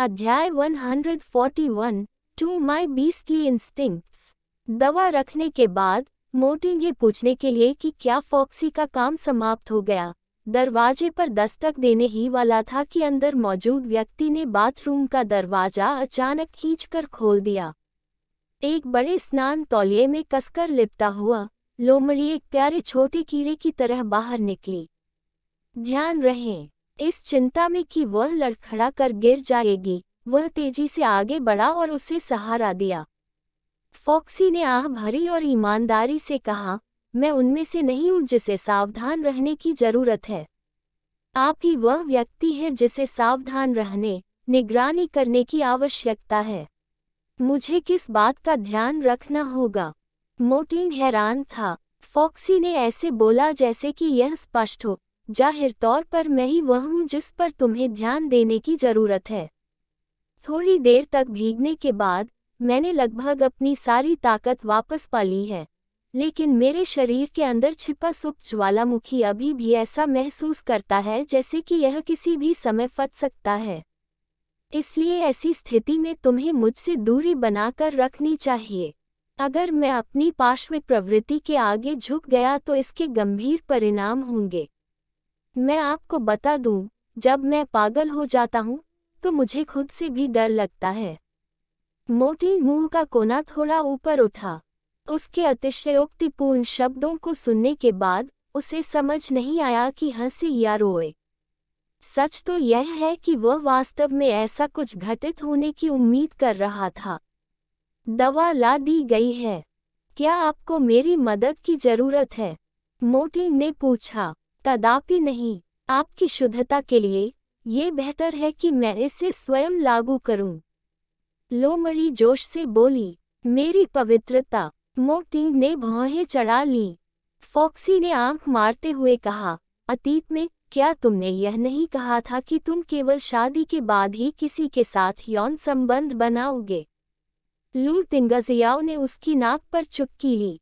अध्याय 141 to my की instincts दवा रखने के बाद मोर्टिन ये पूछने के लिए कि क्या फॉक्सी का काम समाप्त हो गया दरवाजे पर दस्तक देने ही वाला था कि अंदर मौजूद व्यक्ति ने बाथरूम का दरवाजा अचानक खींचकर खोल दिया एक बड़े स्नान तौलिए में कसकर लिपटा हुआ लोमड़ी एक प्यारे छोटे कीड़े की तरह बाहर निकली ध्यान रहें इस चिंता में कि वह लड़खड़ा कर गिर जाएगी वह तेजी से आगे बढ़ा और उसे सहारा दिया फॉक्सी ने आह भरी और ईमानदारी से कहा मैं उनमें से नहीं हूं जिसे सावधान रहने की जरूरत है आप ही वह व्यक्ति है जिसे सावधान रहने निगरानी करने की आवश्यकता है मुझे किस बात का ध्यान रखना होगा मोटिन हैरान था फॉक्सी ने ऐसे बोला जैसे कि यह स्पष्ट हो जाहिर तौर पर मैं ही वह हूँ जिस पर तुम्हें ध्यान देने की जरूरत है थोड़ी देर तक भीगने के बाद मैंने लगभग अपनी सारी ताकत वापस पा ली है लेकिन मेरे शरीर के अंदर छिपा सुख ज्वालामुखी अभी भी ऐसा महसूस करता है जैसे कि यह किसी भी समय फट सकता है इसलिए ऐसी स्थिति में तुम्हें मुझसे दूरी बनाकर रखनी चाहिए अगर मैं अपनी पार्श्विक प्रवृत्ति के आगे झुक गया तो इसके गंभीर परिणाम होंगे मैं आपको बता दूं, जब मैं पागल हो जाता हूं, तो मुझे खुद से भी डर लगता है मोटी मुंह का कोना थोड़ा ऊपर उठा उसके अतिशयोक्तिपूर्ण शब्दों को सुनने के बाद उसे समझ नहीं आया कि हंसे या रोए सच तो यह है कि वह वास्तव में ऐसा कुछ घटित होने की उम्मीद कर रहा था दवा ला दी गई है क्या आपको मेरी मदद की जरूरत है मोटी ने पूछा कदापि नहीं आपकी शुद्धता के लिए ये बेहतर है कि मैं इसे स्वयं लागू करूं। लोमड़ी जोश से बोली मेरी पवित्रता मोटिंग ने भौहें चढ़ा ली फॉक्सी ने आंख मारते हुए कहा अतीत में क्या तुमने यह नहीं कहा था कि तुम केवल शादी के बाद ही किसी के साथ यौन संबंध बनाओगे लू तिंगजियाओ ने उसकी नाक पर चुपकी ली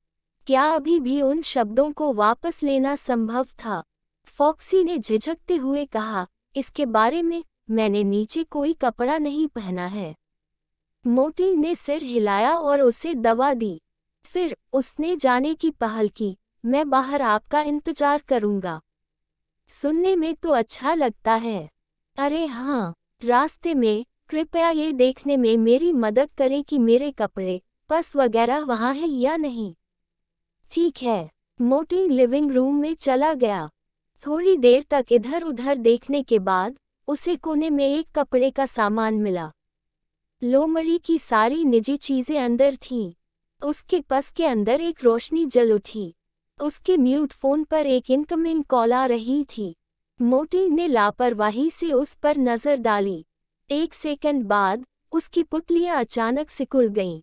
क्या अभी भी उन शब्दों को वापस लेना संभव था फॉक्सी ने झिझकते हुए कहा इसके बारे में मैंने नीचे कोई कपड़ा नहीं पहना है मोटी ने सिर हिलाया और उसे दवा दी फिर उसने जाने की पहल की मैं बाहर आपका इंतजार करूंगा सुनने में तो अच्छा लगता है अरे हाँ रास्ते में कृपया ये देखने में मेरी मदद करें कि मेरे कपड़े पस वगैरह वहाँ है या नहीं ठीक है मोटी लिविंग रूम में चला गया थोड़ी देर तक इधर उधर देखने के बाद उसे कोने में एक कपड़े का सामान मिला लोमड़ी की सारी निजी चीजें अंदर थीं। उसके पस के अंदर एक रोशनी जल उठी उसके म्यूट फोन पर एक इनकमिंग कॉल आ रही थी मोटी ने लापरवाही से उस पर नजर डाली एक सेकंड बाद उसकी पुतलियां अचानक सिकुड़ गईं।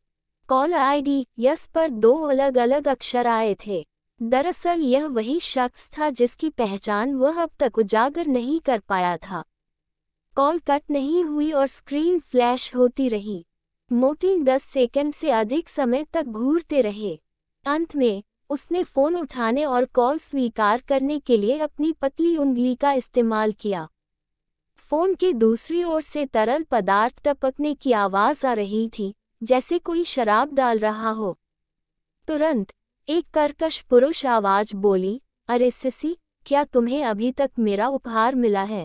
कॉल आईडी यस पर दो अलग अलग अक्षर आए थे दरअसल यह वही शख्स था जिसकी पहचान वह अब तक उजागर नहीं कर पाया था कॉल कट नहीं हुई और स्क्रीन फ्लैश होती रही मोटी दस सेकंड से अधिक समय तक घूरते रहे अंत में उसने फ़ोन उठाने और कॉल स्वीकार करने के लिए अपनी पतली उंगली का इस्तेमाल किया फ़ोन के दूसरी ओर से तरल पदार्थ टपकने की आवाज़ आ रही थी जैसे कोई शराब डाल रहा हो तुरंत एक कर्कश पुरुष आवाज बोली अरे सिसी क्या तुम्हें अभी तक मेरा उपहार मिला है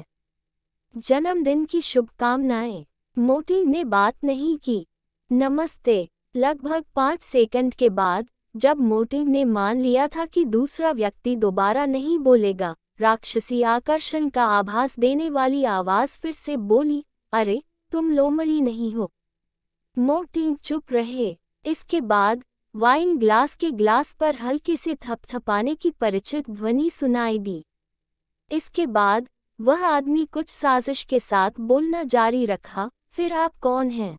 जन्मदिन की शुभकामनाएं मोटी ने बात नहीं की नमस्ते लगभग पाँच सेकंड के बाद जब मोटी ने मान लिया था कि दूसरा व्यक्ति दोबारा नहीं बोलेगा राक्षसी आकर्षण का आभास देने वाली आवाज फिर से बोली अरे तुम लोमड़ी नहीं हो मोटी चुप रहे इसके बाद वाइन ग्लास के ग्लास पर हल्के से थपथपाने की परिचित ध्वनि सुनाई दी इसके बाद वह आदमी कुछ साजिश के साथ बोलना जारी रखा फिर आप कौन हैं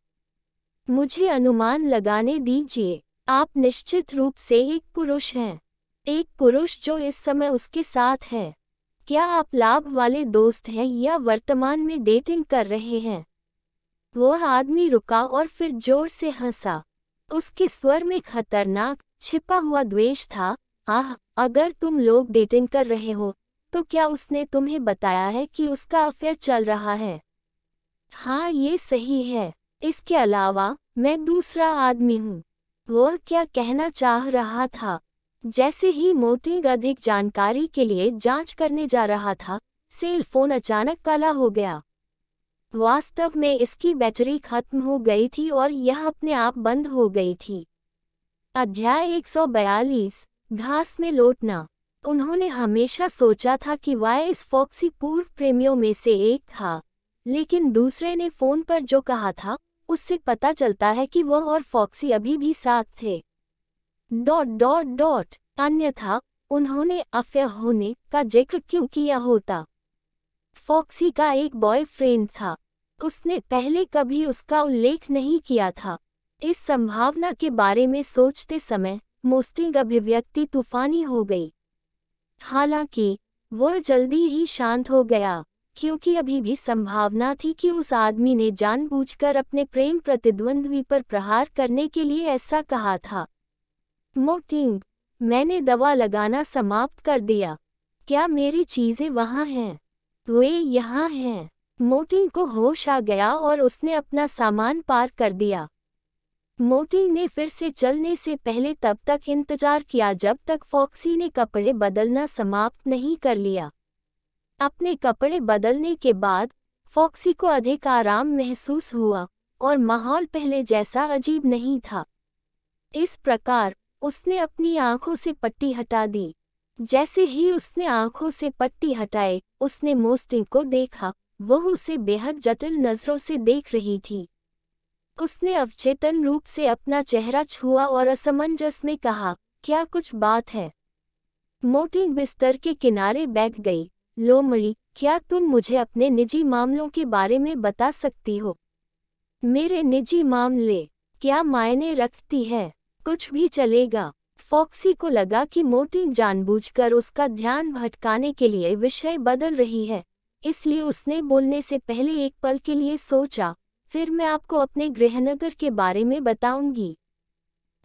मुझे अनुमान लगाने दीजिए आप निश्चित रूप से एक पुरुष हैं एक पुरुष जो इस समय उसके साथ है क्या आप लाभ वाले दोस्त हैं या वर्तमान में डेटिंग कर रहे हैं वह आदमी रुका और फिर जोर से हंसा उसके स्वर में खतरनाक छिपा हुआ द्वेष था आह अगर तुम लोग डेटिंग कर रहे हो तो क्या उसने तुम्हें बताया है कि उसका अफेयर चल रहा है हाँ ये सही है इसके अलावा मैं दूसरा आदमी हूँ वह क्या कहना चाह रहा था जैसे ही मोटिंग अधिक जानकारी के लिए जांच करने जा रहा था सेल फोन अचानक काला हो गया वास्तव में इसकी बैटरी खत्म हो गई थी और यह अपने आप बंद हो गई थी अध्याय 142 घास में लौटना उन्होंने हमेशा सोचा था कि वाय इस फॉक्सी पूर्व प्रेमियों में से एक था लेकिन दूसरे ने फोन पर जो कहा था उससे पता चलता है कि वह और फॉक्सी अभी भी साथ थे डॉट डॉट डॉट अन्यथा उन्होंने अफ़्य होने का जिक्र क्यों किया होता फॉक्सी का एक बॉयफ्रेंड था उसने पहले कभी उसका उल्लेख नहीं किया था इस संभावना के बारे में सोचते समय मोस्टिंग अभिव्यक्ति तूफानी हो गई हालांकि वह जल्दी ही शांत हो गया क्योंकि अभी भी संभावना थी कि उस आदमी ने जानबूझकर अपने प्रेम प्रतिद्वंद्वी पर प्रहार करने के लिए ऐसा कहा था मोटिंग मैंने दवा लगाना समाप्त कर दिया क्या मेरी चीज़ें वहाँ हैं वे यहाँ हैं मोटी को होश आ गया और उसने अपना सामान पार कर दिया मोटी ने फिर से चलने से पहले तब तक इंतजार किया जब तक फॉक्सी ने कपड़े बदलना समाप्त नहीं कर लिया अपने कपड़े बदलने के बाद फॉक्सी को अधिक आराम महसूस हुआ और माहौल पहले जैसा अजीब नहीं था इस प्रकार उसने अपनी आंखों से पट्टी हटा दी जैसे ही उसने आंखों से पट्टी हटाए उसने मोस्टिंग को देखा वह उसे बेहद जटिल नजरों से देख रही थी उसने अवचेतन रूप से अपना चेहरा छुआ और असमंजस में कहा क्या कुछ बात है मोटिंग बिस्तर के किनारे बैठ गई लोमड़ी क्या तुम मुझे अपने निजी मामलों के बारे में बता सकती हो मेरे निजी मामले क्या मायने रखती है कुछ भी चलेगा फॉक्सी को लगा कि मोटी जानबूझकर उसका ध्यान भटकाने के लिए विषय बदल रही है इसलिए उसने बोलने से पहले एक पल के लिए सोचा फिर मैं आपको अपने गृहनगर के बारे में बताऊंगी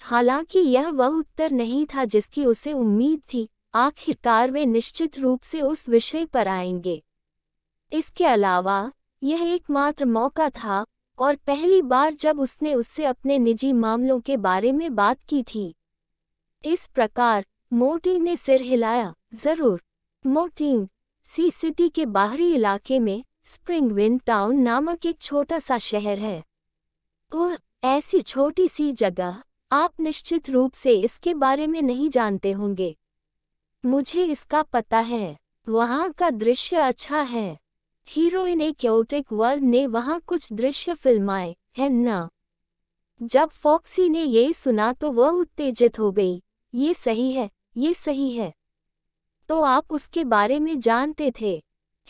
हालांकि यह वह उत्तर नहीं था जिसकी उसे उम्मीद थी आखिरकार वे निश्चित रूप से उस विषय पर आएंगे इसके अलावा यह एकमात्र मौका था और पहली बार जब उसने उससे अपने निजी मामलों के बारे में बात की थी इस प्रकार मोटी ने सिर हिलाया जरूर मोटी सी सिटी के बाहरी इलाके में स्प्रिंग विंड टाउन नामक एक छोटा सा शहर है ओह ऐसी छोटी सी जगह आप निश्चित रूप से इसके बारे में नहीं जानते होंगे मुझे इसका पता है वहाँ का दृश्य अच्छा है हीरोइन एक वर्ल्ड ने वहाँ कुछ दृश्य फिल्माए है न जब फॉक्सी ने ये सुना तो वह उत्तेजित हो गई ये सही है ये सही है तो आप उसके बारे में जानते थे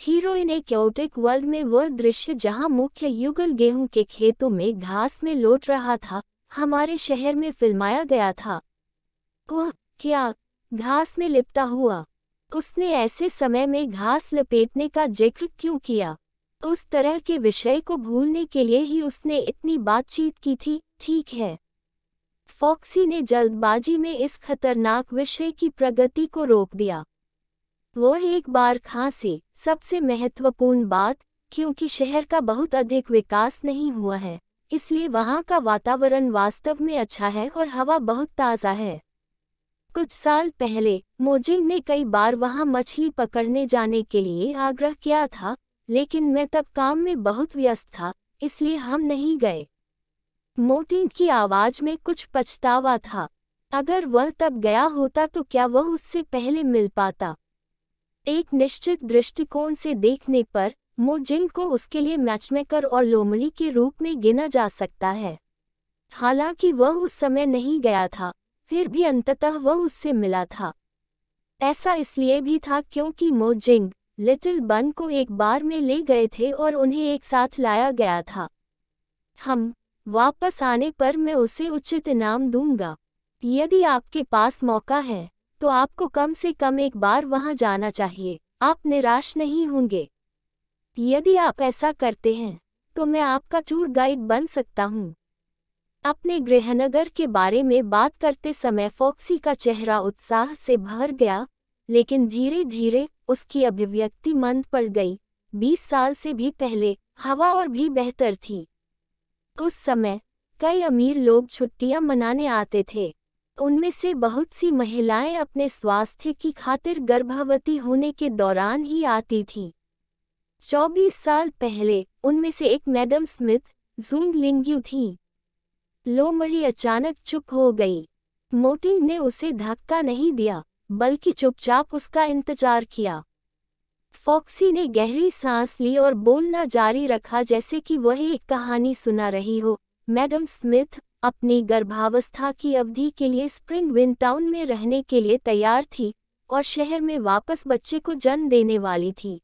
हीरोइन एक क्योटिक वर्ल्ड में वह दृश्य जहां मुख्य युगल गेहूं के खेतों में घास में लौट रहा था हमारे शहर में फिल्माया गया था ओह क्या घास में लिपटा हुआ उसने ऐसे समय में घास लपेटने का जिक्र क्यों किया उस तरह के विषय को भूलने के लिए ही उसने इतनी बातचीत की थी ठीक है फॉक्सी ने जल्दबाजी में इस खतरनाक विषय की प्रगति को रोक दिया वो एक बार खांसे सबसे महत्वपूर्ण बात क्योंकि शहर का बहुत अधिक विकास नहीं हुआ है इसलिए वहाँ का वातावरण वास्तव में अच्छा है और हवा बहुत ताज़ा है कुछ साल पहले मोजिंग ने कई बार वहाँ मछली पकड़ने जाने के लिए आग्रह किया था लेकिन मैं तब काम में बहुत व्यस्त था इसलिए हम नहीं गए मोटी की आवाज में कुछ पछतावा था अगर वह तब गया होता तो क्या वह उससे पहले मिल पाता एक निश्चित दृष्टिकोण से देखने पर मोजिंग को उसके लिए मैचमेकर और लोमड़ी के रूप में गिना जा सकता है हालांकि वह उस समय नहीं गया था फिर भी अंततः वह उससे मिला था ऐसा इसलिए भी था क्योंकि मोजिंग लिटिल बन को एक बार में ले गए थे और उन्हें एक साथ लाया गया था हम वापस आने पर मैं उसे उचित इनाम दूंगा यदि आपके पास मौका है तो आपको कम से कम एक बार वहां जाना चाहिए आप निराश नहीं होंगे यदि आप ऐसा करते हैं तो मैं आपका टूर गाइड बन सकता हूँ अपने गृहनगर के बारे में बात करते समय फॉक्सी का चेहरा उत्साह से भर गया लेकिन धीरे धीरे उसकी अभिव्यक्ति मंद पड़ गई बीस साल से भी पहले हवा और भी बेहतर थी उस समय कई अमीर लोग छुट्टियां मनाने आते थे उनमें से बहुत सी महिलाएं अपने स्वास्थ्य की खातिर गर्भवती होने के दौरान ही आती थीं। 24 साल पहले उनमें से एक मैडम स्मिथ जूंग लिंग्यू थीं। लोमड़ी अचानक चुप हो गई मोटिंग ने उसे धक्का नहीं दिया बल्कि चुपचाप उसका इंतजार किया फॉक्सी ने गहरी सांस ली और बोलना जारी रखा जैसे कि वह एक कहानी सुना रही हो मैडम स्मिथ अपनी गर्भावस्था की अवधि के लिए स्प्रिंग विन टाउन में रहने के लिए तैयार थी और शहर में वापस बच्चे को जन्म देने वाली थी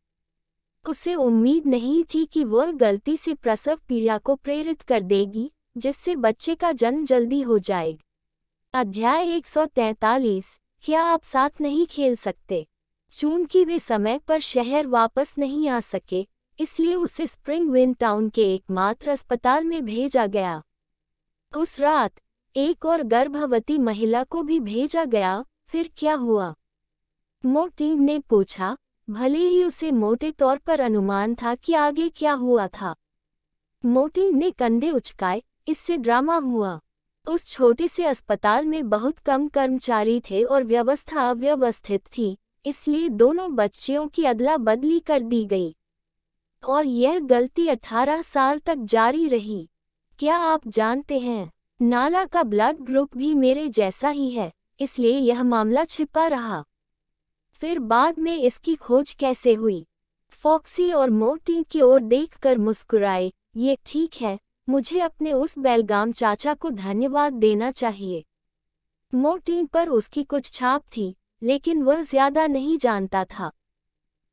उसे उम्मीद नहीं थी कि वह गलती से प्रसव पीड़ा को प्रेरित कर देगी जिससे बच्चे का जन्म जल्दी हो जाएगा अध्याय 143 क्या आप साथ नहीं खेल सकते चूंकि वे समय पर शहर वापस नहीं आ सके इसलिए उसे स्प्रिंग विन टाउन के एकमात्र अस्पताल में भेजा गया उस रात एक और गर्भवती महिला को भी भेजा गया फिर क्या हुआ मोटिंग ने पूछा भले ही उसे मोटे तौर पर अनुमान था कि आगे क्या हुआ था मोटी ने कंधे उचकाए इससे ड्रामा हुआ उस छोटे से अस्पताल में बहुत कम कर्मचारी थे और व्यवस्था अव्यवस्थित थी इसलिए दोनों बच्चियों की अदला बदली कर दी गई और यह गलती 18 साल तक जारी रही क्या आप जानते हैं नाला का ब्लड ग्रुप भी मेरे जैसा ही है इसलिए यह मामला छिपा रहा फिर बाद में इसकी खोज कैसे हुई फॉक्सी और मोटी की ओर देखकर मुस्कुराए ये ठीक है मुझे अपने उस बैलगाम चाचा को धन्यवाद देना चाहिए मोटी पर उसकी कुछ छाप थी लेकिन वह ज्यादा नहीं जानता था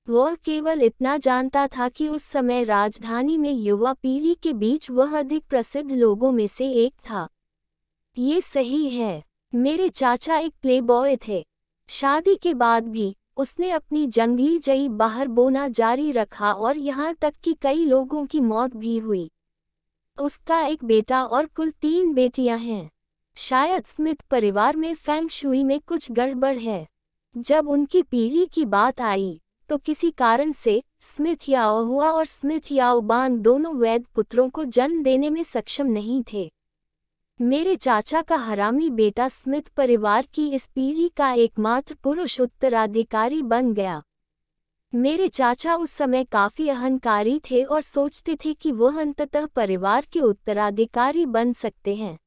वह केवल इतना जानता था कि उस समय राजधानी में युवा पीढ़ी के बीच वह अधिक प्रसिद्ध लोगों में से एक था ये सही है मेरे चाचा एक प्लेबॉय थे शादी के बाद भी उसने अपनी जंगली जई बाहर बोना जारी रखा और यहाँ तक कि कई लोगों की मौत भी हुई उसका एक बेटा और कुल तीन बेटियां हैं शायद स्मिथ परिवार में फैंग शुई में कुछ गड़बड़ है जब उनकी पीढ़ी की बात आई तो किसी कारण से स्मिथ याओहुआ और स्मिथ याओबान दोनों वैद पुत्रों को जन्म देने में सक्षम नहीं थे मेरे चाचा का हरामी बेटा स्मिथ परिवार की इस पीढ़ी का एकमात्र पुरुष उत्तराधिकारी बन गया मेरे चाचा उस समय काफी अहंकारी थे और सोचते थे कि वह अंततः परिवार के उत्तराधिकारी बन सकते हैं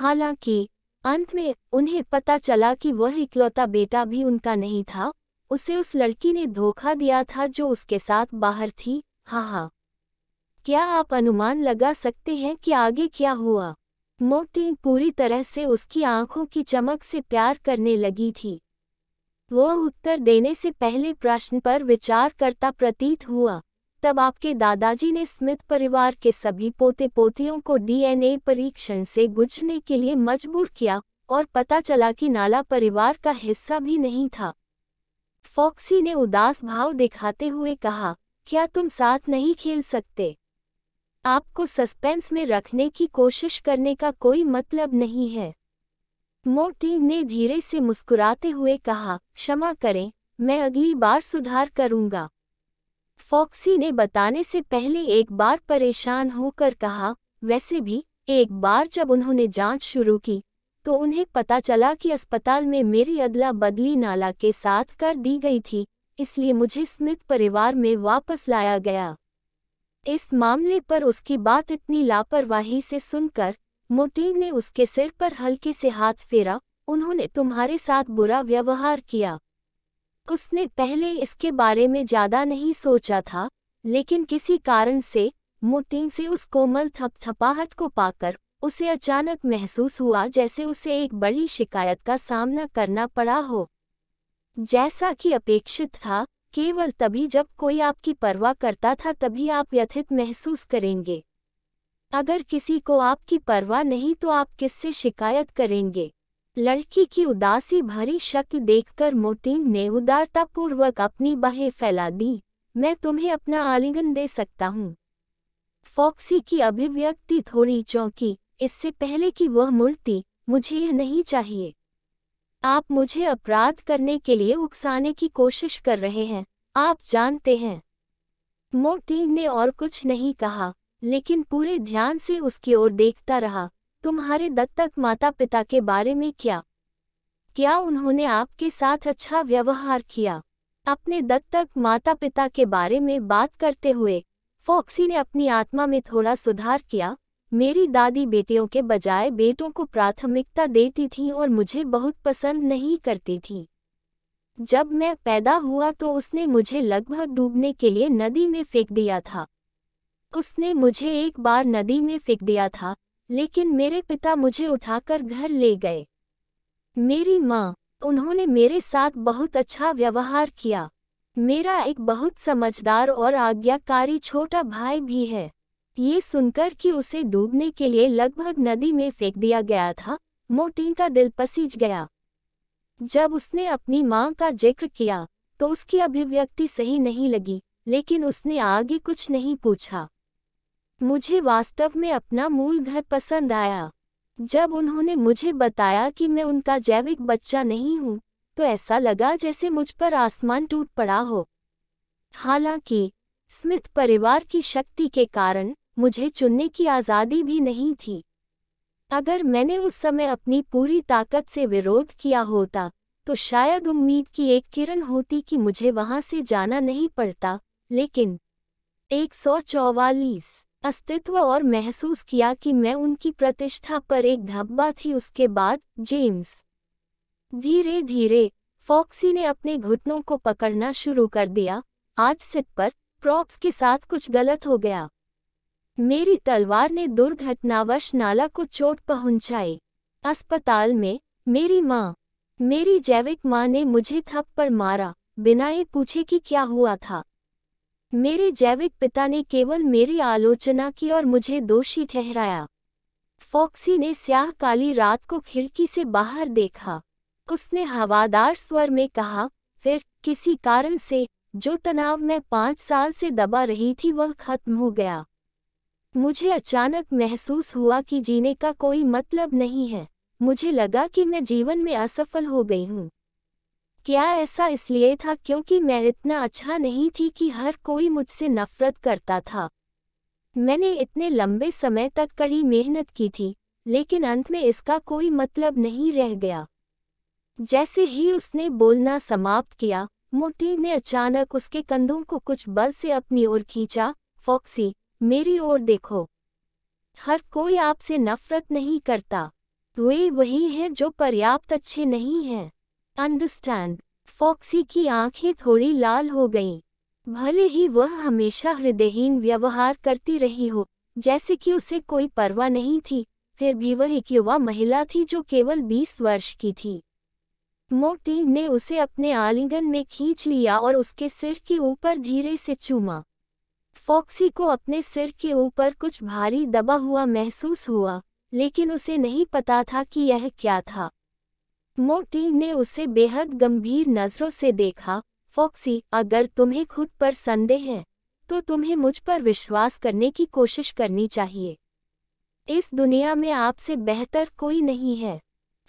हालांकि अंत में उन्हें पता चला कि वह इकलौता बेटा भी उनका नहीं था उसे उस लड़की ने धोखा दिया था जो उसके साथ बाहर थी हाँ हाँ क्या आप अनुमान लगा सकते हैं कि आगे क्या हुआ मोटी पूरी तरह से उसकी आंखों की चमक से प्यार करने लगी थी वह उत्तर देने से पहले प्रश्न पर विचार करता प्रतीत हुआ तब आपके दादाजी ने स्मिथ परिवार के सभी पोते पोतियों को डीएनए परीक्षण से गुजरने के लिए मजबूर किया और पता चला कि नाला परिवार का हिस्सा भी नहीं था फॉक्सी ने उदास भाव दिखाते हुए कहा क्या तुम साथ नहीं खेल सकते आपको सस्पेंस में रखने की कोशिश करने का कोई मतलब नहीं है मोटी ने धीरे से मुस्कुराते हुए कहा क्षमा करें मैं अगली बार सुधार करूंगा फॉक्सी ने बताने से पहले एक बार परेशान होकर कहा वैसे भी एक बार जब उन्होंने जांच शुरू की तो उन्हें पता चला कि अस्पताल में मेरी अदला बदली नाला के साथ कर दी गई थी इसलिए मुझे स्मिथ परिवार में वापस लाया गया इस मामले पर उसकी बात इतनी लापरवाही से सुनकर मोटीन ने उसके सिर पर हल्के से हाथ फेरा उन्होंने तुम्हारे साथ बुरा व्यवहार किया उसने पहले इसके बारे में ज़्यादा नहीं सोचा था लेकिन किसी कारण से मोटिंग से उस कोमल थपथपाहट को पाकर उसे अचानक महसूस हुआ जैसे उसे एक बड़ी शिकायत का सामना करना पड़ा हो जैसा कि अपेक्षित था केवल तभी जब कोई आपकी परवाह करता था तभी आप व्यथित महसूस करेंगे अगर किसी को आपकी परवाह नहीं तो आप किससे शिकायत करेंगे लड़की की उदासी भरी शक्ल देखकर मोटीन ने उदारतापूर्वक अपनी बाहें फैला दी मैं तुम्हें अपना आलिंगन दे सकता हूँ फॉक्सी की अभिव्यक्ति थोड़ी चौंकी इससे पहले कि वह मूर्ति मुझे यह नहीं चाहिए आप मुझे अपराध करने के लिए उकसाने की कोशिश कर रहे हैं आप जानते हैं मोटीन ने और कुछ नहीं कहा लेकिन पूरे ध्यान से उसकी ओर देखता रहा तुम्हारे दत्तक माता पिता के बारे में क्या क्या उन्होंने आपके साथ अच्छा व्यवहार किया अपने दत्तक माता पिता के बारे में बात करते हुए फॉक्सी ने अपनी आत्मा में थोड़ा सुधार किया मेरी दादी बेटियों के बजाय बेटों को प्राथमिकता देती थी और मुझे बहुत पसंद नहीं करती थी जब मैं पैदा हुआ तो उसने मुझे लगभग डूबने के लिए नदी में फेंक दिया था उसने मुझे एक बार नदी में फेंक दिया था लेकिन मेरे पिता मुझे उठाकर घर ले गए मेरी माँ उन्होंने मेरे साथ बहुत अच्छा व्यवहार किया मेरा एक बहुत समझदार और आज्ञाकारी छोटा भाई भी है ये सुनकर कि उसे डूबने के लिए लगभग नदी में फेंक दिया गया था मोटी का दिल पसीज गया जब उसने अपनी माँ का जिक्र किया तो उसकी अभिव्यक्ति सही नहीं लगी लेकिन उसने आगे कुछ नहीं पूछा मुझे वास्तव में अपना मूल घर पसंद आया जब उन्होंने मुझे बताया कि मैं उनका जैविक बच्चा नहीं हूँ तो ऐसा लगा जैसे मुझ पर आसमान टूट पड़ा हो हालांकि स्मिथ परिवार की शक्ति के कारण मुझे चुनने की आज़ादी भी नहीं थी अगर मैंने उस समय अपनी पूरी ताकत से विरोध किया होता तो शायद उम्मीद की एक किरण होती कि मुझे वहां से जाना नहीं पड़ता लेकिन एक सौ चौवालीस अस्तित्व और महसूस किया कि मैं उनकी प्रतिष्ठा पर एक धब्बा थी उसके बाद जेम्स धीरे धीरे फॉक्सी ने अपने घुटनों को पकड़ना शुरू कर दिया आज सिट पर प्रॉक्स के साथ कुछ गलत हो गया मेरी तलवार ने दुर्घटनावश नाला को चोट पहुंचाई अस्पताल में मेरी माँ मेरी जैविक माँ ने मुझे थप पर मारा बिना ये पूछे कि क्या हुआ था मेरे जैविक पिता ने केवल मेरी आलोचना की और मुझे दोषी ठहराया फॉक्सी ने स्याह काली रात को खिड़की से बाहर देखा उसने हवादार स्वर में कहा फिर किसी कारण से जो तनाव मैं पाँच साल से दबा रही थी वह खत्म हो गया मुझे अचानक महसूस हुआ कि जीने का कोई मतलब नहीं है मुझे लगा कि मैं जीवन में असफल हो गई हूँ क्या ऐसा इसलिए था क्योंकि मैं इतना अच्छा नहीं थी कि हर कोई मुझसे नफरत करता था मैंने इतने लंबे समय तक कड़ी मेहनत की थी लेकिन अंत में इसका कोई मतलब नहीं रह गया जैसे ही उसने बोलना समाप्त किया मोटी ने अचानक उसके कंधों को कुछ बल से अपनी ओर खींचा फॉक्सी मेरी ओर देखो हर कोई आपसे नफरत नहीं करता वे वही हैं जो पर्याप्त अच्छे नहीं हैं अंडरस्टैंड फॉक्सी की आंखें थोड़ी लाल हो गईं। भले ही वह हमेशा हृदयहीन व्यवहार करती रही हो जैसे कि उसे कोई परवाह नहीं थी फिर भी वह एक युवा महिला थी जो केवल बीस वर्ष की थी मोटी ने उसे अपने आलिंगन में खींच लिया और उसके सिर के ऊपर धीरे से चूमा फॉक्सी को अपने सिर के ऊपर कुछ भारी दबा हुआ महसूस हुआ लेकिन उसे नहीं पता था कि यह क्या था मोटी ने उसे बेहद गंभीर नजरों से देखा फॉक्सी अगर तुम्हें खुद पर संदेह है तो तुम्हें मुझ पर विश्वास करने की कोशिश करनी चाहिए इस दुनिया में आपसे बेहतर कोई नहीं है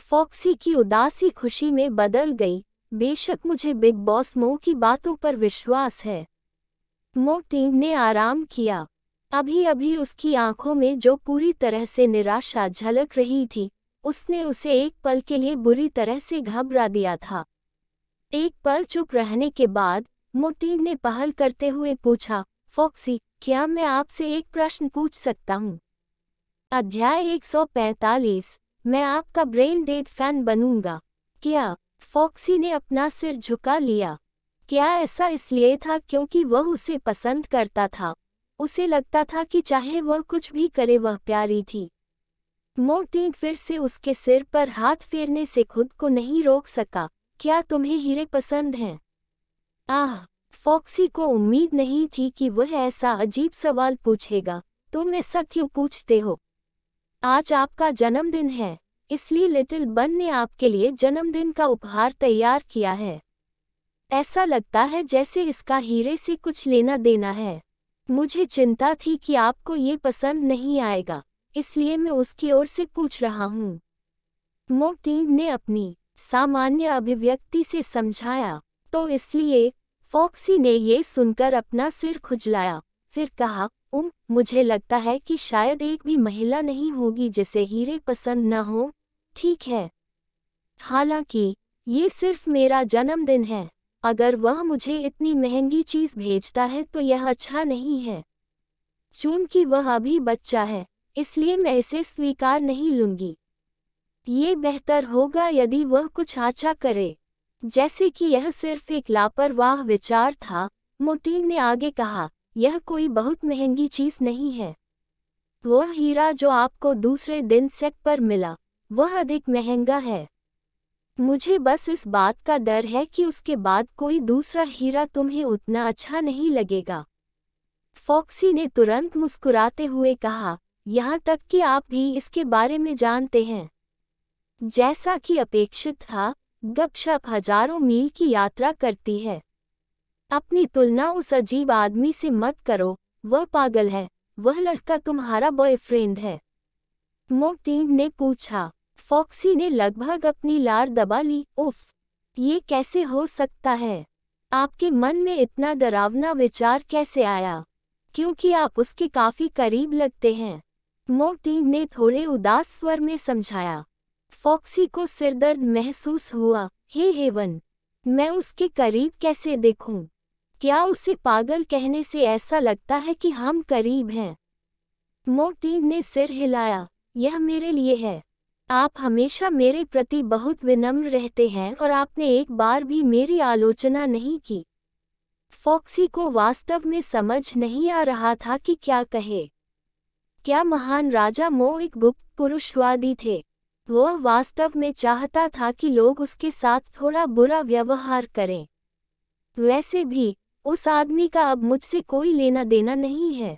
फॉक्सी की उदासी खुशी में बदल गई बेशक मुझे बिग बॉस मो की बातों पर विश्वास है मो टीम ने आराम किया अभी अभी उसकी आंखों में जो पूरी तरह से निराशा झलक रही थी उसने उसे एक पल के लिए बुरी तरह से घबरा दिया था एक पल चुप रहने के बाद मोटी ने पहल करते हुए पूछा फॉक्सी क्या मैं आपसे एक प्रश्न पूछ सकता हूँ अध्याय 145 मैं आपका ब्रेन डेड फैन बनूंगा क्या फॉक्सी ने अपना सिर झुका लिया क्या ऐसा इसलिए था क्योंकि वह उसे पसंद करता था उसे लगता था कि चाहे वह कुछ भी करे वह प्यारी थी मोटी फिर से उसके सिर पर हाथ फेरने से खुद को नहीं रोक सका क्या तुम्हें हीरे पसंद हैं आह फॉक्सी को उम्मीद नहीं थी कि वह ऐसा अजीब सवाल पूछेगा तुम ऐसा क्यों पूछते हो आज आपका जन्मदिन है इसलिए लिटिल बन ने आपके लिए जन्मदिन का उपहार तैयार किया है ऐसा लगता है जैसे इसका हीरे से कुछ लेना देना है मुझे चिंता थी कि आपको ये पसंद नहीं आएगा इसलिए मैं उसकी ओर से पूछ रहा हूँ मोकटीन ने अपनी सामान्य अभिव्यक्ति से समझाया तो इसलिए फॉक्सी ने ये सुनकर अपना सिर खुजलाया फिर कहा उम मुझे लगता है कि शायद एक भी महिला नहीं होगी जिसे हीरे पसंद न हो ठीक है हालांकि ये सिर्फ मेरा जन्मदिन है अगर वह मुझे इतनी महंगी चीज भेजता है तो यह अच्छा नहीं है चूंकि वह अभी बच्चा है इसलिए मैं इसे स्वीकार नहीं लूंगी ये बेहतर होगा यदि वह कुछ अच्छा करे जैसे कि यह सिर्फ एक लापरवाह विचार था मोटीन ने आगे कहा यह कोई बहुत महंगी चीज नहीं है वह हीरा जो आपको दूसरे दिन सेक पर मिला वह अधिक महंगा है मुझे बस इस बात का डर है कि उसके बाद कोई दूसरा हीरा तुम्हें उतना अच्छा नहीं लगेगा फॉक्सी ने तुरंत मुस्कुराते हुए कहा यहाँ तक कि आप भी इसके बारे में जानते हैं जैसा कि अपेक्षित था गपशप हजारों मील की यात्रा करती है अपनी तुलना उस अजीब आदमी से मत करो वह पागल है वह लड़का तुम्हारा बॉयफ्रेंड है मोकटिंग ने पूछा फॉक्सी ने लगभग अपनी लार दबा ली उफ ये कैसे हो सकता है आपके मन में इतना डरावना विचार कैसे आया क्योंकि आप उसके काफी करीब लगते हैं मोटीव ने थोड़े उदास स्वर में समझाया फॉक्सी को सिरदर्द महसूस हुआ हे हेवन मैं उसके करीब कैसे देखूं? क्या उसे पागल कहने से ऐसा लगता है कि हम करीब हैं मोटीव ने सिर हिलाया यह मेरे लिए है आप हमेशा मेरे प्रति बहुत विनम्र रहते हैं और आपने एक बार भी मेरी आलोचना नहीं की फॉक्सी को वास्तव में समझ नहीं आ रहा था कि क्या कहे क्या महान राजा मोह एक गुप्त पुरुषवादी थे वह वास्तव में चाहता था कि लोग उसके साथ थोड़ा बुरा व्यवहार करें वैसे भी उस आदमी का अब मुझसे कोई लेना देना नहीं है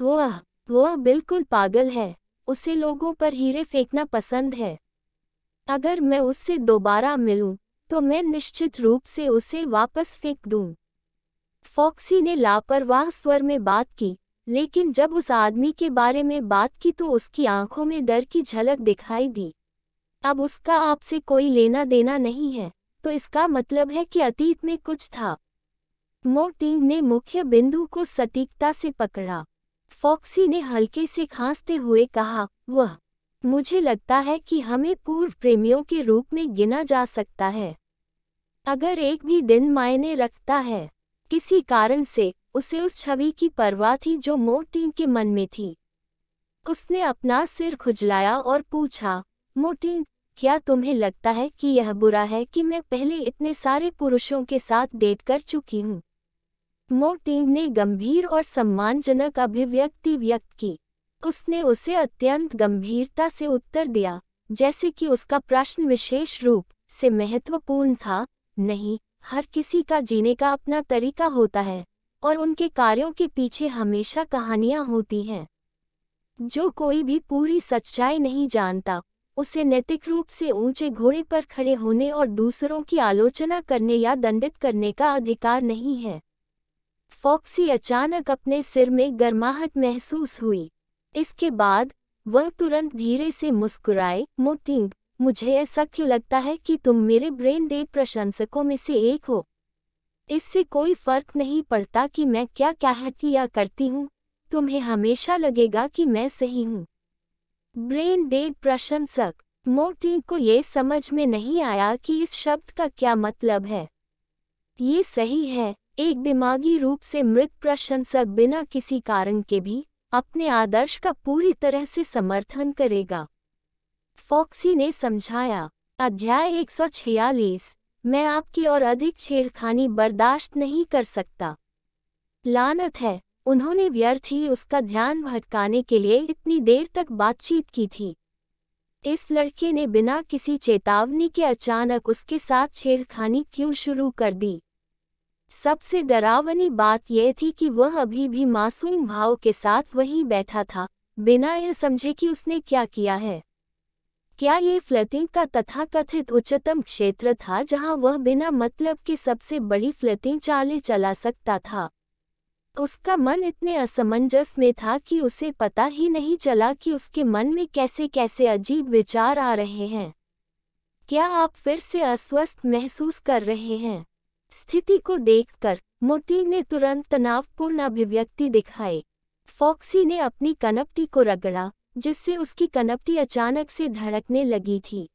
वह वह बिल्कुल पागल है उसे लोगों पर हीरे फेंकना पसंद है अगर मैं उससे दोबारा मिलूं, तो मैं निश्चित रूप से उसे वापस फेंक दूं। फॉक्सी ने लापरवाह स्वर में बात की लेकिन जब उस आदमी के बारे में बात की तो उसकी आंखों में डर की झलक दिखाई दी अब उसका आपसे कोई लेना देना नहीं है तो इसका मतलब है कि अतीत में कुछ था मोटिंग ने मुख्य बिंदु को सटीकता से पकड़ा फॉक्सी ने हल्के से खांसते हुए कहा वह मुझे लगता है कि हमें पूर्व प्रेमियों के रूप में गिना जा सकता है अगर एक भी दिन मायने रखता है किसी कारण से उसे उस छवि की परवाह थी जो मोटी के मन में थी उसने अपना सिर खुजलाया और पूछा मोटी क्या तुम्हें लगता है कि यह बुरा है कि मैं पहले इतने सारे पुरुषों के साथ डेट कर चुकी हूँ मोटिंग ने गंभीर और सम्मानजनक अभिव्यक्ति व्यक्त की उसने उसे अत्यंत गंभीरता से उत्तर दिया जैसे कि उसका प्रश्न विशेष रूप से महत्वपूर्ण था नहीं हर किसी का जीने का अपना तरीका होता है और उनके कार्यों के पीछे हमेशा कहानियां होती हैं जो कोई भी पूरी सच्चाई नहीं जानता उसे नैतिक रूप से ऊंचे घोड़े पर खड़े होने और दूसरों की आलोचना करने या दंडित करने का अधिकार नहीं है फॉक्सी अचानक अपने सिर में गर्माहट महसूस हुई इसके बाद वह तुरंत धीरे से मुस्कुराए मोटिंग मुझे ऐसा क्यों लगता है कि तुम मेरे ब्रेन डेड प्रशंसकों में से एक हो इससे कोई फर्क नहीं पड़ता कि मैं क्या कहती या करती हूँ तुम्हें हमेशा लगेगा कि मैं सही हूँ ब्रेन डेड प्रशंसक मोटी को ये समझ में नहीं आया कि इस शब्द का क्या मतलब है ये सही है एक दिमागी रूप से मृत प्रशंसक बिना किसी कारण के भी अपने आदर्श का पूरी तरह से समर्थन करेगा फॉक्सी ने समझाया अध्याय एक सौ छियालीस मैं आपकी और अधिक छेड़खानी बर्दाश्त नहीं कर सकता लानत है उन्होंने व्यर्थ ही उसका ध्यान भटकाने के लिए इतनी देर तक बातचीत की थी इस लड़के ने बिना किसी चेतावनी के अचानक उसके साथ छेड़खानी क्यों शुरू कर दी सबसे डरावनी बात यह थी कि वह अभी भी मासूम भाव के साथ वहीं बैठा था बिना यह समझे कि उसने क्या किया है क्या ये फ्लैटिंग का तथाकथित उच्चतम क्षेत्र था जहां वह बिना मतलब के सबसे बड़ी फ्लैटिंग चाले चला सकता था उसका मन इतने असमंजस में था कि उसे पता ही नहीं चला कि उसके मन में कैसे कैसे अजीब विचार आ रहे हैं क्या आप फिर से अस्वस्थ महसूस कर रहे हैं स्थिति को देखकर मुटी ने तुरंत तनावपूर्ण अभिव्यक्ति दिखाई फॉक्सी ने अपनी कनपटी को रगड़ा जिससे उसकी कनपटी अचानक से धड़कने लगी थी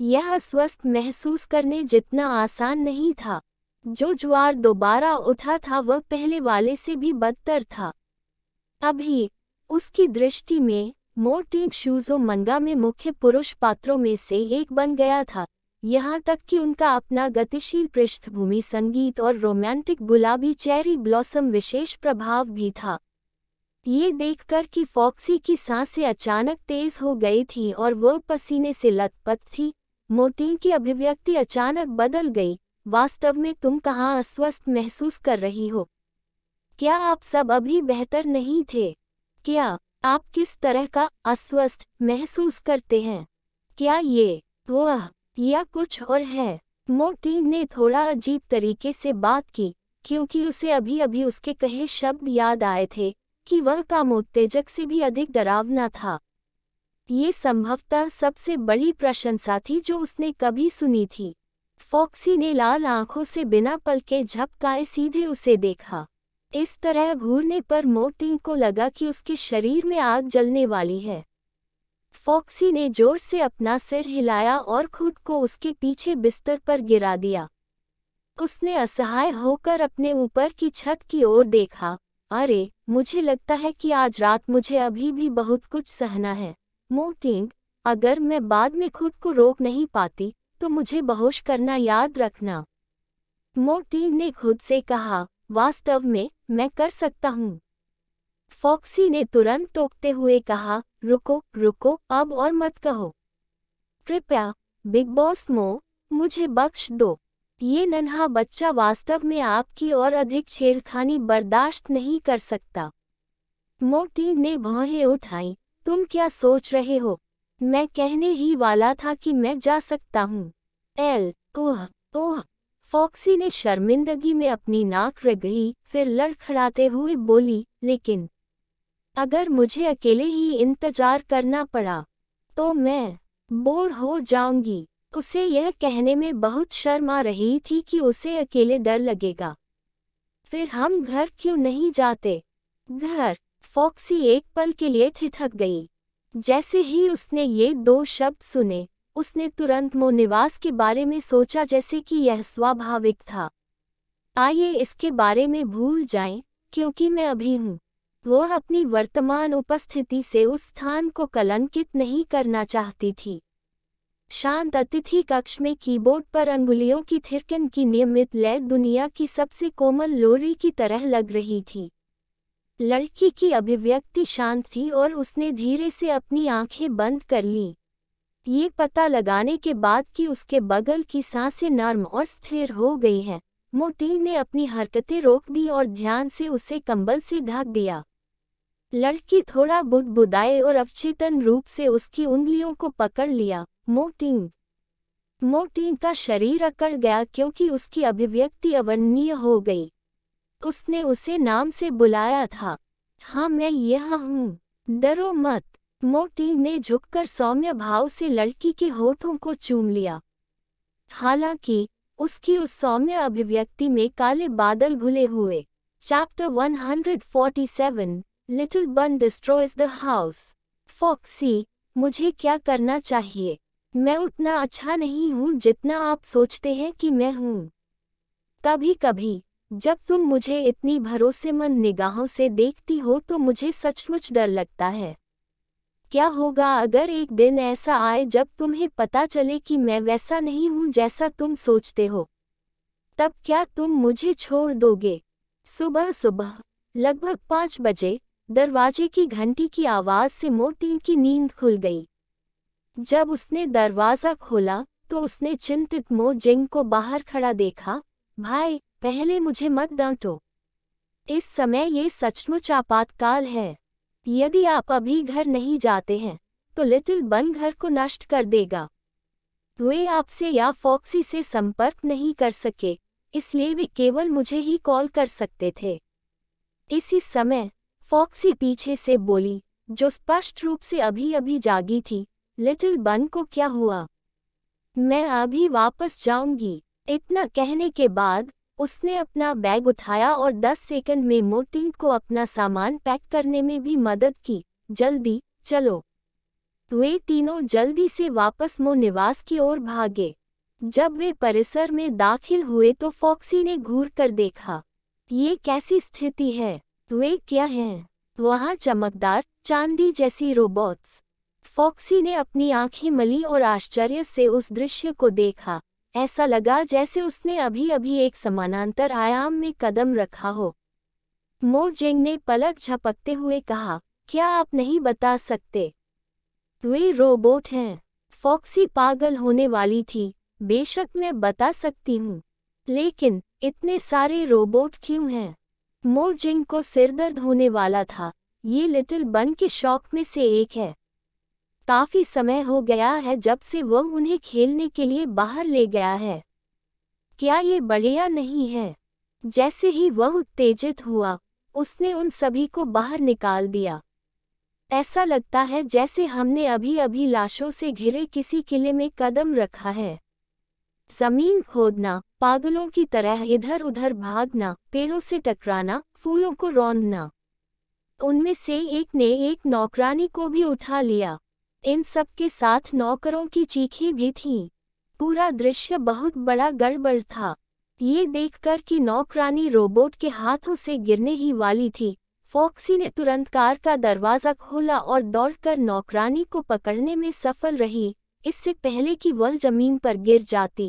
यह अस्वस्थ महसूस करने जितना आसान नहीं था जो ज्वार दोबारा उठा था वह पहले वाले से भी बदतर था अभी उसकी दृष्टि में मोटेक शूजो मंगा में मुख्य पुरुष पात्रों में से एक बन गया था यहाँ तक कि उनका अपना गतिशील पृष्ठभूमि संगीत और रोमांटिक गुलाबी चेरी ब्लॉसम विशेष प्रभाव भी था ये देखकर कि फॉक्सी की सांसें अचानक तेज हो गई थी और वह पसीने से लतपथ थी मोटीन की अभिव्यक्ति अचानक बदल गई वास्तव में तुम कहाँ अस्वस्थ महसूस कर रही हो क्या आप सब अभी बेहतर नहीं थे क्या आप किस तरह का अस्वस्थ महसूस करते हैं क्या ये वह या कुछ और है मोटीन ने थोड़ा अजीब तरीके से बात की क्योंकि उसे अभी अभी उसके कहे शब्द याद आए थे कि वह कामोत्तेजक से भी अधिक डरावना था ये संभवतः सबसे बड़ी प्रशंसा थी जो उसने कभी सुनी थी फॉक्सी ने लाल आंखों से बिना पल के झपकाए सीधे उसे देखा इस तरह घूरने पर मोटिंग को लगा कि उसके शरीर में आग जलने वाली है फॉक्सी ने जोर से अपना सिर हिलाया और खुद को उसके पीछे बिस्तर पर गिरा दिया उसने असहाय होकर अपने ऊपर की छत की ओर देखा अरे मुझे लगता है कि आज रात मुझे अभी भी बहुत कुछ सहना है मोटिंग अगर मैं बाद में खुद को रोक नहीं पाती तो मुझे बहोश करना याद रखना मोटिंग ने खुद से कहा वास्तव में मैं कर सकता हूँ फॉक्सी ने तुरंत टोकते हुए कहा रुको रुको अब और मत कहो कृपया बिग बॉस मो मुझे बख्श दो ये नन्हा बच्चा वास्तव में आपकी और अधिक छेड़खानी बर्दाश्त नहीं कर सकता मोटी ने भौहें उठाई तुम क्या सोच रहे हो मैं कहने ही वाला था कि मैं जा सकता हूँ एल ओह ओह फॉक्सी ने शर्मिंदगी में अपनी नाक रगड़ी फिर लड़खड़ाते हुए बोली लेकिन अगर मुझे अकेले ही इंतजार करना पड़ा तो मैं बोर हो जाऊंगी उसे यह कहने में बहुत शर्म आ रही थी कि उसे अकेले डर लगेगा फिर हम घर क्यों नहीं जाते घर फॉक्सी एक पल के लिए थिथक गई जैसे ही उसने ये दो शब्द सुने उसने तुरंत मोनिवास के बारे में सोचा जैसे कि यह स्वाभाविक था आइए इसके बारे में भूल जाएं, क्योंकि मैं अभी हूँ वह अपनी वर्तमान उपस्थिति से उस स्थान को कलंकित नहीं करना चाहती थी शांत अतिथि कक्ष में कीबोर्ड पर अंगुलियों की थिरकन की नियमित लय दुनिया की सबसे कोमल लोरी की तरह लग रही थी लड़की की अभिव्यक्ति शांत थी और उसने धीरे से अपनी आंखें बंद कर लीं ये पता लगाने के बाद कि उसके बगल की सांसें नर्म और स्थिर हो गई हैं मोटी ने अपनी हरकतें रोक दी और ध्यान से उसे कंबल से ढक दिया लड़की थोड़ा बुदबुदाए और अवचेतन रूप से उसकी उंगलियों को पकड़ लिया मोटिंग मोटिंग का शरीर अकड़ गया क्योंकि उसकी अभिव्यक्ति अवर्णीय हो गई उसने उसे नाम से बुलाया था हाँ मैं यह हूँ डरो मत मोटिंग ने झुककर सौम्य भाव से लड़की के होठों को चूम लिया हालांकि उसकी उस सौम्य अभिव्यक्ति में काले बादल घुले हुए chapter 147 little bun destroys the house Foxy मुझे क्या करना चाहिए मैं उतना अच्छा नहीं हूँ जितना आप सोचते हैं कि मैं हूँ कभी कभी जब तुम मुझे इतनी भरोसेमंद निगाहों से देखती हो तो मुझे सचमुच डर लगता है क्या होगा अगर एक दिन ऐसा आए जब तुम्हें पता चले कि मैं वैसा नहीं हूं जैसा तुम सोचते हो तब क्या तुम मुझे छोड़ दोगे सुबह सुबह लगभग पाँच बजे दरवाजे की घंटी की आवाज़ से मोटी की नींद खुल गई जब उसने दरवाज़ा खोला तो उसने चिंतित मो जिंग को बाहर खड़ा देखा भाई पहले मुझे मत डांटो इस समय ये सचमुच आपातकाल है यदि आप अभी घर नहीं जाते हैं तो लिटिल बन घर को नष्ट कर देगा वे आपसे या फॉक्सी से संपर्क नहीं कर सके इसलिए वे केवल मुझे ही कॉल कर सकते थे इसी समय फॉक्सी पीछे से बोली जो स्पष्ट रूप से अभी अभी जागी थी लिटिल बन को क्या हुआ मैं अभी वापस जाऊंगी इतना कहने के बाद उसने अपना बैग उठाया और दस सेकंड में मोटिन को अपना सामान पैक करने में भी मदद की जल्दी चलो वे तीनों जल्दी से वापस मो निवास की ओर भागे जब वे परिसर में दाखिल हुए तो फॉक्सी ने घूर कर देखा ये कैसी स्थिति है वे क्या हैं वहाँ चमकदार चांदी जैसी रोबोट्स फॉक्सी ने अपनी आंखें मली और आश्चर्य से उस दृश्य को देखा ऐसा लगा जैसे उसने अभी अभी एक समानांतर आयाम में कदम रखा हो मो जेंग ने पलक झपकते हुए कहा क्या आप नहीं बता सकते वे रोबोट हैं फॉक्सी पागल होने वाली थी बेशक मैं बता सकती हूँ लेकिन इतने सारे रोबोट क्यों हैं मोजिंग को सिरदर्द होने वाला था ये लिटिल बन के शौक में से एक है काफी समय हो गया है जब से वो उन्हें खेलने के लिए बाहर ले गया है क्या ये बढ़िया नहीं है जैसे ही वह उत्तेजित हुआ उसने उन सभी को बाहर निकाल दिया ऐसा लगता है जैसे हमने अभी अभी लाशों से घिरे किसी किले में कदम रखा है जमीन खोदना पागलों की तरह इधर उधर भागना पेड़ों से टकराना फूलों को रौंदना उनमें से एक ने एक नौकरानी को भी उठा लिया इन सब के साथ नौकरों की चीखें भी थीं पूरा दृश्य बहुत बड़ा गड़बड़ था ये देखकर कि नौकरानी रोबोट के हाथों से गिरने ही वाली थी फॉक्सी ने तुरंत कार का दरवाज़ा खोला और दौड़कर नौकरानी को पकड़ने में सफल रही इससे पहले कि वह जमीन पर गिर जाती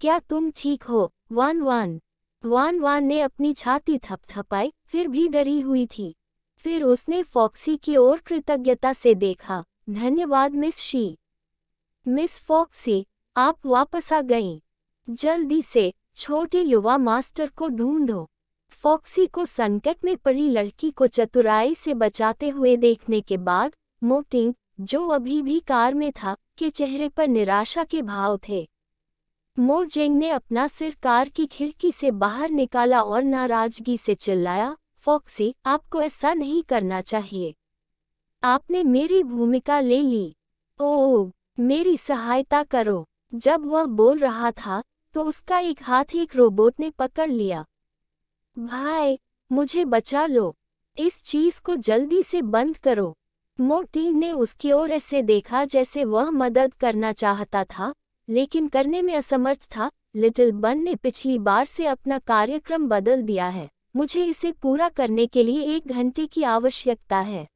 क्या तुम ठीक हो वान वान वान वान ने अपनी छाती थपथपाई फिर भी डरी हुई थी फिर उसने फॉक्सी की ओर कृतज्ञता से देखा धन्यवाद मिस शी मिस फॉक्सी आप वापस आ गईं। जल्दी से छोटे युवा मास्टर को ढूंढो फॉक्सी को संकट में पड़ी लड़की को चतुराई से बचाते हुए देखने के बाद मोटिंग जो अभी भी कार में था के चेहरे पर निराशा के भाव थे मोजेंग ने अपना सिर कार की खिड़की से बाहर निकाला और नाराजगी से चिल्लाया फॉक्सी आपको ऐसा नहीं करना चाहिए आपने मेरी भूमिका ले ली ओ मेरी सहायता करो जब वह बोल रहा था तो उसका एक हाथ एक रोबोट ने पकड़ लिया भाई मुझे बचा लो इस चीज को जल्दी से बंद करो मोटी ने उसकी ओर ऐसे देखा जैसे वह मदद करना चाहता था लेकिन करने में असमर्थ था लिटिल बन ने पिछली बार से अपना कार्यक्रम बदल दिया है मुझे इसे पूरा करने के लिए एक घंटे की आवश्यकता है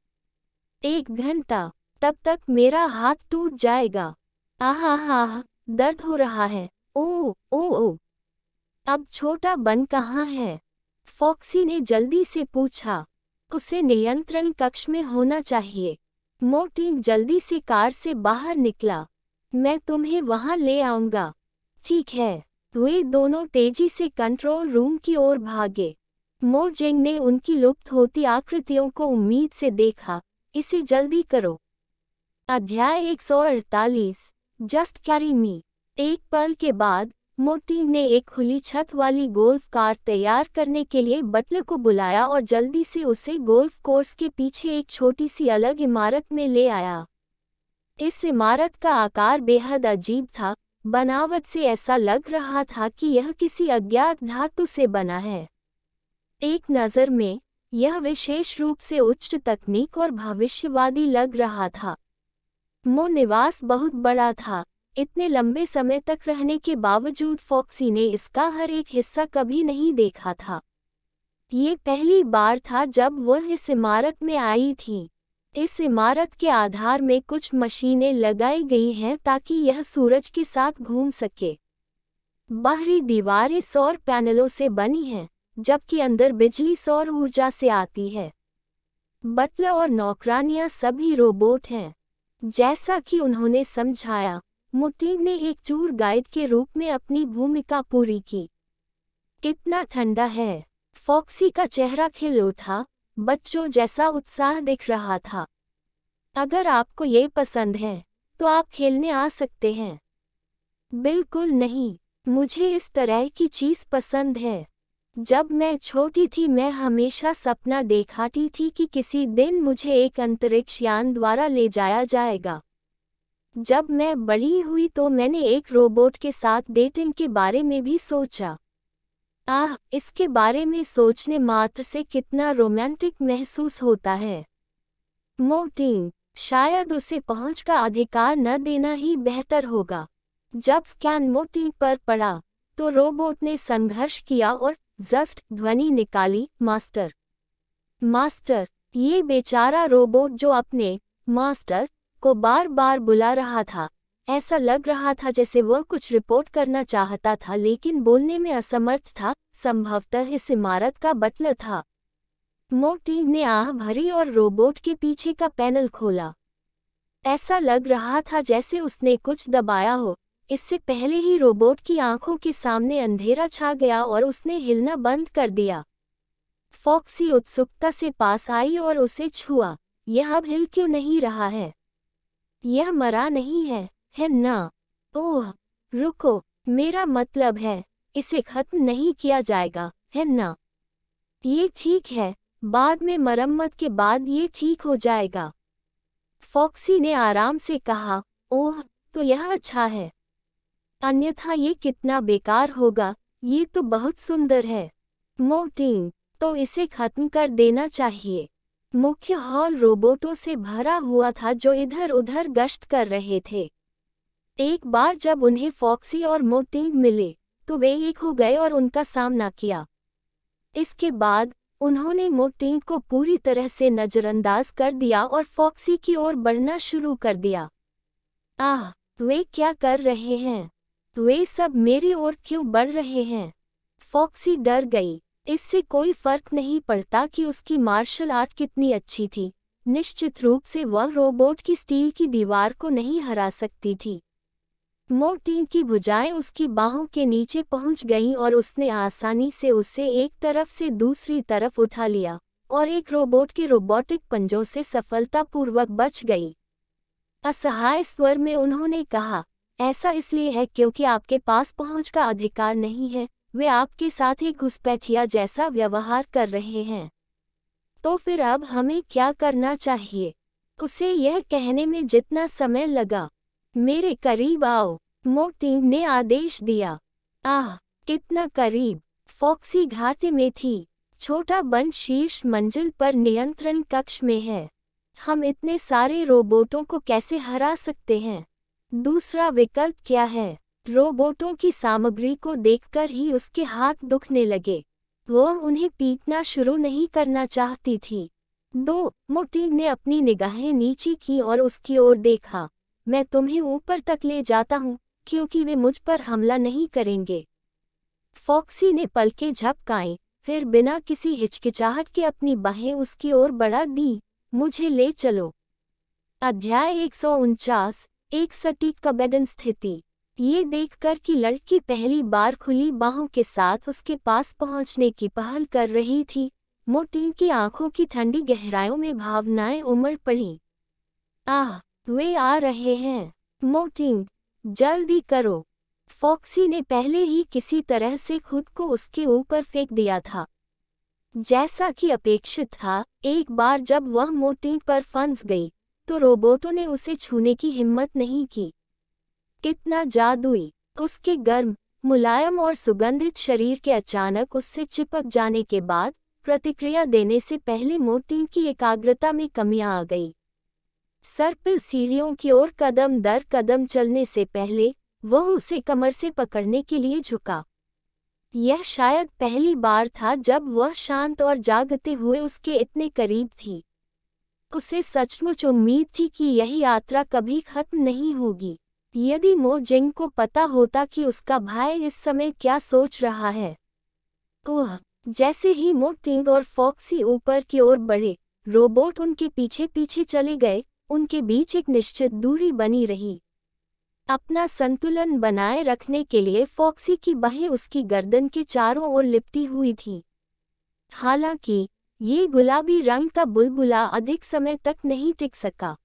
एक घंटा तब तक मेरा हाथ टूट जाएगा आहा हा दर्द हो रहा है ओ ओ ओ अब छोटा बन कहाँ है फॉक्सी ने जल्दी से पूछा उसे नियंत्रण कक्ष में होना चाहिए मोटी जल्दी से कार से बाहर निकला मैं तुम्हें वहां ले आऊंगा ठीक है वे दोनों तेजी से कंट्रोल रूम की ओर भागे मोजेंग ने उनकी लुप्त होती आकृतियों को उम्मीद से देखा इसे जल्दी करो अध्याय 148 जस्ट कैरी मी एक पल के बाद मोटी ने एक खुली छत वाली गोल्फ कार तैयार करने के लिए बटले को बुलाया और जल्दी से उसे गोल्फ कोर्स के पीछे एक छोटी सी अलग इमारत में ले आया इस इमारत का आकार बेहद अजीब था बनावट से ऐसा लग रहा था कि यह किसी अज्ञात धातु से बना है एक नज़र में यह विशेष रूप से उच्च तकनीक और भविष्यवादी लग रहा था मो निवास बहुत बड़ा था इतने लंबे समय तक रहने के बावजूद फॉक्सी ने इसका हर एक हिस्सा कभी नहीं देखा था ये पहली बार था जब वह इस इमारत में आई थी इस इमारत के आधार में कुछ मशीनें लगाई गई हैं ताकि यह सूरज के साथ घूम सके बाहरी दीवारें सौर पैनलों से बनी हैं जबकि अंदर बिजली सौर ऊर्जा से आती है बटलर और नौकरानियां सभी रोबोट हैं जैसा कि उन्होंने समझाया मुटीन ने एक टूर गाइड के रूप में अपनी भूमिका पूरी की कितना ठंडा है फॉक्सी का चेहरा खिल उठा बच्चों जैसा उत्साह दिख रहा था अगर आपको ये पसंद है तो आप खेलने आ सकते हैं बिल्कुल नहीं मुझे इस तरह की चीज़ पसंद है जब मैं छोटी थी मैं हमेशा सपना देखाती थी कि किसी दिन मुझे एक अंतरिक्ष यान द्वारा ले जाया जाएगा जब मैं बड़ी हुई तो मैंने एक रोबोट के साथ डेटिंग के बारे में भी सोचा आह इसके बारे में सोचने मात्र से कितना रोमांटिक महसूस होता है मोटीन शायद उसे पहुंच का अधिकार न देना ही बेहतर होगा जब स्कैन मोटीन पर पड़ा तो रोबोट ने संघर्ष किया और जस्ट ध्वनि निकाली मास्टर मास्टर ये बेचारा रोबोट जो अपने मास्टर को बार बार बुला रहा था ऐसा लग रहा था जैसे वह कुछ रिपोर्ट करना चाहता था लेकिन बोलने में असमर्थ था संभवतः इस इमारत का बटलर था मोटी ने आह भरी और रोबोट के पीछे का पैनल खोला ऐसा लग रहा था जैसे उसने कुछ दबाया हो इससे पहले ही रोबोट की आंखों के सामने अंधेरा छा गया और उसने हिलना बंद कर दिया फॉक्सी उत्सुकता से पास आई और उसे छुआ यह अब हिल क्यों नहीं रहा है यह मरा नहीं है है ना? ओह रुको मेरा मतलब है इसे खत्म नहीं किया जाएगा है ना? ये ठीक है बाद में मरम्मत के बाद ये ठीक हो जाएगा फॉक्सी ने आराम से कहा ओह तो यह अच्छा है अन्यथा ये कितना बेकार होगा ये तो बहुत सुंदर है मोटीन तो इसे खत्म कर देना चाहिए मुख्य हॉल रोबोटों से भरा हुआ था जो इधर उधर गश्त कर रहे थे एक बार जब उन्हें फॉक्सी और मोटिंग मिले तो वे एक हो गए और उनका सामना किया इसके बाद उन्होंने मोटिंग को पूरी तरह से नज़रअंदाज कर दिया और फॉक्सी की ओर बढ़ना शुरू कर दिया आह वे क्या कर रहे हैं वे सब मेरी ओर क्यों बढ़ रहे हैं फॉक्सी डर गई इससे कोई फर्क नहीं पड़ता कि उसकी मार्शल आर्ट कितनी अच्छी थी निश्चित रूप से वह रोबोट की स्टील की दीवार को नहीं हरा सकती थी मोटी की भुजाएं उसकी बाहों के नीचे पहुंच गईं और उसने आसानी से उसे एक तरफ से दूसरी तरफ उठा लिया और एक रोबोट के रोबोटिक पंजों से सफलतापूर्वक बच गई असहाय स्वर में उन्होंने कहा ऐसा इसलिए है क्योंकि आपके पास पहुंच का अधिकार नहीं है वे आपके साथ ही घुसपैठिया जैसा व्यवहार कर रहे हैं तो फिर अब हमें क्या करना चाहिए उसे यह कहने में जितना समय लगा मेरे करीब आओ मोटिंग ने आदेश दिया आह कितना करीब फॉक्सी घाटी में थी छोटा बन शीर्ष मंजिल पर नियंत्रण कक्ष में है हम इतने सारे रोबोटों को कैसे हरा सकते हैं दूसरा विकल्प क्या है रोबोटों की सामग्री को देखकर ही उसके हाथ दुखने लगे वह उन्हें पीटना शुरू नहीं करना चाहती थी दो मोटी ने अपनी निगाहें नीचे की और उसकी ओर देखा मैं तुम्हें ऊपर तक ले जाता हूँ क्योंकि वे मुझ पर हमला नहीं करेंगे फॉक्सी ने पलके झपकाए फिर बिना किसी हिचकिचाहट के अपनी बाहें उसकी ओर बढ़ा दी मुझे ले चलो अध्याय एक सौ उनचास एक सटीक कबेदन स्थिति ये देखकर कि लड़की पहली बार खुली बाहों के साथ उसके पास पहुंचने की पहल कर रही थी मोटी की आंखों की ठंडी गहराइयों में भावनाएं उमड़ पड़ी आह वे आ रहे हैं मोटिंग जल्दी करो फॉक्सी ने पहले ही किसी तरह से खुद को उसके ऊपर फेंक दिया था जैसा कि अपेक्षित था एक बार जब वह मोटिंग पर फंस गई तो रोबोटों ने उसे छूने की हिम्मत नहीं की कितना जादुई उसके गर्म मुलायम और सुगंधित शरीर के अचानक उससे चिपक जाने के बाद प्रतिक्रिया देने से पहले मोटी की एकाग्रता में कमियां आ गई सर सीढ़ियों की ओर कदम दर कदम चलने से पहले वह उसे कमर से पकड़ने के लिए झुका यह शायद पहली बार था जब वह शांत और जागते हुए उसके इतने करीब थी उसे सचमुच उम्मीद थी कि यह यात्रा कभी खत्म नहीं होगी यदि मो जिंग को पता होता कि उसका भाई इस समय क्या सोच रहा है ओह जैसे ही मो टिंग और फॉक्सी ऊपर की ओर बढ़े रोबोट उनके पीछे पीछे चले गए उनके बीच एक निश्चित दूरी बनी रही अपना संतुलन बनाए रखने के लिए फॉक्सी की बहें उसकी गर्दन के चारों ओर लिपटी हुई थी हालांकि ये गुलाबी रंग का बुलबुला अधिक समय तक नहीं टिक सका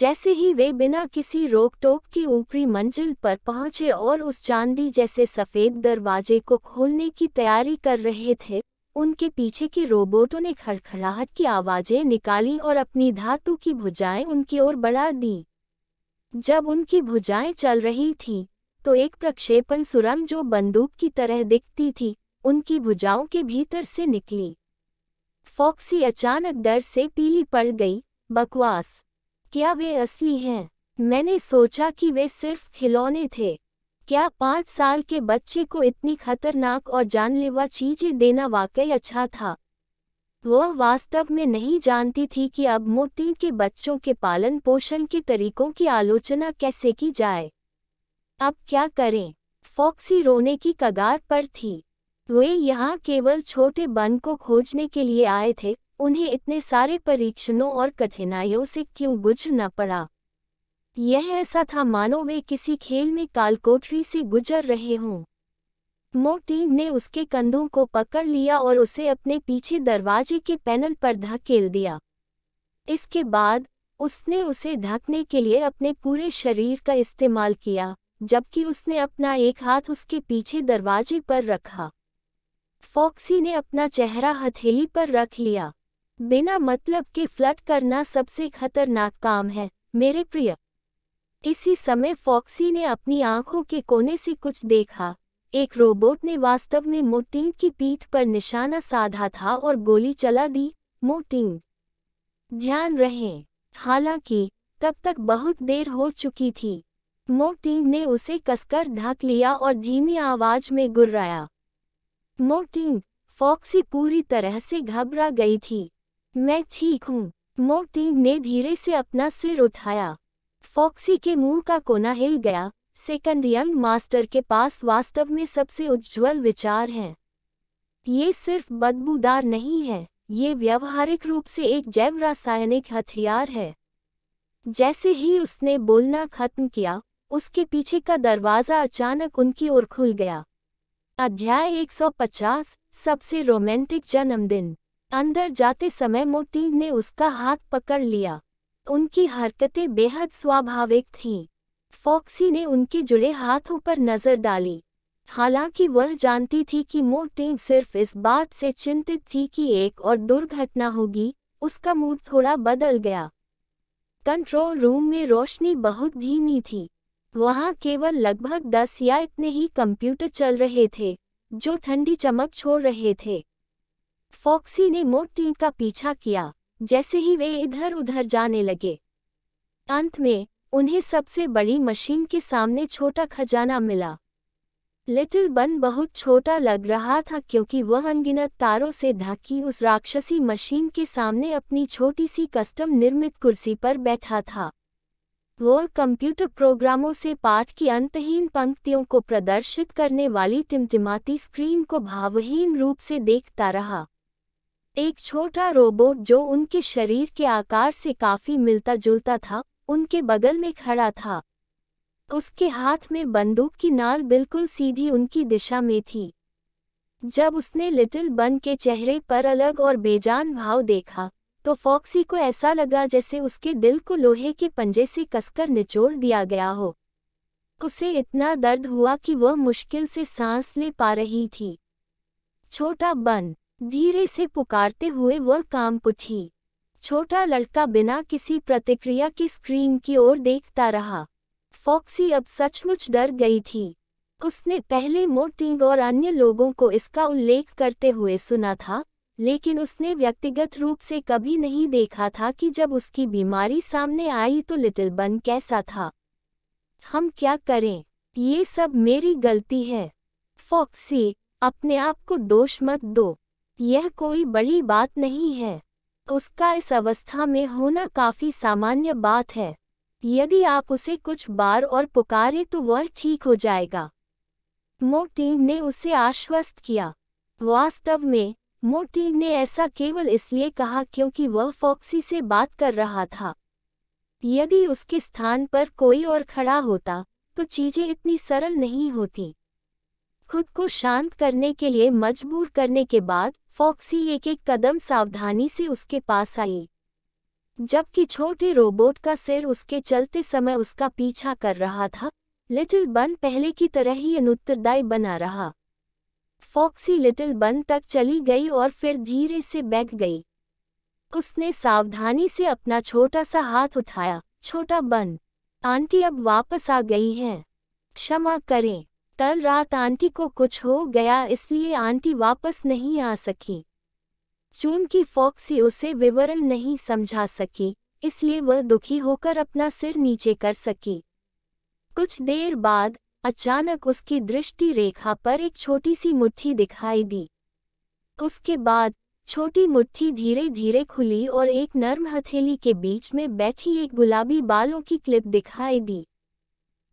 जैसे ही वे बिना किसी रोक टोक के ऊपरी मंजिल पर पहुंचे और उस चांदी जैसे सफ़ेद दरवाजे को खोलने की तैयारी कर रहे थे उनके पीछे के रोबोटों ने खड़खड़ाहट की आवाज़ें निकाली और अपनी धातु की भुजाएं उनकी ओर बढ़ा दी जब उनकी भुजाएं चल रही थीं तो एक प्रक्षेपण सुरंग जो बंदूक की तरह दिखती थी उनकी भुजाओं के भीतर से निकली फॉक्सी अचानक डर से पीली पड़ गई बकवास क्या वे असली हैं मैंने सोचा कि वे सिर्फ खिलौने थे क्या पाँच साल के बच्चे को इतनी खतरनाक और जानलेवा चीजें देना वाकई अच्छा था वह वास्तव में नहीं जानती थी कि अब मोटी के बच्चों के पालन पोषण के तरीकों की आलोचना कैसे की जाए अब क्या करें फॉक्सी रोने की कगार पर थी वे यहाँ केवल छोटे बन को खोजने के लिए आए थे उन्हें इतने सारे परीक्षणों और कठिनाइयों से क्यों गुजरना पड़ा यह ऐसा था मानो वे किसी खेल में कालकोठरी से गुजर रहे हों मोटिंग ने उसके कंधों को पकड़ लिया और उसे अपने पीछे दरवाजे के पैनल पर धकेल दिया इसके बाद उसने उसे ढकने के लिए अपने पूरे शरीर का इस्तेमाल किया जबकि उसने अपना एक हाथ उसके पीछे दरवाजे पर रखा फॉक्सी ने अपना चेहरा हथेली पर रख लिया बिना मतलब के फ्लट करना सबसे खतरनाक काम है मेरे प्रिय इसी समय फॉक्सी ने अपनी आंखों के कोने से कुछ देखा एक रोबोट ने वास्तव में मोटिंग की पीठ पर निशाना साधा था और गोली चला दी मोटिंग ध्यान रहे हालांकि तब तक बहुत देर हो चुकी थी मोटिंग ने उसे कसकर ढक लिया और धीमी आवाज में गुर्राया मोटिंग फॉक्सी पूरी तरह से घबरा गई थी मैं ठीक हूँ मोटिंग ने धीरे से अपना सिर उठाया फॉक्सी के मुंह का कोना हिल गया सेकंड यंग मास्टर के पास वास्तव में सबसे उज्जवल विचार हैं ये सिर्फ बदबूदार नहीं है ये व्यवहारिक रूप से एक जैव रासायनिक हथियार है जैसे ही उसने बोलना खत्म किया उसके पीछे का दरवाज़ा अचानक उनकी ओर खुल गया अध्याय 150 सबसे रोमांटिक जन्मदिन अंदर जाते समय मोटी ने उसका हाथ पकड़ लिया उनकी हरकतें बेहद स्वाभाविक थीं फॉक्सी ने उनके जुड़े हाथों पर नजर डाली हालांकि वह जानती थी कि मोटी सिर्फ इस बात से चिंतित थी कि एक और दुर्घटना होगी उसका मूड थोड़ा बदल गया कंट्रोल रूम में रोशनी बहुत धीमी थी वहाँ केवल लगभग दस या इतने ही कंप्यूटर चल रहे थे जो ठंडी चमक छोड़ रहे थे फॉक्सी ने मोटी का पीछा किया जैसे ही वे इधर उधर जाने लगे अंत में उन्हें सबसे बड़ी मशीन के सामने छोटा खजाना मिला लिटिल बन बहुत छोटा लग रहा था क्योंकि वह अनगिनत तारों से ढकी उस राक्षसी मशीन के सामने अपनी छोटी सी कस्टम निर्मित कुर्सी पर बैठा था वो कंप्यूटर प्रोग्रामों से पाठ की अंतहीन पंक्तियों को प्रदर्शित करने वाली टिमटिमाती स्क्रीन को भावहीन रूप से देखता रहा एक छोटा रोबोट जो उनके शरीर के आकार से काफी मिलता जुलता था उनके बगल में खड़ा था उसके हाथ में बंदूक की नाल बिल्कुल सीधी उनकी दिशा में थी जब उसने लिटिल बन के चेहरे पर अलग और बेजान भाव देखा तो फॉक्सी को ऐसा लगा जैसे उसके दिल को लोहे के पंजे से कसकर निचोड़ दिया गया हो उसे इतना दर्द हुआ कि वह मुश्किल से सांस ले पा रही थी छोटा बन धीरे से पुकारते हुए वह काम उठी छोटा लड़का बिना किसी प्रतिक्रिया की स्क्रीन की ओर देखता रहा फॉक्सी अब सचमुच डर गई थी उसने पहले मोटिंग और अन्य लोगों को इसका उल्लेख करते हुए सुना था लेकिन उसने व्यक्तिगत रूप से कभी नहीं देखा था कि जब उसकी बीमारी सामने आई तो लिटिल बन कैसा था हम क्या करें ये सब मेरी गलती है फॉक्सी अपने आप को दोष मत दो यह कोई बड़ी बात नहीं है उसका इस अवस्था में होना काफ़ी सामान्य बात है यदि आप उसे कुछ बार और पुकारे तो वह ठीक हो जाएगा मोटी ने उसे आश्वस्त किया वास्तव में मोटीग ने ऐसा केवल इसलिए कहा क्योंकि वह फॉक्सी से बात कर रहा था यदि उसके स्थान पर कोई और खड़ा होता तो चीजें इतनी सरल नहीं होती खुद को शांत करने के लिए मजबूर करने के बाद फॉक्सी एक एक कदम सावधानी से उसके पास आई जबकि छोटे रोबोट का सिर उसके चलते समय उसका पीछा कर रहा था लिटिल बन पहले की तरह ही अनुत्तरदायी बना रहा फॉक्सी लिटिल बन तक चली गई और फिर धीरे से बैग गई उसने सावधानी से अपना छोटा सा हाथ उठाया छोटा बन आंटी अब वापस आ गई हैं क्षमा करें कल रात आंटी को कुछ हो गया इसलिए आंटी वापस नहीं आ सकी चूंकि फॉक्सी उसे विवरण नहीं समझा सकी इसलिए वह दुखी होकर अपना सिर नीचे कर सकी कुछ देर बाद अचानक उसकी दृष्टि रेखा पर एक छोटी सी मुट्ठी दिखाई दी उसके बाद छोटी मुट्ठी धीरे धीरे खुली और एक नर्म हथेली के बीच में बैठी एक गुलाबी बालों की क्लिप दिखाई दी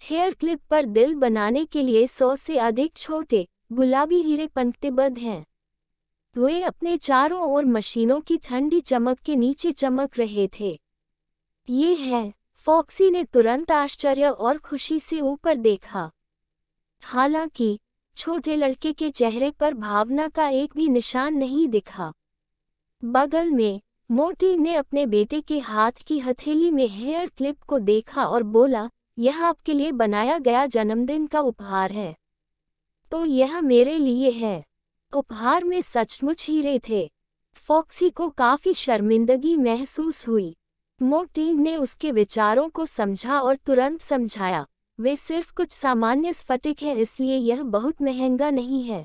हेयर क्लिप पर दिल बनाने के लिए सौ से अधिक छोटे गुलाबी हीरे पंक्तिबद्ध हैं वे अपने चारों ओर मशीनों की ठंडी चमक के नीचे चमक रहे थे ये है फॉक्सी ने तुरंत आश्चर्य और खुशी से ऊपर देखा हालांकि छोटे लड़के के चेहरे पर भावना का एक भी निशान नहीं दिखा बगल में मोटी ने अपने बेटे के हाथ की हथेली में हेयर क्लिप को देखा और बोला यह आपके लिए बनाया गया जन्मदिन का उपहार है तो यह मेरे लिए है उपहार में सचमुच हीरे थे फॉक्सी को काफी शर्मिंदगी महसूस हुई मोटीन ने उसके विचारों को समझा और तुरंत समझाया वे सिर्फ कुछ सामान्य स्फटिक हैं इसलिए यह बहुत महंगा नहीं है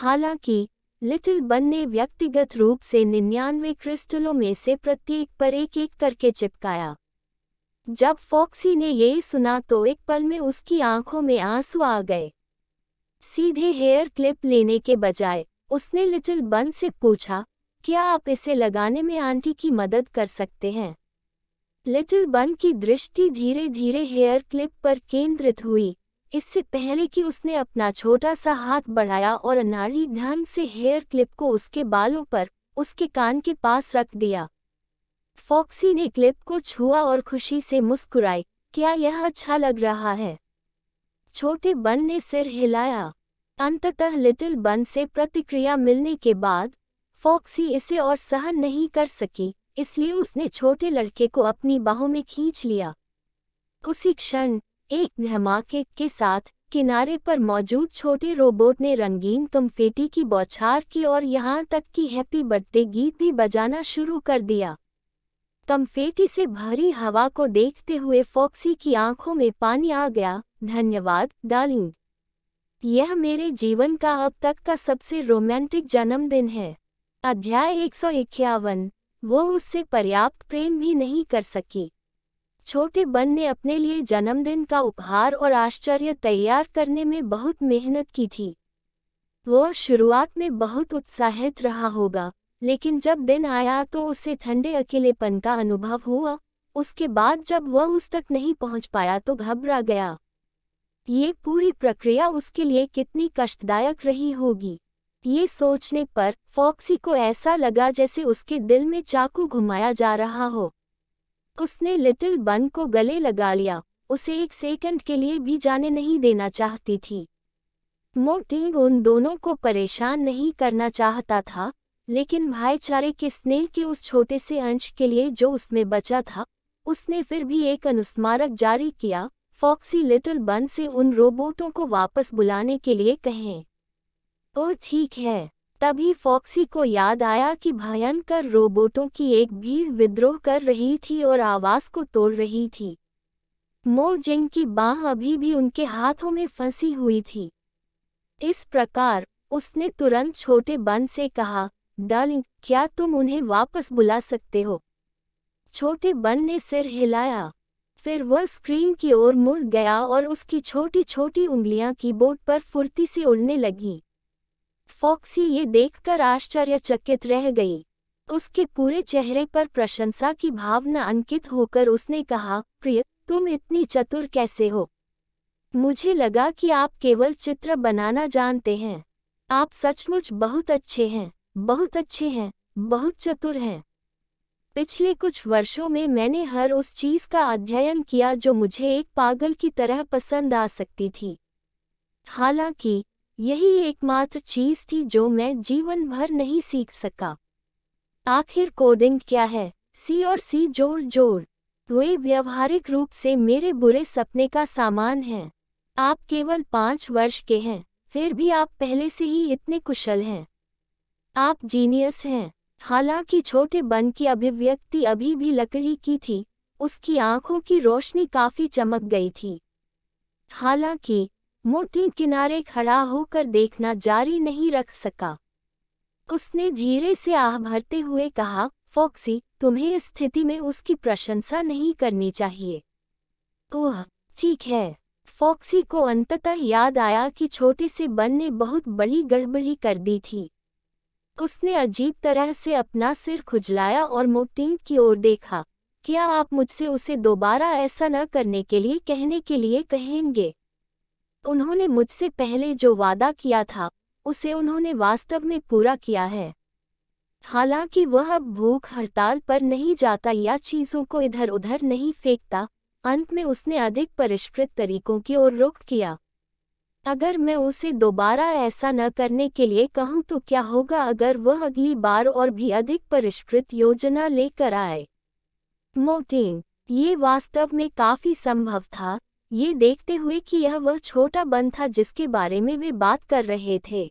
हालांकि लिटिल बन ने व्यक्तिगत रूप से निन्यानवे क्रिस्टलों में से प्रत्येक पर एक एक करके चिपकाया जब फॉक्सी ने यही सुना तो एक पल में उसकी आंखों में आंसू आ गए सीधे हेयर क्लिप लेने के बजाय उसने लिटिल बन से पूछा क्या आप इसे लगाने में आंटी की मदद कर सकते हैं लिटिल बन की दृष्टि धीरे धीरे हेयर क्लिप पर केंद्रित हुई इससे पहले कि उसने अपना छोटा सा हाथ बढ़ाया और अनाड़ी ढंग से हेयर क्लिप को उसके बालों पर उसके कान के पास रख दिया फॉक्सी ने क्लिप को छुआ और खुशी से मुस्कुराई क्या यह अच्छा लग रहा है छोटे बन ने सिर हिलाया अंततः लिटिल बन से प्रतिक्रिया मिलने के बाद फॉक्सी इसे और सहन नहीं कर सकी इसलिए उसने छोटे लड़के को अपनी बाहों में खींच लिया उसी क्षण एक धमाके के साथ किनारे पर मौजूद छोटे रोबोट ने रंगीन तुमफेटी की बौछार की और यहाँ तक कि हैप्पी बर्थडे गीत भी बजाना शुरू कर दिया तमफेटी से भरी हवा को देखते हुए फॉक्सी की आंखों में पानी आ गया धन्यवाद डार्लिंग यह मेरे जीवन का अब तक का सबसे रोमांटिक जन्मदिन है अध्याय एक सौ इक्यावन वो उससे पर्याप्त प्रेम भी नहीं कर सकी छोटे बन ने अपने लिए जन्मदिन का उपहार और आश्चर्य तैयार करने में बहुत मेहनत की थी वो शुरुआत में बहुत उत्साहित रहा होगा लेकिन जब दिन आया तो उसे ठंडे अकेलेपन का अनुभव हुआ उसके बाद जब वह उस तक नहीं पहुंच पाया तो घबरा गया ये पूरी प्रक्रिया उसके लिए कितनी कष्टदायक रही होगी ये सोचने पर फॉक्सी को ऐसा लगा जैसे उसके दिल में चाकू घुमाया जा रहा हो उसने लिटिल बन को गले लगा लिया उसे एक सेकंड के लिए भी जाने नहीं देना चाहती थी मोटिंग उन दोनों को परेशान नहीं करना चाहता था लेकिन भाईचारे के स्नेह के उस छोटे से अंश के लिए जो उसमें बचा था उसने फिर भी एक अनुस्मारक जारी किया फॉक्सी लिटिल बन से उन रोबोटों को वापस बुलाने के लिए कहें ओ ठीक है तभी फॉक्सी को याद आया कि भयंकर रोबोटों की एक भीड़ विद्रोह कर रही थी और आवाज को तोड़ रही थी मो जिंग की बाह अभी भी उनके हाथों में फंसी हुई थी इस प्रकार उसने तुरंत छोटे बन से कहा डार्लिंग क्या तुम उन्हें वापस बुला सकते हो छोटे बन ने सिर हिलाया फिर वह स्क्रीन की ओर मुड़ गया और उसकी छोटी छोटी उंगलियां बोर्ड पर फुर्ती से उड़ने लगीं फॉक्सी ये देखकर आश्चर्यचकित रह गई उसके पूरे चेहरे पर प्रशंसा की भावना अंकित होकर उसने कहा प्रिय तुम इतनी चतुर कैसे हो मुझे लगा कि आप केवल चित्र बनाना जानते हैं आप सचमुच बहुत अच्छे हैं बहुत अच्छे हैं बहुत चतुर हैं पिछले कुछ वर्षों में मैंने हर उस चीज़ का अध्ययन किया जो मुझे एक पागल की तरह पसंद आ सकती थी हालांकि यही एकमात्र चीज थी जो मैं जीवन भर नहीं सीख सका आखिर कोडिंग क्या है सी और सी जोर जोर वे व्यवहारिक रूप से मेरे बुरे सपने का सामान हैं आप केवल पाँच वर्ष के हैं फिर भी आप पहले से ही इतने कुशल हैं आप जीनियस हैं हालांकि छोटे बन की अभिव्यक्ति अभी भी लकड़ी की थी उसकी आंखों की रोशनी काफ़ी चमक गई थी हालांकि मोटी किनारे खड़ा होकर देखना जारी नहीं रख सका उसने धीरे से आह भरते हुए कहा फॉक्सी तुम्हें इस स्थिति में उसकी प्रशंसा नहीं करनी चाहिए ओह ठीक है फॉक्सी को अंततः याद आया कि छोटे से बन ने बहुत बड़ी गड़बड़ी कर दी थी उसने अजीब तरह से अपना सिर खुजलाया और मोटीन की ओर देखा क्या आप मुझसे उसे दोबारा ऐसा न करने के लिए कहने के लिए कहेंगे उन्होंने मुझसे पहले जो वादा किया था उसे उन्होंने वास्तव में पूरा किया है हालांकि वह अब भूख हड़ताल पर नहीं जाता या चीज़ों को इधर उधर नहीं फेंकता अंत में उसने अधिक परिष्कृत तरीकों की ओर रुख किया अगर मैं उसे दोबारा ऐसा न करने के लिए कहूं तो क्या होगा अगर वह अगली बार और भी अधिक परिष्कृत योजना लेकर आए मोटिंग ये वास्तव में काफ़ी संभव था ये देखते हुए कि यह वह छोटा बन था जिसके बारे में वे बात कर रहे थे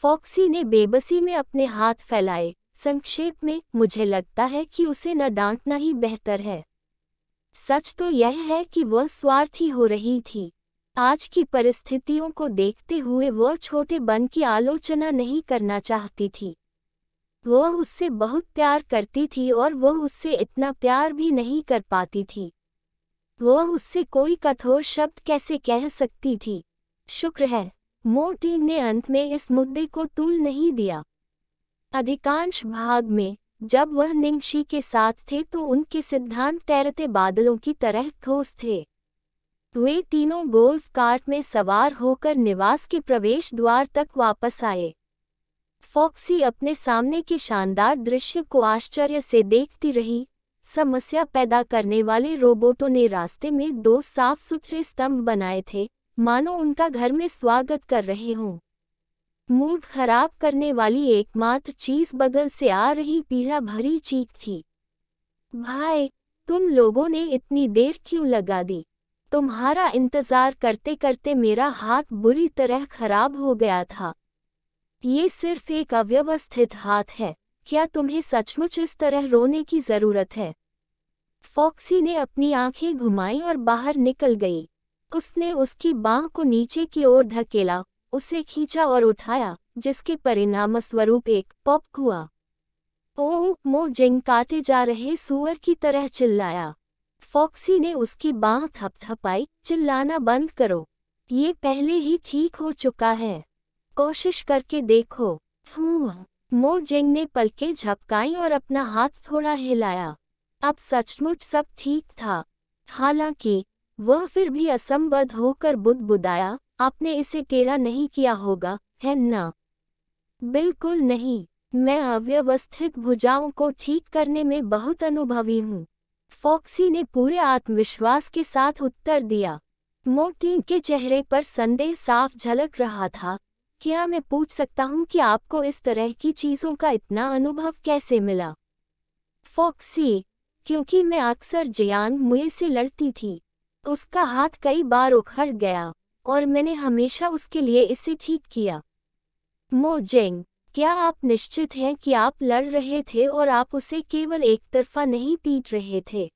फॉक्सी ने बेबसी में अपने हाथ फैलाए संक्षेप में मुझे लगता है कि उसे न डांटना ही बेहतर है सच तो यह है कि वह स्वार्थी हो रही थी आज की परिस्थितियों को देखते हुए वह छोटे बन की आलोचना नहीं करना चाहती थी वह उससे बहुत प्यार करती थी और वह उससे इतना प्यार भी नहीं कर पाती थी वह उससे कोई कठोर शब्द कैसे कह सकती थी शुक्र है मोटी ने अंत में इस मुद्दे को तूल नहीं दिया अधिकांश भाग में जब वह निंगशी के साथ थे तो उनके सिद्धांत तैरते बादलों की तरह ठोस थे वे तीनों गोल्फ कार्ट में सवार होकर निवास के प्रवेश द्वार तक वापस आए फॉक्सी अपने सामने के शानदार दृश्य को आश्चर्य से देखती रही समस्या पैदा करने वाले रोबोटों ने रास्ते में दो साफ सुथरे स्तंभ बनाए थे मानो उनका घर में स्वागत कर रहे हों मूड खराब करने वाली एकमात्र चीज बगल से आ रही पीड़ा भरी चीख थी भाई तुम लोगों ने इतनी देर क्यों लगा दी तुम्हारा इंतजार करते करते मेरा हाथ बुरी तरह खराब हो गया था ये सिर्फ एक अव्यवस्थित हाथ है क्या तुम्हें सचमुच इस तरह रोने की जरूरत है फॉक्सी ने अपनी आंखें घुमाई और बाहर निकल गई उसने उसकी बांह को नीचे की ओर धकेला उसे खींचा और उठाया जिसके परिणाम स्वरूप एक पॉप हुआ ओ मो जिंग काटे जा रहे सुअर की तरह चिल्लाया फॉक्सी ने उसकी बांह थपथपाई चिल्लाना बंद करो ये पहले ही ठीक हो चुका है कोशिश करके देखो हूँ मो जिंग ने पलके झपकाई और अपना हाथ थोड़ा हिलाया अब सचमुच सब ठीक था हालांकि वह फिर भी असंबद्ध होकर बुदबुदाया आपने इसे टेढ़ा नहीं किया होगा है न बिल्कुल नहीं मैं अव्यवस्थित भुजाओं को ठीक करने में बहुत अनुभवी हूँ फॉक्सी ने पूरे आत्मविश्वास के साथ उत्तर दिया मोटी के चेहरे पर संदेह साफ झलक रहा था क्या मैं पूछ सकता हूँ कि आपको इस तरह की चीज़ों का इतना अनुभव कैसे मिला फॉक्सी क्योंकि मैं अक्सर जयांग मुए से लड़ती थी उसका हाथ कई बार उखड़ गया और मैंने हमेशा उसके लिए इसे ठीक किया मो जेंग क्या आप निश्चित हैं कि आप लड़ रहे थे और आप उसे केवल एक तरफा नहीं पीट रहे थे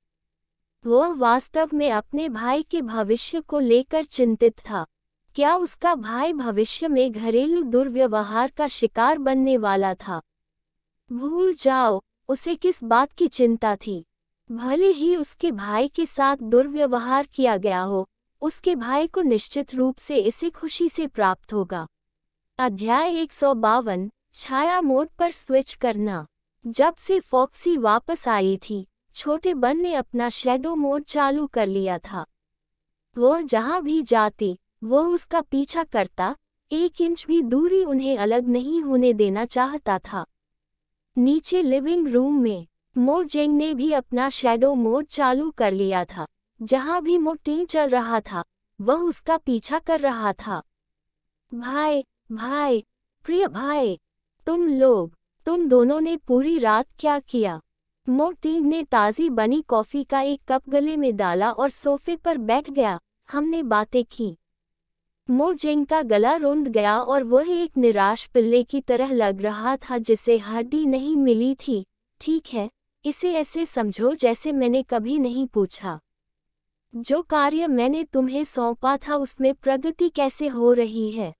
वह वास्तव में अपने भाई के भविष्य को लेकर चिंतित था क्या उसका भाई भविष्य में घरेलू दुर्व्यवहार का शिकार बनने वाला था भूल जाओ उसे किस बात की चिंता थी भले ही उसके भाई के साथ दुर्व्यवहार किया गया हो उसके भाई को निश्चित रूप से इसे खुशी से प्राप्त होगा अध्याय एक सौ बावन छाया मोड पर स्विच करना जब से फॉक्सी वापस आई थी छोटे बन ने अपना शेडो मोड चालू कर लिया था वह जहाँ भी जाती वह उसका पीछा करता एक इंच भी दूरी उन्हें अलग नहीं होने देना चाहता था नीचे लिविंग रूम में मोजेंग ने भी अपना शेडो मोड चालू कर लिया था जहां भी मोटें चल रहा था वह उसका पीछा कर रहा था भाई भाई प्रिय भाई तुम लोग तुम दोनों ने पूरी रात क्या किया मोटिंग ने ताज़ी बनी कॉफ़ी का एक कप गले में डाला और सोफे पर बैठ गया हमने बातें की मोजेंग का गला रोंद गया और वह एक निराश पिल्ले की तरह लग रहा था जिसे हड्डी नहीं मिली थी ठीक है इसे ऐसे समझो जैसे मैंने कभी नहीं पूछा जो कार्य मैंने तुम्हें सौंपा था उसमें प्रगति कैसे हो रही है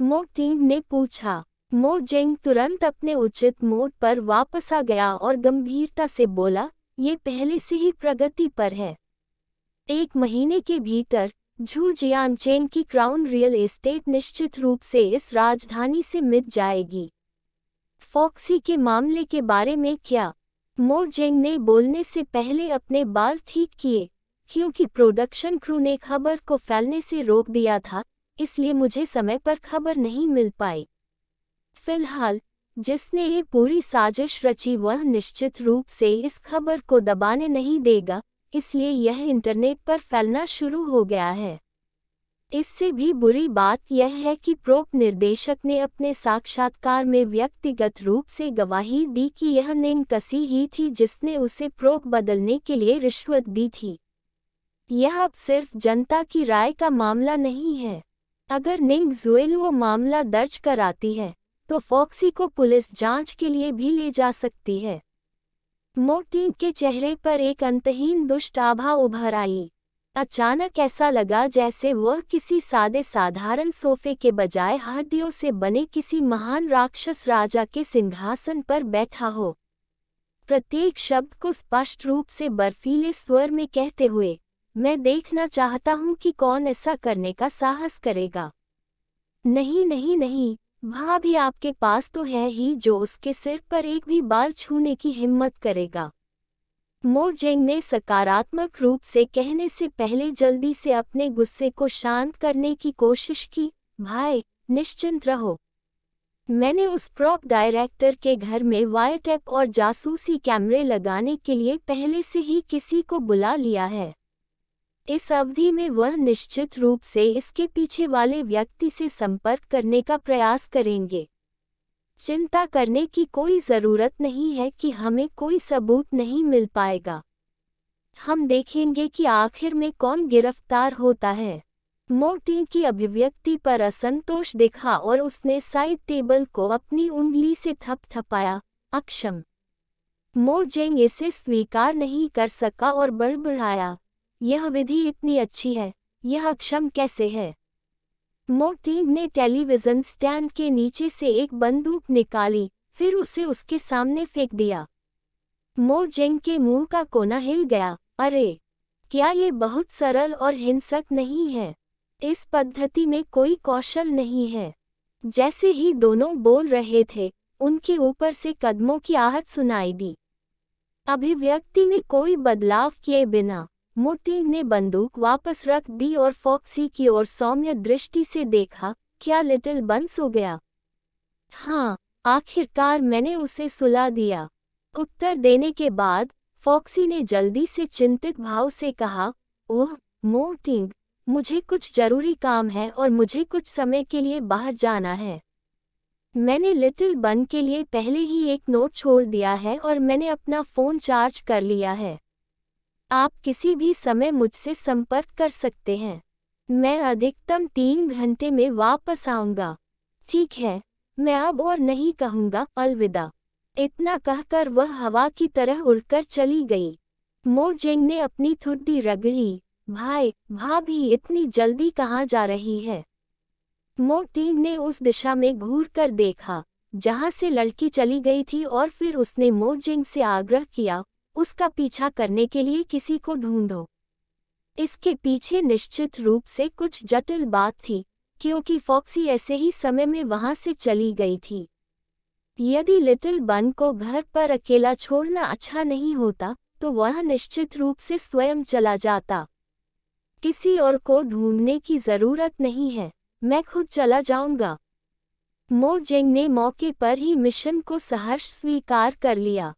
मो टिंग ने पूछा मो जेंग तुरंत अपने उचित मोड पर वापस आ गया और गंभीरता से बोला ये पहले से ही प्रगति पर है एक महीने के भीतर झू जियान चेन की क्राउन रियल एस्टेट निश्चित रूप से इस राजधानी से मिट जाएगी फॉक्सी के मामले के बारे में क्या मोजेंग ने बोलने से पहले अपने बाल ठीक किए क्योंकि प्रोडक्शन क्रू ने खबर को फैलने से रोक दिया था इसलिए मुझे समय पर खबर नहीं मिल पाई फिलहाल जिसने ये पूरी साजिश रची वह निश्चित रूप से इस खबर को दबाने नहीं देगा इसलिए यह इंटरनेट पर फैलना शुरू हो गया है इससे भी बुरी बात यह है कि प्रोप निर्देशक ने अपने साक्षात्कार में व्यक्तिगत रूप से गवाही दी कि यह निंग कसी ही थी जिसने उसे प्रोप बदलने के लिए रिश्वत दी थी यह अब सिर्फ जनता की राय का मामला नहीं है अगर निंग जुएल वो मामला दर्ज कराती है तो फॉक्सी को पुलिस जांच के लिए भी ले जा सकती है मोटी के चेहरे पर एक अंतहीन दुष्ट आभा उभर आई अचानक ऐसा लगा जैसे वह किसी सादे साधारण सोफे के बजाय हड्डियों से बने किसी महान राक्षस राजा के सिंहासन पर बैठा हो प्रत्येक शब्द को स्पष्ट रूप से बर्फीले स्वर में कहते हुए मैं देखना चाहता हूँ कि कौन ऐसा करने का साहस करेगा नहीं नहीं नहीं भाभी आपके पास तो है ही जो उसके सिर पर एक भी बाल छूने की हिम्मत करेगा मोजेंग ने सकारात्मक रूप से कहने से पहले जल्दी से अपने गुस्से को शांत करने की कोशिश की भाई निश्चिंत रहो मैंने उस प्रॉप डायरेक्टर के घर में वायरटेप और जासूसी कैमरे लगाने के लिए पहले से ही किसी को बुला लिया है इस अवधि में वह निश्चित रूप से इसके पीछे वाले व्यक्ति से संपर्क करने का प्रयास करेंगे चिंता करने की कोई ज़रूरत नहीं है कि हमें कोई सबूत नहीं मिल पाएगा हम देखेंगे कि आखिर में कौन गिरफ्तार होता है मोटी की अभिव्यक्ति पर असंतोष दिखा और उसने साइड टेबल को अपनी उंगली से थपथपाया अक्षम मोजेंग इसे स्वीकार नहीं कर सका और बड़बड़ाया यह विधि इतनी अच्छी है यह अक्षम कैसे है मोटीव ने टेलीविजन स्टैंड के नीचे से एक बंदूक निकाली फिर उसे उसके सामने फेंक दिया मोजेंग के मुंह का कोना हिल गया अरे क्या ये बहुत सरल और हिंसक नहीं है इस पद्धति में कोई कौशल नहीं है जैसे ही दोनों बोल रहे थे उनके ऊपर से कदमों की आहट सुनाई दी अभिव्यक्ति में कोई बदलाव किए बिना मुट्टी ने बंदूक वापस रख दी और फॉक्सी की ओर सौम्य दृष्टि से देखा क्या लिटिल बंस हो गया हाँ आखिरकार मैंने उसे सुला दिया उत्तर देने के बाद फॉक्सी ने जल्दी से चिंतित भाव से कहा ओह मोटिंग मुझे कुछ जरूरी काम है और मुझे कुछ समय के लिए बाहर जाना है मैंने लिटिल बन के लिए पहले ही एक नोट छोड़ दिया है और मैंने अपना फ़ोन चार्ज कर लिया है आप किसी भी समय मुझसे संपर्क कर सकते हैं मैं अधिकतम तीन घंटे में वापस आऊँगा ठीक है मैं अब और नहीं कहूँगा अलविदा इतना कहकर वह हवा की तरह उड़कर चली गई मोजेंग ने अपनी थुड्डी रगड़ी भाई भाभी इतनी जल्दी कहाँ जा रही है मोटिंग ने उस दिशा में घूर कर देखा जहाँ से लड़की चली गई थी और फिर उसने मोजेंग से आग्रह किया उसका पीछा करने के लिए किसी को ढूंढो इसके पीछे निश्चित रूप से कुछ जटिल बात थी क्योंकि फॉक्सी ऐसे ही समय में वहां से चली गई थी यदि लिटिल बन को घर पर अकेला छोड़ना अच्छा नहीं होता तो वह निश्चित रूप से स्वयं चला जाता किसी और को ढूंढने की जरूरत नहीं है मैं खुद चला जाऊंगा मोजेंग ने मौके पर ही मिशन को सहर्ष स्वीकार कर लिया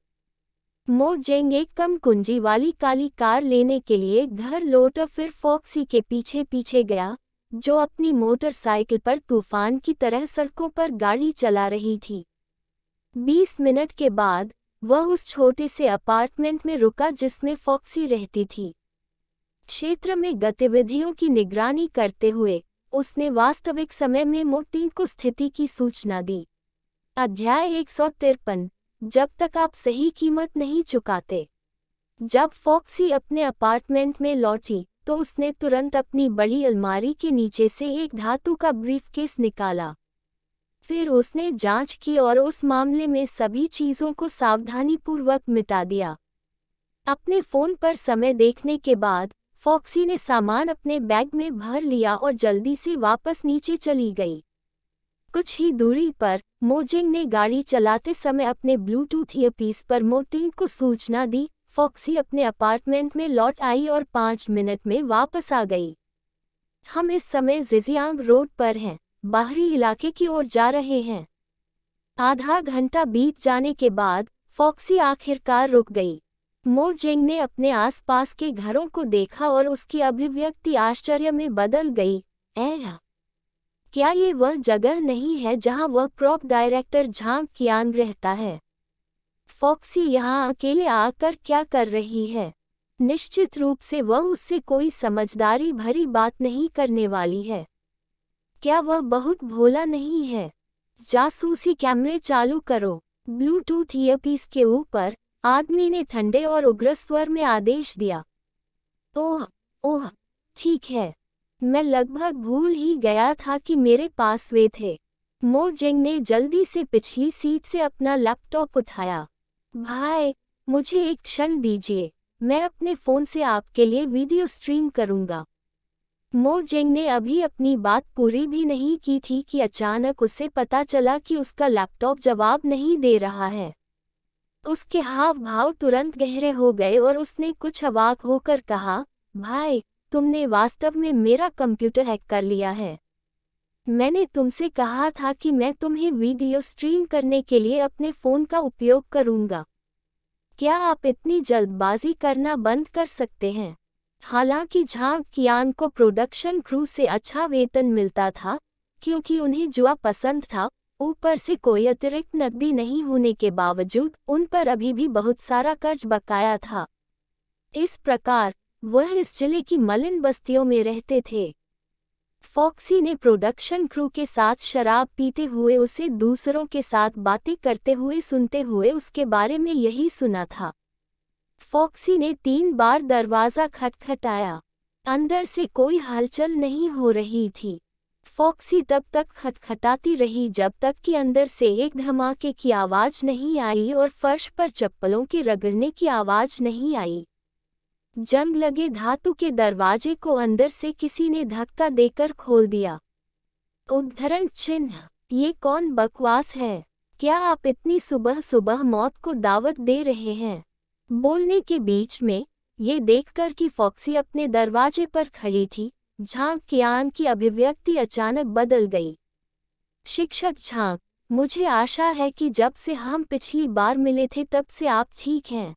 मोजेंग एक कम कुंजी वाली काली कार लेने के लिए घर लौटा फिर फॉक्सी के पीछे पीछे गया जो अपनी मोटरसाइकिल पर तूफान की तरह सड़कों पर गाड़ी चला रही थी बीस मिनट के बाद वह उस छोटे से अपार्टमेंट में रुका जिसमें फॉक्सी रहती थी क्षेत्र में गतिविधियों की निगरानी करते हुए उसने वास्तविक समय में मोटी को स्थिति की सूचना दी अध्याय एक सौ तिरपन जब तक आप सही कीमत नहीं चुकाते जब फॉक्सी अपने अपार्टमेंट में लौटी तो उसने तुरंत अपनी बड़ी अलमारी के नीचे से एक धातु का ब्रीफकेस निकाला फिर उसने जांच की और उस मामले में सभी चीज़ों को सावधानीपूर्वक मिटा दिया अपने फ़ोन पर समय देखने के बाद फॉक्सी ने सामान अपने बैग में भर लिया और जल्दी से वापस नीचे चली गई कुछ ही दूरी पर मोजिंग ने गाड़ी चलाते समय अपने ब्लूटूथ ईयरपीस पर मोर्टिन को सूचना दी फॉक्सी अपने अपार्टमेंट में लौट आई और पाँच मिनट में वापस आ गई हम इस समय जिजियांग रोड पर हैं बाहरी इलाके की ओर जा रहे हैं आधा घंटा बीत जाने के बाद फॉक्सी आखिरकार रुक गई मोजेंग ने अपने आसपास के घरों को देखा और उसकी अभिव्यक्ति आश्चर्य में बदल गई ऐह क्या ये वह जगह नहीं है जहां वह प्रॉप डायरेक्टर झांग कियान रहता है फॉक्सी यहाँ अकेले आकर क्या कर रही है निश्चित रूप से वह उससे कोई समझदारी भरी बात नहीं करने वाली है क्या वह बहुत भोला नहीं है जासूसी कैमरे चालू करो ब्लूटूथ ईयरपीस के ऊपर आदमी ने ठंडे और उग्र स्वर में आदेश दिया ओह ओह ठीक है मैं लगभग भूल ही गया था कि मेरे पास वे थे मोजेंग ने जल्दी से पिछली सीट से अपना लैपटॉप उठाया भाई मुझे एक क्षण दीजिए मैं अपने फ़ोन से आपके लिए वीडियो स्ट्रीम करूंगा। मोजेंग ने अभी अपनी बात पूरी भी नहीं की थी कि अचानक उसे पता चला कि उसका लैपटॉप जवाब नहीं दे रहा है उसके हाव भाव तुरंत गहरे हो गए और उसने कुछ अवाक होकर कहा भाई तुमने वास्तव में मेरा कंप्यूटर हैक कर लिया है मैंने तुमसे कहा था कि मैं तुम्हें वीडियो स्ट्रीम करने के लिए अपने फ़ोन का उपयोग करूंगा। क्या आप इतनी जल्दबाजी करना बंद कर सकते हैं हालांकि झांग कियान को प्रोडक्शन क्रू से अच्छा वेतन मिलता था क्योंकि उन्हें जुआ पसंद था ऊपर से कोई अतिरिक्त नकदी नहीं होने के बावजूद उन पर अभी भी बहुत सारा कर्ज बकाया था इस प्रकार वह इस जिले की मलिन बस्तियों में रहते थे फॉक्सी ने प्रोडक्शन क्रू के साथ शराब पीते हुए उसे दूसरों के साथ बातें करते हुए सुनते हुए उसके बारे में यही सुना था फॉक्सी ने तीन बार दरवाज़ा खटखटाया अंदर से कोई हलचल नहीं हो रही थी फॉक्सी तब तक खटखटाती रही जब तक कि अंदर से एक धमाके की आवाज़ नहीं आई और फर्श पर चप्पलों के रगड़ने की आवाज़ नहीं आई जंग लगे धातु के दरवाजे को अंदर से किसी ने धक्का देकर खोल दिया उद्धरण चिन्ह ये कौन बकवास है क्या आप इतनी सुबह सुबह मौत को दावत दे रहे हैं बोलने के बीच में ये देखकर कि फॉक्सी अपने दरवाजे पर खड़ी थी झांक आन की अभिव्यक्ति अचानक बदल गई शिक्षक झांक मुझे आशा है कि जब से हम पिछली बार मिले थे तब से आप ठीक हैं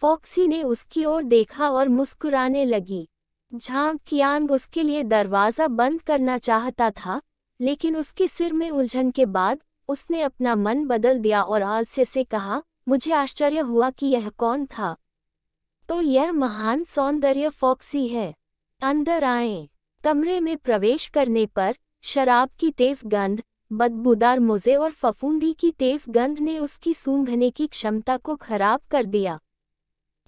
फॉक्सी ने उसकी ओर देखा और मुस्कुराने लगी झांग कियांग उसके लिए दरवाज़ा बंद करना चाहता था लेकिन उसके सिर में उलझन के बाद उसने अपना मन बदल दिया और आलस्य से कहा मुझे आश्चर्य हुआ कि यह कौन था तो यह महान सौंदर्य फॉक्सी है अंदर आए कमरे में प्रवेश करने पर शराब की तेज गंध बदबूदार मोजे और फफूंदी की तेज गंध ने उसकी सूंघने की क्षमता को खराब कर दिया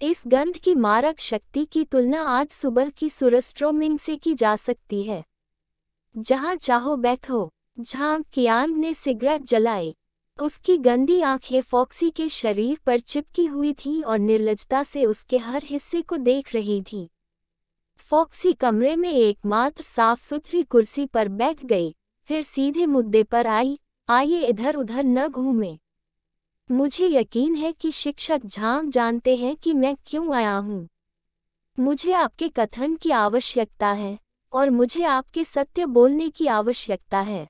इस गंध की मारक शक्ति की तुलना आज सुबह की सुरस्ट्रोमिंग से की जा सकती है जहाँ चाहो बैठो जहाँ कियांग ने सिगरेट जलाए उसकी गंदी आंखें फॉक्सी के शरीर पर चिपकी हुई थीं और निर्लजता से उसके हर हिस्से को देख रही थी फॉक्सी कमरे में एकमात्र साफ सुथरी कुर्सी पर बैठ गई फिर सीधे मुद्दे पर आई आइए इधर उधर न घूमें मुझे यकीन है कि शिक्षक झांग जानते हैं कि मैं क्यों आया हूँ मुझे आपके कथन की आवश्यकता है और मुझे आपके सत्य बोलने की आवश्यकता है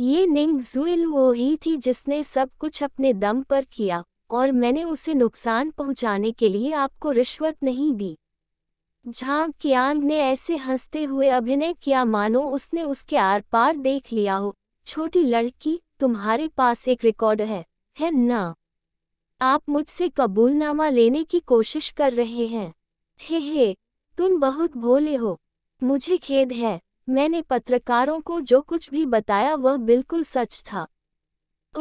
ये निंग जुइल वो ही थी जिसने सब कुछ अपने दम पर किया और मैंने उसे नुकसान पहुंचाने के लिए आपको रिश्वत नहीं दी झांग कियांग ने ऐसे हंसते हुए अभिनय किया मानो उसने उसके आर पार देख लिया हो छोटी लड़की तुम्हारे पास एक रिकॉर्ड है है ना आप मुझसे कबूलनामा लेने की कोशिश कर रहे हैं हे हे तुम बहुत भोले हो मुझे खेद है मैंने पत्रकारों को जो कुछ भी बताया वह बिल्कुल सच था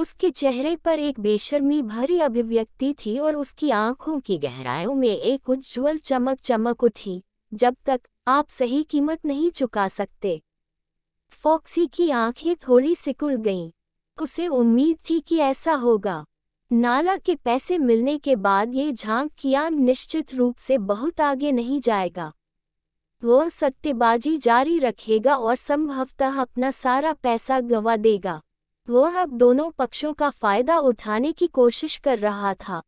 उसके चेहरे पर एक बेशर्मी भरी अभिव्यक्ति थी और उसकी आंखों की गहराइयों में एक उज्ज्वल चमक चमक उठी जब तक आप सही कीमत नहीं चुका सकते फॉक्सी की आंखें थोड़ी सिकुड़ गईं उसे उम्मीद थी कि ऐसा होगा नाला के पैसे मिलने के बाद ये झांक किया निश्चित रूप से बहुत आगे नहीं जाएगा वह सट्टेबाजी जारी रखेगा और संभवतः अपना सारा पैसा गंवा देगा वह अब दोनों पक्षों का फायदा उठाने की कोशिश कर रहा था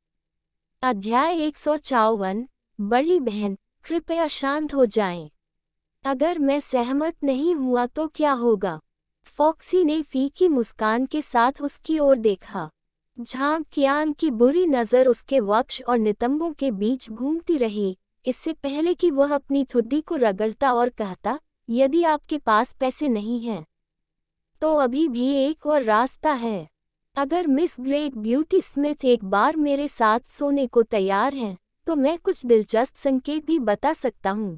अध्याय एक सौ चौवन बड़ी बहन कृपया शांत हो जाएं। अगर मैं सहमत नहीं हुआ तो क्या होगा फॉक्सी ने फीकी मुस्कान के साथ उसकी ओर देखा झांक कियान की बुरी नज़र उसके वक्ष और नितंबों के बीच घूमती रही इससे पहले कि वह अपनी थुड्डी को रगड़ता और कहता यदि आपके पास पैसे नहीं हैं तो अभी भी एक और रास्ता है अगर मिस ग्रेट ब्यूटी स्मिथ एक बार मेरे साथ सोने को तैयार हैं तो मैं कुछ दिलचस्प संकेत भी बता सकता हूँ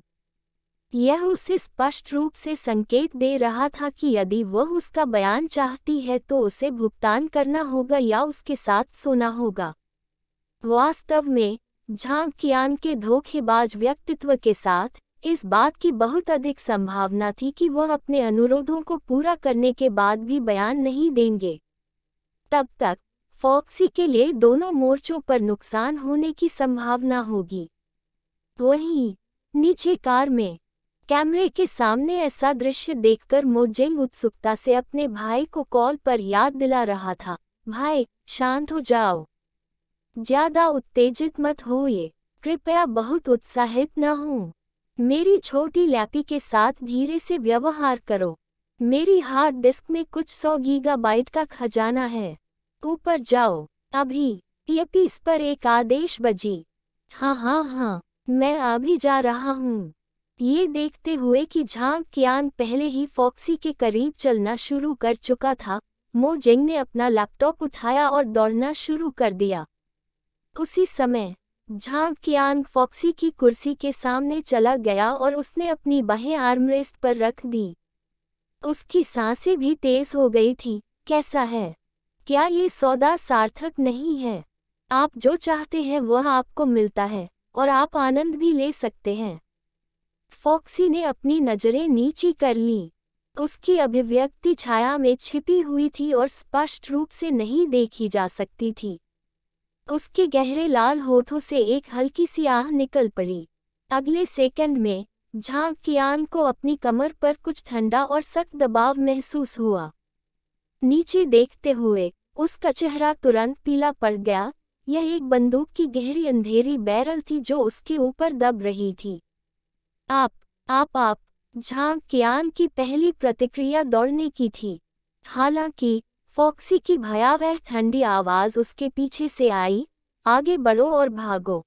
यह उसे स्पष्ट रूप से संकेत दे रहा था कि यदि वह उसका बयान चाहती है तो उसे भुगतान करना होगा या उसके साथ सोना होगा वास्तव में झांक कियान के धोखेबाज व्यक्तित्व के साथ इस बात की बहुत अधिक संभावना थी कि वह अपने अनुरोधों को पूरा करने के बाद भी बयान नहीं देंगे तब तक फॉक्सी के लिए दोनों मोर्चों पर नुकसान होने की संभावना होगी वहीं नीचे कार में कैमरे के सामने ऐसा दृश्य देखकर मोजेंग उत्सुकता से अपने भाई को कॉल पर याद दिला रहा था भाई शांत हो जाओ ज्यादा उत्तेजित मत हो ये कृपया बहुत उत्साहित न हो मेरी छोटी लैपी के साथ धीरे से व्यवहार करो मेरी हार्ड डिस्क में कुछ सौ गीगाबाइट का खजाना है ऊपर जाओ अभी यपी इस पर एक आदेश बजी हाँ हाँ हाँ मैं अभी जा रहा हूँ ये देखते हुए कि झांग कियान पहले ही फॉक्सी के करीब चलना शुरू कर चुका था मो जेंग ने अपना लैपटॉप उठाया और दौड़ना शुरू कर दिया उसी समय झांग कियान फॉक्सी की कुर्सी के सामने चला गया और उसने अपनी बाहें आर्मरेस्ट पर रख दी उसकी सांसें भी तेज हो गई थी कैसा है क्या ये सौदा सार्थक नहीं है आप जो चाहते हैं वह आपको मिलता है और आप आनंद भी ले सकते हैं फॉक्सी ने अपनी नजरें नीची कर लीं उसकी अभिव्यक्ति छाया में छिपी हुई थी और स्पष्ट रूप से नहीं देखी जा सकती थी उसके गहरे लाल होठों से एक हल्की सी आह निकल पड़ी अगले सेकंड में झांग कियान को अपनी कमर पर कुछ ठंडा और सख्त दबाव महसूस हुआ नीचे देखते हुए उसका चेहरा तुरंत पीला पड़ गया यह एक बंदूक की गहरी अंधेरी बैरल थी जो उसके ऊपर दब रही थी आप आप आप जहां कियान की पहली प्रतिक्रिया दौड़ने की थी हालांकि फॉक्सी की भयावह ठंडी आवाज उसके पीछे से आई आगे बढ़ो और भागो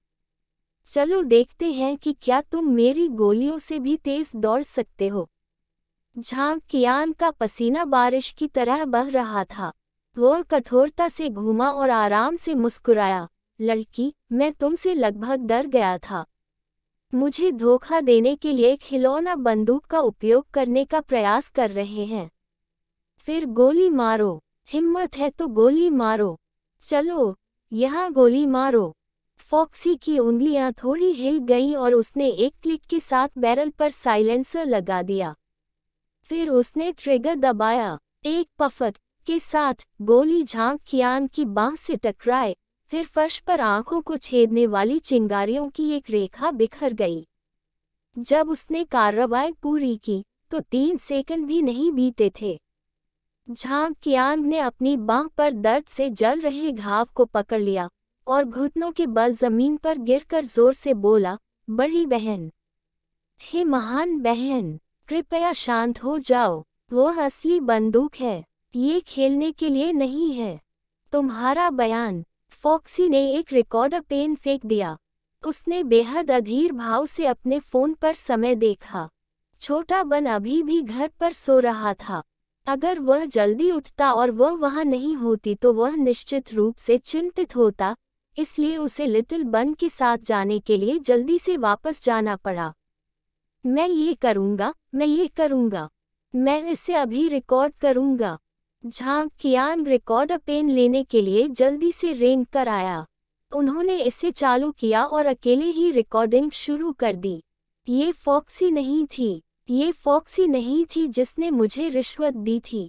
चलो देखते हैं कि क्या तुम मेरी गोलियों से भी तेज दौड़ सकते हो झांग कियान का पसीना बारिश की तरह बह रहा था वह कठोरता से घूमा और आराम से मुस्कुराया लड़की मैं तुमसे लगभग डर गया था मुझे धोखा देने के लिए खिलौना बंदूक का उपयोग करने का प्रयास कर रहे हैं फिर गोली मारो हिम्मत है तो गोली मारो चलो यहाँ गोली मारो फॉक्सी की उंगलियां थोड़ी हिल गईं और उसने एक क्लिक के साथ बैरल पर साइलेंसर लगा दिया फिर उसने ट्रिगर दबाया एक पफत के साथ गोली झांक कियान की बांह से टकराए फिर फर्श पर आंखों को छेदने वाली चिंगारियों की एक रेखा बिखर गई जब उसने कार्रवाई पूरी की तो तीन सेकंड भी नहीं बीते थे झांग कियांग ने अपनी बांह पर दर्द से जल रहे घाव को पकड़ लिया और घुटनों के बल जमीन पर गिरकर जोर से बोला बड़ी बहन हे महान बहन कृपया शांत हो जाओ वो असली बंदूक है ये खेलने के लिए नहीं है तुम्हारा बयान फॉक्सी ने एक रिकॉर्ड पेन फेंक दिया उसने बेहद अधीर भाव से अपने फोन पर समय देखा छोटा बन अभी भी घर पर सो रहा था अगर वह जल्दी उठता और वह वहां नहीं होती तो वह निश्चित रूप से चिंतित होता इसलिए उसे लिटिल बन के साथ जाने के लिए जल्दी से वापस जाना पड़ा मैं ये करूँगा मैं ये करूँगा मैं इसे अभी रिकॉर्ड करूँगा झांग कियान रिकॉर्ड पेन लेने के लिए जल्दी से रेंग कर आया उन्होंने इसे चालू किया और अकेले ही रिकॉर्डिंग शुरू कर दी ये फॉक्सी नहीं थी ये फॉक्सी नहीं थी जिसने मुझे रिश्वत दी थी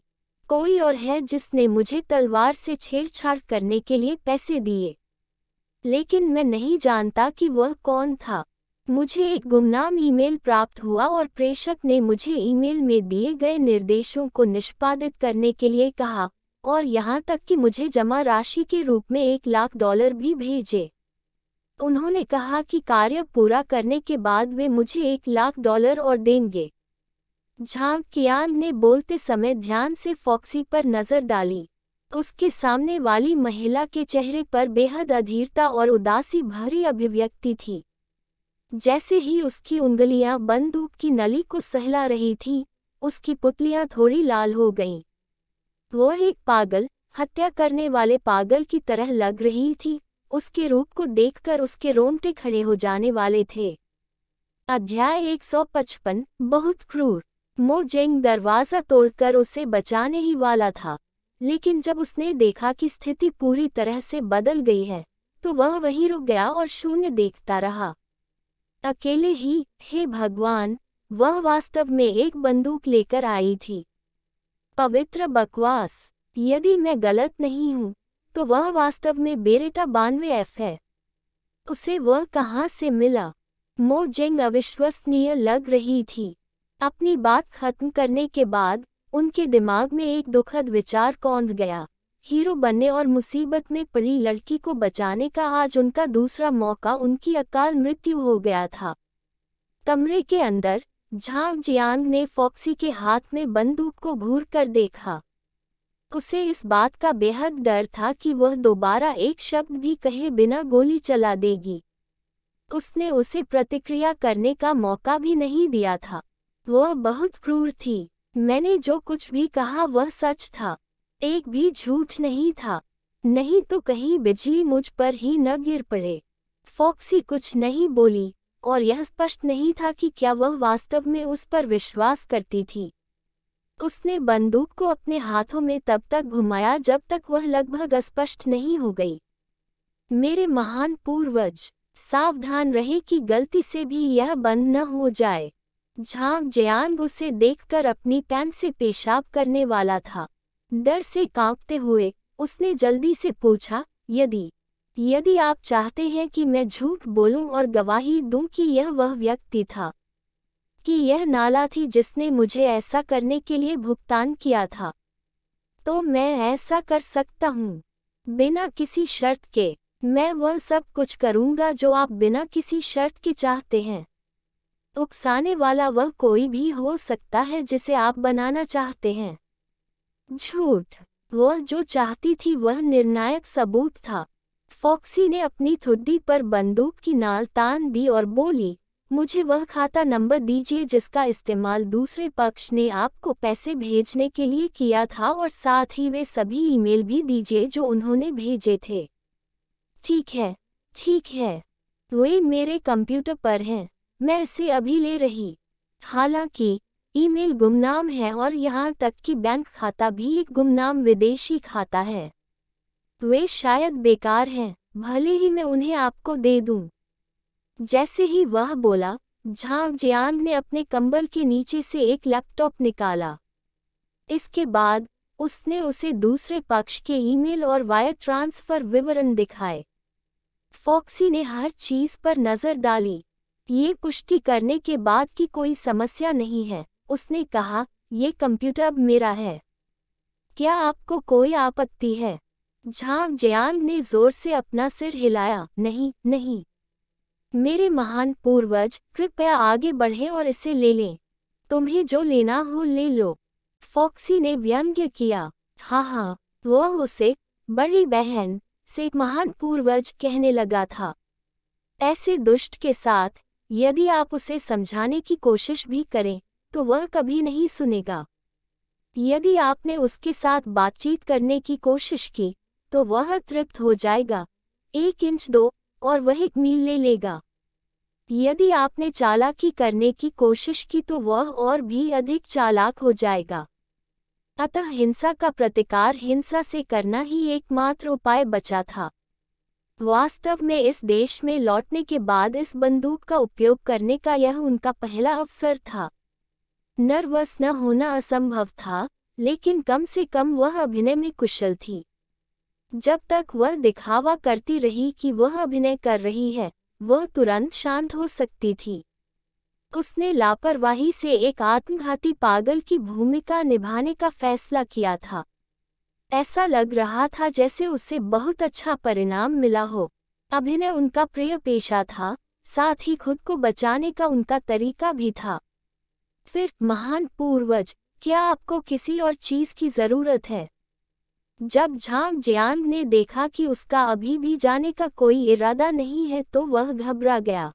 कोई और है जिसने मुझे तलवार से छेड़छाड़ करने के लिए पैसे दिए लेकिन मैं नहीं जानता कि वह कौन था मुझे एक गुमनाम ईमेल प्राप्त हुआ और प्रेषक ने मुझे ईमेल में दिए गए निर्देशों को निष्पादित करने के लिए कहा और यहाँ तक कि मुझे जमा राशि के रूप में एक लाख डॉलर भी भेजे उन्होंने कहा कि कार्य पूरा करने के बाद वे मुझे एक लाख डॉलर और देंगे झांग कियान ने बोलते समय ध्यान से फॉक्सी पर नजर डाली उसके सामने वाली महिला के चेहरे पर बेहद अधीरता और उदासी भरी अभिव्यक्ति थी जैसे ही उसकी उंगलियां बंदूक की नली को सहला रही थीं, उसकी पुतलियां थोड़ी लाल हो गईं। वह एक पागल हत्या करने वाले पागल की तरह लग रही थी उसके रूप को देखकर उसके रोंगटे खड़े हो जाने वाले थे अध्याय 155 बहुत क्रूर मोजेंग दरवाज़ा तोड़कर उसे बचाने ही वाला था लेकिन जब उसने देखा कि स्थिति पूरी तरह से बदल गई है तो वह वहीं रुक गया और शून्य देखता रहा अकेले ही हे भगवान वह वास्तव में एक बंदूक लेकर आई थी पवित्र बकवास यदि मैं गलत नहीं हूँ तो वह वास्तव में बेरेटा बानवे एफ है उसे वह कहाँ से मिला मोजेंग अविश्वसनीय लग रही थी अपनी बात खत्म करने के बाद उनके दिमाग में एक दुखद विचार कौंध गया हीरो बनने और मुसीबत में पड़ी लड़की को बचाने का आज उनका दूसरा मौका उनकी अकाल मृत्यु हो गया था कमरे के अंदर झांग जियांग ने फॉक्सी के हाथ में बंदूक को घूर कर देखा उसे इस बात का बेहद डर था कि वह दोबारा एक शब्द भी कहे बिना गोली चला देगी उसने उसे प्रतिक्रिया करने का मौका भी नहीं दिया था वह बहुत क्रूर थी मैंने जो कुछ भी कहा वह सच था एक भी झूठ नहीं था नहीं तो कहीं बिजली मुझ पर ही न गिर पड़े फॉक्सी कुछ नहीं बोली और यह स्पष्ट नहीं था कि क्या वह वास्तव में उस पर विश्वास करती थी उसने बंदूक को अपने हाथों में तब तक घुमाया जब तक वह लगभग स्पष्ट नहीं हो गई मेरे महान पूर्वज सावधान रहे कि गलती से भी यह बंद न हो जाए झांग जयांग उसे देखकर अपनी पैन से पेशाब करने वाला था डर से कांपते हुए उसने जल्दी से पूछा यदि यदि आप चाहते हैं कि मैं झूठ बोलूं और गवाही दूं कि यह वह व्यक्ति था कि यह नाला थी जिसने मुझे ऐसा करने के लिए भुगतान किया था तो मैं ऐसा कर सकता हूं बिना किसी शर्त के मैं वह सब कुछ करूंगा जो आप बिना किसी शर्त के चाहते हैं उकसाने वाला वह कोई भी हो सकता है जिसे आप बनाना चाहते हैं झूठ वह जो चाहती थी वह निर्णायक सबूत था फॉक्सी ने अपनी थुड्डी पर बंदूक की नाल तान दी और बोली मुझे वह खाता नंबर दीजिए जिसका इस्तेमाल दूसरे पक्ष ने आपको पैसे भेजने के लिए किया था और साथ ही वे सभी ईमेल भी दीजिए जो उन्होंने भेजे थे ठीक है ठीक है वे मेरे कंप्यूटर पर हैं मैं इसे अभी ले रही हालांकि ईमेल गुमनाम है और यहाँ तक कि बैंक खाता भी एक गुमनाम विदेशी खाता है वे शायद बेकार हैं भले ही मैं उन्हें आपको दे दूं। जैसे ही वह बोला झांग जियांग ने अपने कंबल के नीचे से एक लैपटॉप निकाला इसके बाद उसने उसे दूसरे पक्ष के ईमेल और वायर ट्रांसफर विवरण दिखाए फॉक्सी ने हर चीज पर नजर डाली ये पुष्टि करने के बाद कि कोई समस्या नहीं है उसने कहा ये कंप्यूटर अब मेरा है क्या आपको कोई आपत्ति है झांग जयांग ने जोर से अपना सिर हिलाया नहीं नहीं मेरे महान पूर्वज कृपया आगे बढ़ें और इसे ले लें तुम्हें जो लेना हो ले लो फॉक्सी ने व्यंग्य किया हाँ हाँ वह उसे बड़ी बहन से महान पूर्वज कहने लगा था ऐसे दुष्ट के साथ यदि आप उसे समझाने की कोशिश भी करें तो वह कभी नहीं सुनेगा यदि आपने उसके साथ बातचीत करने की कोशिश की तो वह तृप्त हो जाएगा एक इंच दो और वह एक मील ले लेगा यदि आपने चालाकी करने की कोशिश की तो वह और भी अधिक चालाक हो जाएगा अतः हिंसा का प्रतिकार हिंसा से करना ही एकमात्र उपाय बचा था वास्तव में इस देश में लौटने के बाद इस बंदूक का उपयोग करने का यह उनका पहला अवसर था नर्वस न होना असंभव था लेकिन कम से कम वह अभिनय में कुशल थी जब तक वह दिखावा करती रही कि वह अभिनय कर रही है वह तुरंत शांत हो सकती थी उसने लापरवाही से एक आत्मघाती पागल की भूमिका निभाने का फैसला किया था ऐसा लग रहा था जैसे उसे बहुत अच्छा परिणाम मिला हो अभिनय उनका प्रिय पेशा था साथ ही खुद को बचाने का उनका तरीका भी था फिर महान पूर्वज क्या आपको किसी और चीज की जरूरत है जब झांग जियांग ने देखा कि उसका अभी भी जाने का कोई इरादा नहीं है तो वह घबरा गया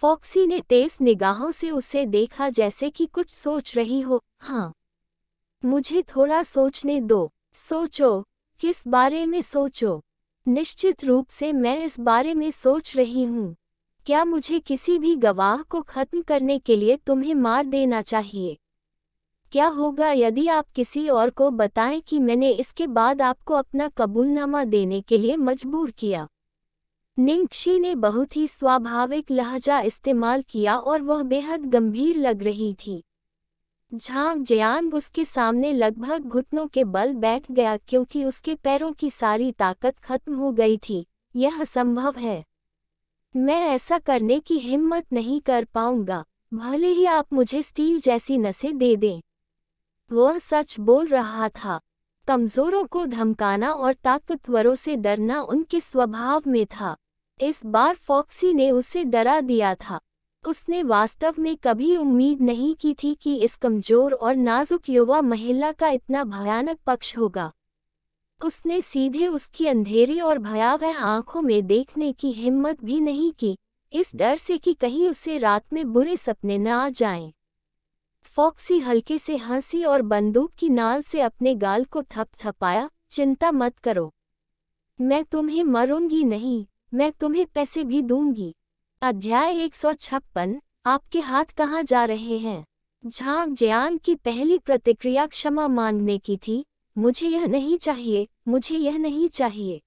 फॉक्सी ने तेज निगाहों से उसे देखा जैसे कि कुछ सोच रही हो हाँ मुझे थोड़ा सोचने दो सोचो किस बारे में सोचो निश्चित रूप से मैं इस बारे में सोच रही हूँ क्या मुझे किसी भी गवाह को खत्म करने के लिए तुम्हें मार देना चाहिए क्या होगा यदि आप किसी और को बताएं कि मैंने इसके बाद आपको अपना कबूलनामा देने के लिए मजबूर किया निंक्षी ने बहुत ही स्वाभाविक लहजा इस्तेमाल किया और वह बेहद गंभीर लग रही थी झांग जयांग उसके सामने लगभग घुटनों के बल बैठ गया क्योंकि उसके पैरों की सारी ताकत खत्म हो गई थी यह असंभव है मैं ऐसा करने की हिम्मत नहीं कर पाऊंगा भले ही आप मुझे स्टील जैसी नसें दे दें वह सच बोल रहा था कमजोरों को धमकाना और ताकतवरों से डरना उनके स्वभाव में था इस बार फॉक्सी ने उसे डरा दिया था उसने वास्तव में कभी उम्मीद नहीं की थी कि इस कमजोर और नाजुक युवा महिला का इतना भयानक पक्ष होगा उसने सीधे उसकी अंधेरे और भयावह आंखों में देखने की हिम्मत भी नहीं की इस डर से कि कहीं उसे रात में बुरे सपने न आ जाएं। फॉक्सी हल्के से हंसी और बंदूक की नाल से अपने गाल को थपथपाया चिंता मत करो मैं तुम्हें मरूंगी नहीं मैं तुम्हें पैसे भी दूंगी अध्याय एक सौ छप्पन आपके हाथ कहाँ जा रहे हैं झांग जयान की पहली प्रतिक्रिया क्षमा मांगने की थी मुझे यह नहीं चाहिए मुझे यह नहीं चाहिए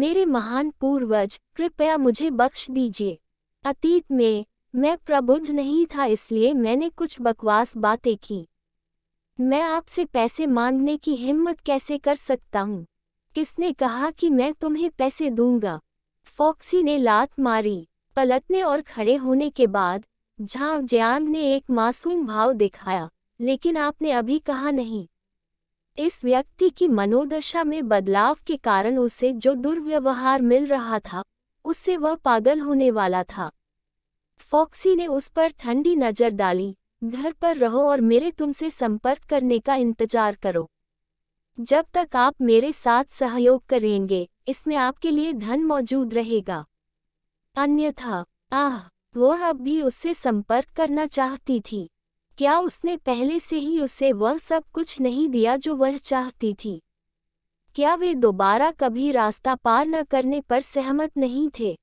मेरे महान पूर्वज कृपया मुझे बख्श दीजिए अतीत में मैं प्रबुद्ध नहीं था इसलिए मैंने कुछ बकवास बातें की मैं आपसे पैसे मांगने की हिम्मत कैसे कर सकता हूँ किसने कहा कि मैं तुम्हें पैसे दूंगा फॉक्सी ने लात मारी पलटने और खड़े होने के बाद झांग जयांग ने एक मासूम भाव दिखाया लेकिन आपने अभी कहा नहीं इस व्यक्ति की मनोदशा में बदलाव के कारण उसे जो दुर्व्यवहार मिल रहा था उससे वह पागल होने वाला था फॉक्सी ने उस पर ठंडी नजर डाली घर पर रहो और मेरे तुमसे संपर्क करने का इंतजार करो जब तक आप मेरे साथ सहयोग करेंगे इसमें आपके लिए धन मौजूद रहेगा अन्यथा आह वह अब भी उससे संपर्क करना चाहती थी क्या उसने पहले से ही उसे वह सब कुछ नहीं दिया जो वह चाहती थी क्या वे दोबारा कभी रास्ता पार न करने पर सहमत नहीं थे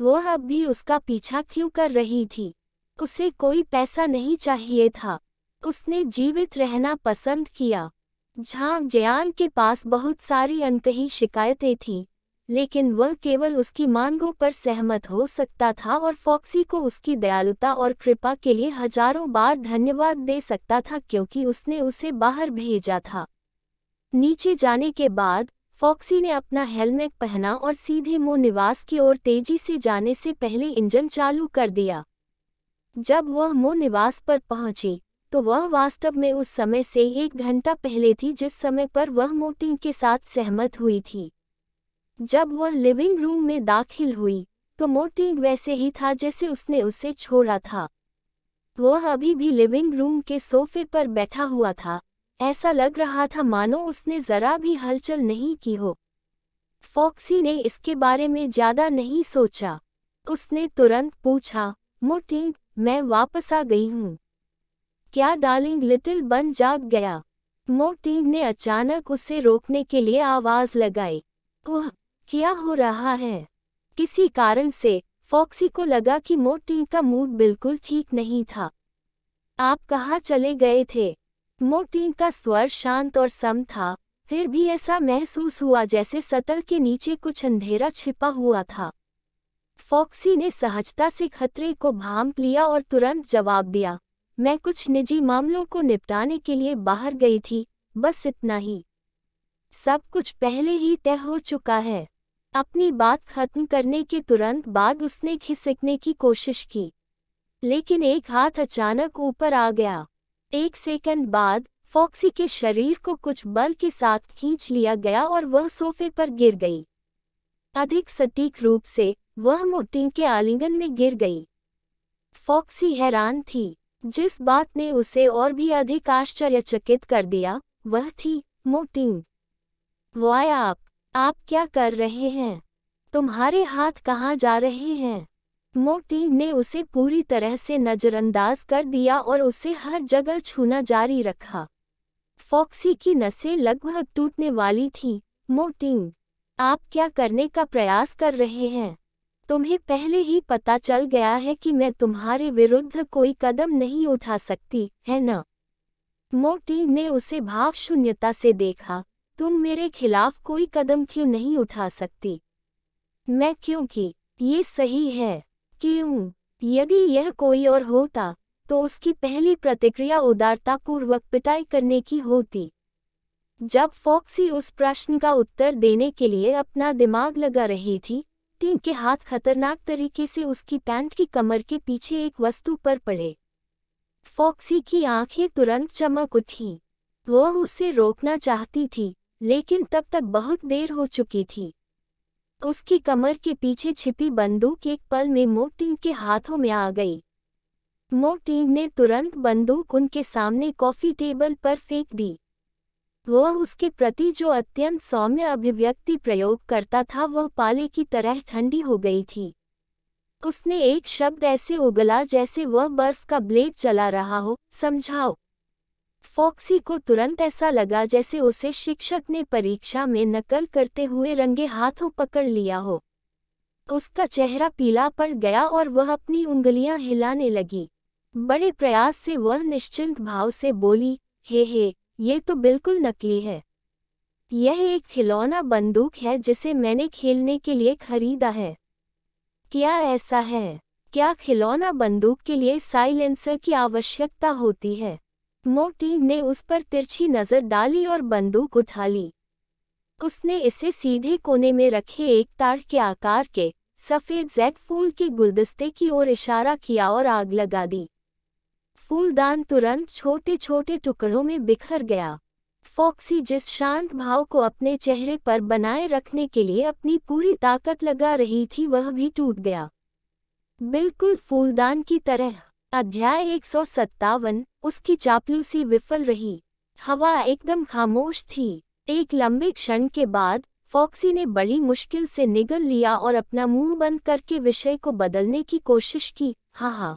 वह अब भी उसका पीछा क्यों कर रही थी उसे कोई पैसा नहीं चाहिए था उसने जीवित रहना पसंद किया झांग जयान के पास बहुत सारी अनकही शिकायतें थीं लेकिन वह केवल उसकी मांगों पर सहमत हो सकता था और फॉक्सी को उसकी दयालुता और कृपा के लिए हजारों बार धन्यवाद दे सकता था क्योंकि उसने उसे बाहर भेजा था नीचे जाने के बाद फॉक्सी ने अपना हेलमेट पहना और सीधे मो निवास की ओर तेजी से जाने से पहले इंजन चालू कर दिया जब वह मो निवास पर पहुंची तो वह वास्तव में उस समय से एक घंटा पहले थी जिस समय पर वह मोटिंग के साथ सहमत हुई थी जब वह लिविंग रूम में दाखिल हुई तो मोटिव वैसे ही था जैसे उसने उसे छोड़ा था वह अभी भी लिविंग रूम के सोफे पर बैठा हुआ था ऐसा लग रहा था मानो उसने जरा भी हलचल नहीं की हो फॉक्सी ने इसके बारे में ज्यादा नहीं सोचा उसने तुरंत पूछा मोटिंग मैं वापस आ गई हूँ क्या डार्लिंग लिटिल बन जाग गया मोटिंग ने अचानक उसे रोकने के लिए आवाज लगाई ओह क्या हो रहा है किसी कारण से फॉक्सी को लगा कि मोटी का मूड बिल्कुल ठीक नहीं था आप कहाँ चले गए थे मोटी का स्वर शांत और सम था फिर भी ऐसा महसूस हुआ जैसे सतल के नीचे कुछ अंधेरा छिपा हुआ था फॉक्सी ने सहजता से खतरे को भांप लिया और तुरंत जवाब दिया मैं कुछ निजी मामलों को निपटाने के लिए बाहर गई थी बस इतना ही सब कुछ पहले ही तय हो चुका है अपनी बात खत्म करने के तुरंत बाद उसने खिसकने की कोशिश की लेकिन एक हाथ अचानक ऊपर आ गया एक सेकंड बाद फॉक्सी के शरीर को कुछ बल के साथ खींच लिया गया और वह सोफे पर गिर गई अधिक सटीक रूप से वह मोटिंग के आलिंगन में गिर गई फॉक्सी हैरान थी जिस बात ने उसे और भी अधिक आश्चर्यचकित कर दिया वह थी मोटिंग आया आप आप क्या कर रहे हैं तुम्हारे हाथ कहाँ जा रहे हैं मोटी ने उसे पूरी तरह से नज़रअंदाज कर दिया और उसे हर जगह छूना जारी रखा फॉक्सी की नसें लगभग टूटने वाली थीं मोटिंग आप क्या करने का प्रयास कर रहे हैं तुम्हें पहले ही पता चल गया है कि मैं तुम्हारे विरुद्ध कोई कदम नहीं उठा सकती है न मोटी ने उसे भाव शून्यता से देखा तुम मेरे खिलाफ कोई कदम क्यों नहीं उठा सकती मैं क्योंकि ये सही है क्यों यदि यह कोई और होता तो उसकी पहली प्रतिक्रिया उदारतापूर्वक पिटाई करने की होती जब फॉक्सी उस प्रश्न का उत्तर देने के लिए अपना दिमाग लगा रही थी टीम के हाथ खतरनाक तरीके से उसकी पैंट की कमर के पीछे एक वस्तु पर पड़े फॉक्सी की आंखें तुरंत चमक उठी वह उसे रोकना चाहती थी लेकिन तब तक बहुत देर हो चुकी थी उसकी कमर के पीछे छिपी बंदूक एक पल में मोटिंग के हाथों में आ गई मोटिंग ने तुरंत बंदूक उनके सामने कॉफी टेबल पर फेंक दी वह उसके प्रति जो अत्यंत सौम्य अभिव्यक्ति प्रयोग करता था वह पाले की तरह ठंडी हो गई थी उसने एक शब्द ऐसे उगला जैसे वह बर्फ का ब्लेड चला रहा हो समझाओ फॉक्सी को तुरंत ऐसा लगा जैसे उसे शिक्षक ने परीक्षा में नकल करते हुए रंगे हाथों पकड़ लिया हो उसका चेहरा पीला पड़ गया और वह अपनी उंगलियां हिलाने लगी बड़े प्रयास से वह निश्चिंत भाव से बोली हे हे ये तो बिल्कुल नकली है यह एक खिलौना बंदूक है जिसे मैंने खेलने के लिए खरीदा है क्या ऐसा है क्या खिलौना बंदूक के लिए साइलेंसर की आवश्यकता होती है मोटी ने उस पर तिरछी नजर डाली और बंदूक उठा ली उसने इसे सीधे कोने में रखे एक तार के आकार के सफ़ेद जैक फूल के गुलदस्ते की ओर इशारा किया और आग लगा दी फूलदान तुरंत छोटे छोटे टुकड़ों में बिखर गया फॉक्सी जिस शांत भाव को अपने चेहरे पर बनाए रखने के लिए अपनी पूरी ताकत लगा रही थी वह भी टूट गया बिल्कुल फूलदान की तरह अध्याय एक सौ सत्तावन उसकी चापलूसी विफल रही हवा एकदम खामोश थी एक लंबे क्षण के बाद फॉक्सी ने बड़ी मुश्किल से निगल लिया और अपना मुंह बंद करके विषय को बदलने की कोशिश की हा हा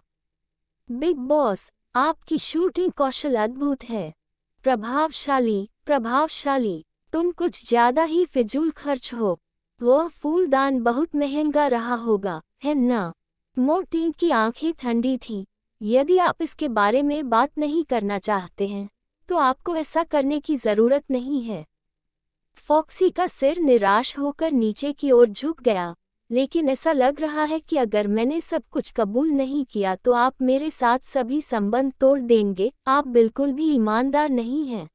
बिग बॉस आपकी शूटिंग कौशल अद्भुत है प्रभावशाली प्रभावशाली तुम कुछ ज्यादा ही फिजूल खर्च हो वह फूलदान बहुत महंगा रहा होगा है ना मोटी की आंखें ठंडी थी यदि आप इसके बारे में बात नहीं करना चाहते हैं तो आपको ऐसा करने की जरूरत नहीं है फॉक्सी का सिर निराश होकर नीचे की ओर झुक गया लेकिन ऐसा लग रहा है कि अगर मैंने सब कुछ कबूल नहीं किया तो आप मेरे साथ सभी संबंध तोड़ देंगे आप बिल्कुल भी ईमानदार नहीं हैं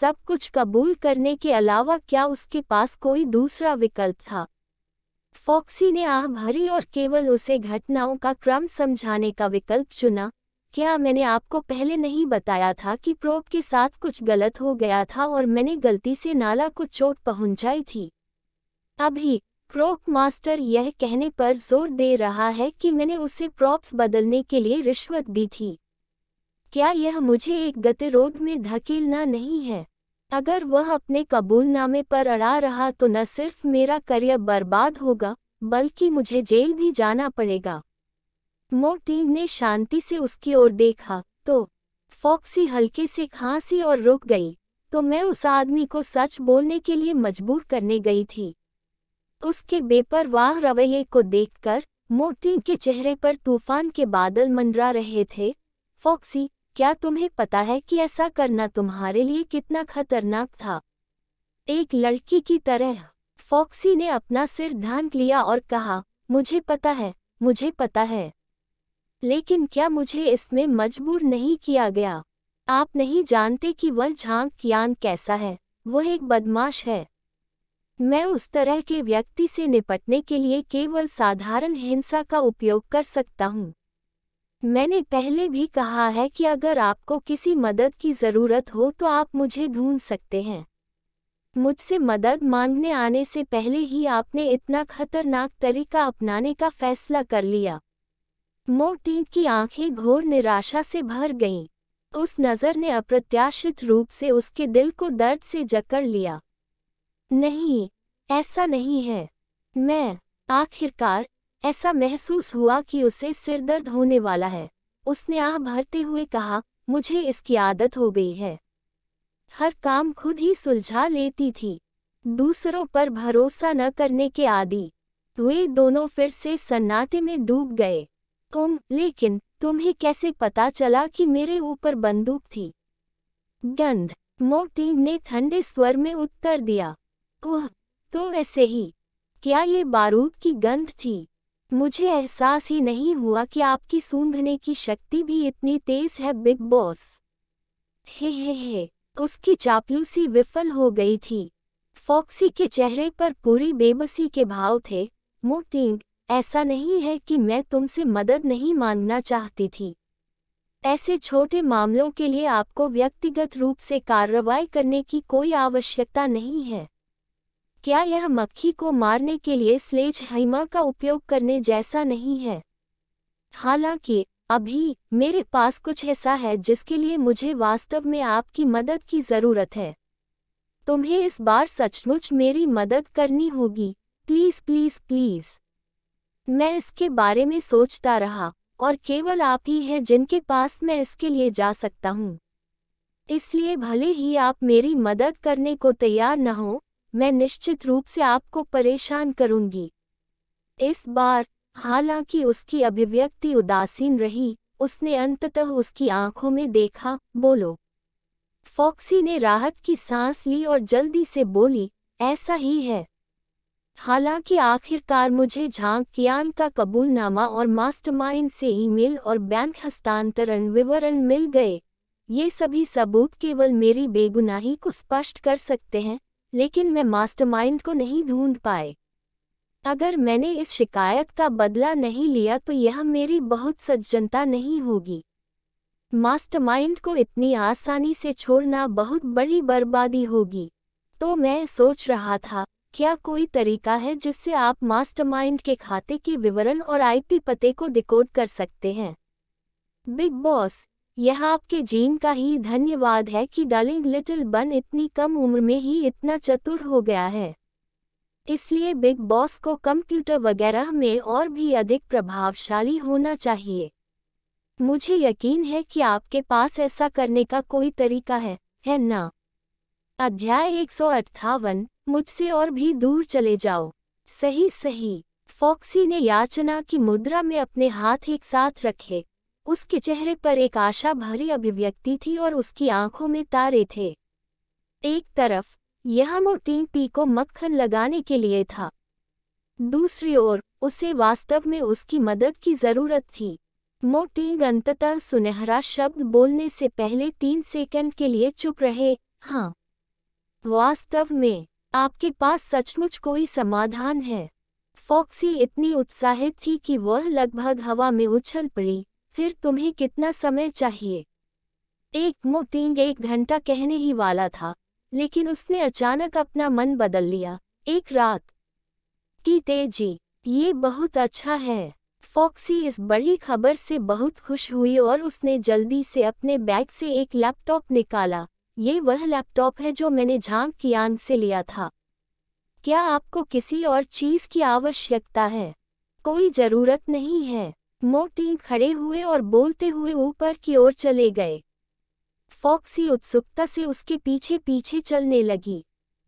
सब कुछ कबूल करने के अलावा क्या उसके पास कोई दूसरा विकल्प था फॉक्सी ने आह भरी और केवल उसे घटनाओं का क्रम समझाने का विकल्प चुना क्या मैंने आपको पहले नहीं बताया था कि प्रोब के साथ कुछ गलत हो गया था और मैंने गलती से नाला को चोट पहुंचाई थी अभी प्रोप मास्टर यह कहने पर जोर दे रहा है कि मैंने उसे प्रॉप्स बदलने के लिए रिश्वत दी थी क्या यह मुझे एक गतिरोध में धकेलना नहीं है अगर वह अपने कबूलनामे पर अड़ा रहा तो न सिर्फ मेरा करियर बर्बाद होगा बल्कि मुझे जेल भी जाना पड़ेगा मोटी ने शांति से उसकी ओर देखा तो फॉक्सी हल्के से खांसी और रुक गई तो मैं उस आदमी को सच बोलने के लिए मजबूर करने गई थी उसके बेपरवाह रवैये को देखकर मोटी के चेहरे पर तूफान के बादल मंडरा रहे थे फॉक्सी क्या तुम्हें पता है कि ऐसा करना तुम्हारे लिए कितना खतरनाक था एक लड़की की तरह फॉक्सी ने अपना सिर ढांक लिया और कहा मुझे पता है मुझे पता है लेकिन क्या मुझे इसमें मजबूर नहीं किया गया आप नहीं जानते कि वह झांक कियान कैसा है वह एक बदमाश है मैं उस तरह के व्यक्ति से निपटने के लिए केवल साधारण हिंसा का उपयोग कर सकता हूँ मैंने पहले भी कहा है कि अगर आपको किसी मदद की ज़रूरत हो तो आप मुझे ढूंढ सकते हैं मुझसे मदद मांगने आने से पहले ही आपने इतना खतरनाक तरीका अपनाने का फैसला कर लिया मोटी की आंखें घोर निराशा से भर गईं। उस नज़र ने अप्रत्याशित रूप से उसके दिल को दर्द से जकड़ लिया नहीं ऐसा नहीं है मैं आखिरकार ऐसा महसूस हुआ कि उसे सिरदर्द होने वाला है उसने आह भरते हुए कहा मुझे इसकी आदत हो गई है हर काम खुद ही सुलझा लेती थी दूसरों पर भरोसा न करने के आदि वे दोनों फिर से सन्नाटे में डूब गए तुम लेकिन तुम्हें कैसे पता चला कि मेरे ऊपर बंदूक थी गंध मोटी ने ठंडे स्वर में उत्तर दिया ओह तो ऐसे ही क्या ये बारूद की गंध थी मुझे एहसास ही नहीं हुआ कि आपकी सूंघने की शक्ति भी इतनी तेज है बिग बॉस हे हे हे उसकी चापलूसी विफल हो गई थी फॉक्सी के चेहरे पर पूरी बेबसी के भाव थे मोटिंग ऐसा नहीं है कि मैं तुमसे मदद नहीं मांगना चाहती थी ऐसे छोटे मामलों के लिए आपको व्यक्तिगत रूप से कार्रवाई करने की कोई आवश्यकता नहीं है क्या यह मक्खी को मारने के लिए स्लेज हैमा का उपयोग करने जैसा नहीं है हालांकि अभी मेरे पास कुछ ऐसा है जिसके लिए मुझे वास्तव में आपकी मदद की ज़रूरत है तुम्हें इस बार सचमुच मेरी मदद करनी होगी प्लीज़ प्लीज़ प्लीज़ मैं इसके बारे में सोचता रहा और केवल आप ही हैं जिनके पास मैं इसके लिए जा सकता हूँ इसलिए भले ही आप मेरी मदद करने को तैयार न हो मैं निश्चित रूप से आपको परेशान करूंगी इस बार हालांकि उसकी अभिव्यक्ति उदासीन रही उसने अंततः उसकी आंखों में देखा बोलो फॉक्सी ने राहत की सांस ली और जल्दी से बोली ऐसा ही है हालांकि आखिरकार मुझे झांक कियान का कबूलनामा और मास्टरमाइंड से ईमेल और बैंक हस्तांतरण विवरण मिल गए ये सभी सबूत केवल मेरी बेगुनाही को स्पष्ट कर सकते हैं लेकिन मैं मास्टरमाइंड को नहीं ढूंढ पाए अगर मैंने इस शिकायत का बदला नहीं लिया तो यह मेरी बहुत सज्जनता नहीं होगी मास्टरमाइंड को इतनी आसानी से छोड़ना बहुत बड़ी बर्बादी होगी तो मैं सोच रहा था क्या कोई तरीका है जिससे आप मास्टरमाइंड के खाते के विवरण और आईपी पते को डिकोड कर सकते हैं बिग बॉस यह आपके जीन का ही धन्यवाद है कि डालिंग लिटिल बन इतनी कम उम्र में ही इतना चतुर हो गया है इसलिए बिग बॉस को कंप्यूटर वगैरह में और भी अधिक प्रभावशाली होना चाहिए मुझे यकीन है कि आपके पास ऐसा करने का कोई तरीका है है ना? अध्याय एक सौ अट्ठावन मुझसे और भी दूर चले जाओ सही सही फॉक्सी ने याचना की मुद्रा में अपने हाथ एक साथ रखे उसके चेहरे पर एक आशा भरी अभिव्यक्ति थी और उसकी आंखों में तारे थे एक तरफ यह मोटी पी को मक्खन लगाने के लिए था दूसरी ओर उसे वास्तव में उसकी मदद की जरूरत थी मोटी अंततः सुनहरा शब्द बोलने से पहले तीन सेकंड के लिए चुप रहे हाँ वास्तव में आपके पास सचमुच कोई समाधान है फॉक्सी इतनी उत्साहित थी कि वह लगभग हवा में उछल पड़ी फिर तुम्हें कितना समय चाहिए एक मोटिंग एक घंटा कहने ही वाला था लेकिन उसने अचानक अपना मन बदल लिया एक रात की तेजी ये बहुत अच्छा है फॉक्सी इस बड़ी खबर से बहुत खुश हुई और उसने जल्दी से अपने बैग से एक लैपटॉप निकाला ये वह लैपटॉप है जो मैंने झांग कियांग से लिया था क्या आपको किसी और चीज़ की आवश्यकता है कोई ज़रूरत नहीं है मोटी खड़े हुए और बोलते हुए ऊपर की ओर चले गए फॉक्सी उत्सुकता से उसके पीछे पीछे चलने लगी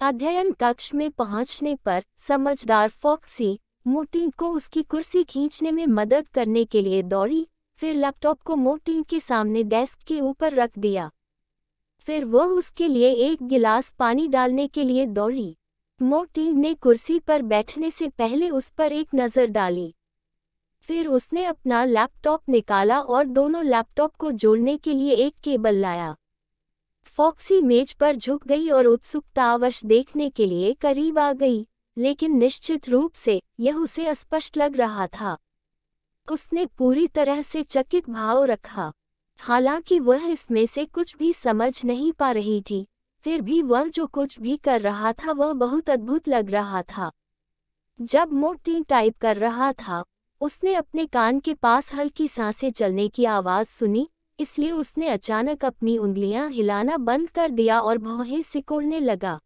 अध्ययन कक्ष में पहुंचने पर समझदार फॉक्सी मोटी को उसकी कुर्सी खींचने में मदद करने के लिए दौड़ी फिर लैपटॉप को मोटी के सामने डेस्क के ऊपर रख दिया फिर वह उसके लिए एक गिलास पानी डालने के लिए दौड़ी मोटी ने कुर्सी पर बैठने से पहले उस पर एक नज़र डाली फिर उसने अपना लैपटॉप निकाला और दोनों लैपटॉप को जोड़ने के लिए एक केबल लाया फॉक्सी मेज पर झुक गई और उत्सुकता देखने के लिए करीब आ गई लेकिन निश्चित रूप से यह उसे अस्पष्ट लग रहा था उसने पूरी तरह से चकित भाव रखा हालांकि वह इसमें से कुछ भी समझ नहीं पा रही थी फिर भी वह जो कुछ भी कर रहा था वह बहुत अद्भुत लग रहा था जब मोटी टाइप कर रहा था उसने अपने कान के पास हल्की सांसें चलने की आवाज़ सुनी इसलिए उसने अचानक अपनी उंगलियां हिलाना बंद कर दिया और भौहें सिकुड़ने लगा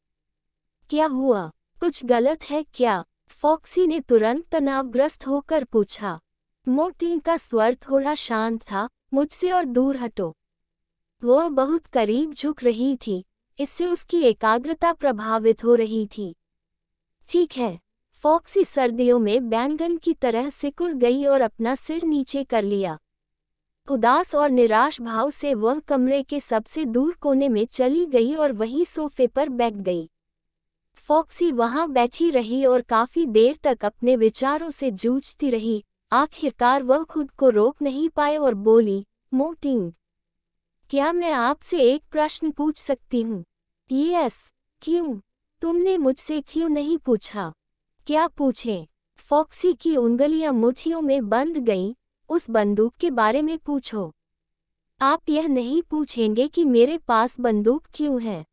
क्या हुआ कुछ गलत है क्या फॉक्सी ने तुरंत तनावग्रस्त होकर पूछा मोटी का स्वर थोड़ा शांत था मुझसे और दूर हटो वह बहुत करीब झुक रही थी इससे उसकी एकाग्रता प्रभावित हो रही थी ठीक है फॉक्सी सर्दियों में बैंगन की तरह सिकुड़ गई और अपना सिर नीचे कर लिया उदास और निराश भाव से वह कमरे के सबसे दूर कोने में चली गई और वहीं सोफे पर बैठ गई फॉक्सी वहां बैठी रही और काफी देर तक अपने विचारों से जूझती रही आखिरकार वह खुद को रोक नहीं पाए और बोली मोटिंग क्या मैं आपसे एक प्रश्न पूछ सकती हूँ यस क्यों तुमने मुझसे क्यों नहीं पूछा क्या पूछें फॉक्सी की उंगलियां मुठियों में बंध गईं उस बंदूक के बारे में पूछो आप यह नहीं पूछेंगे कि मेरे पास बंदूक क्यों है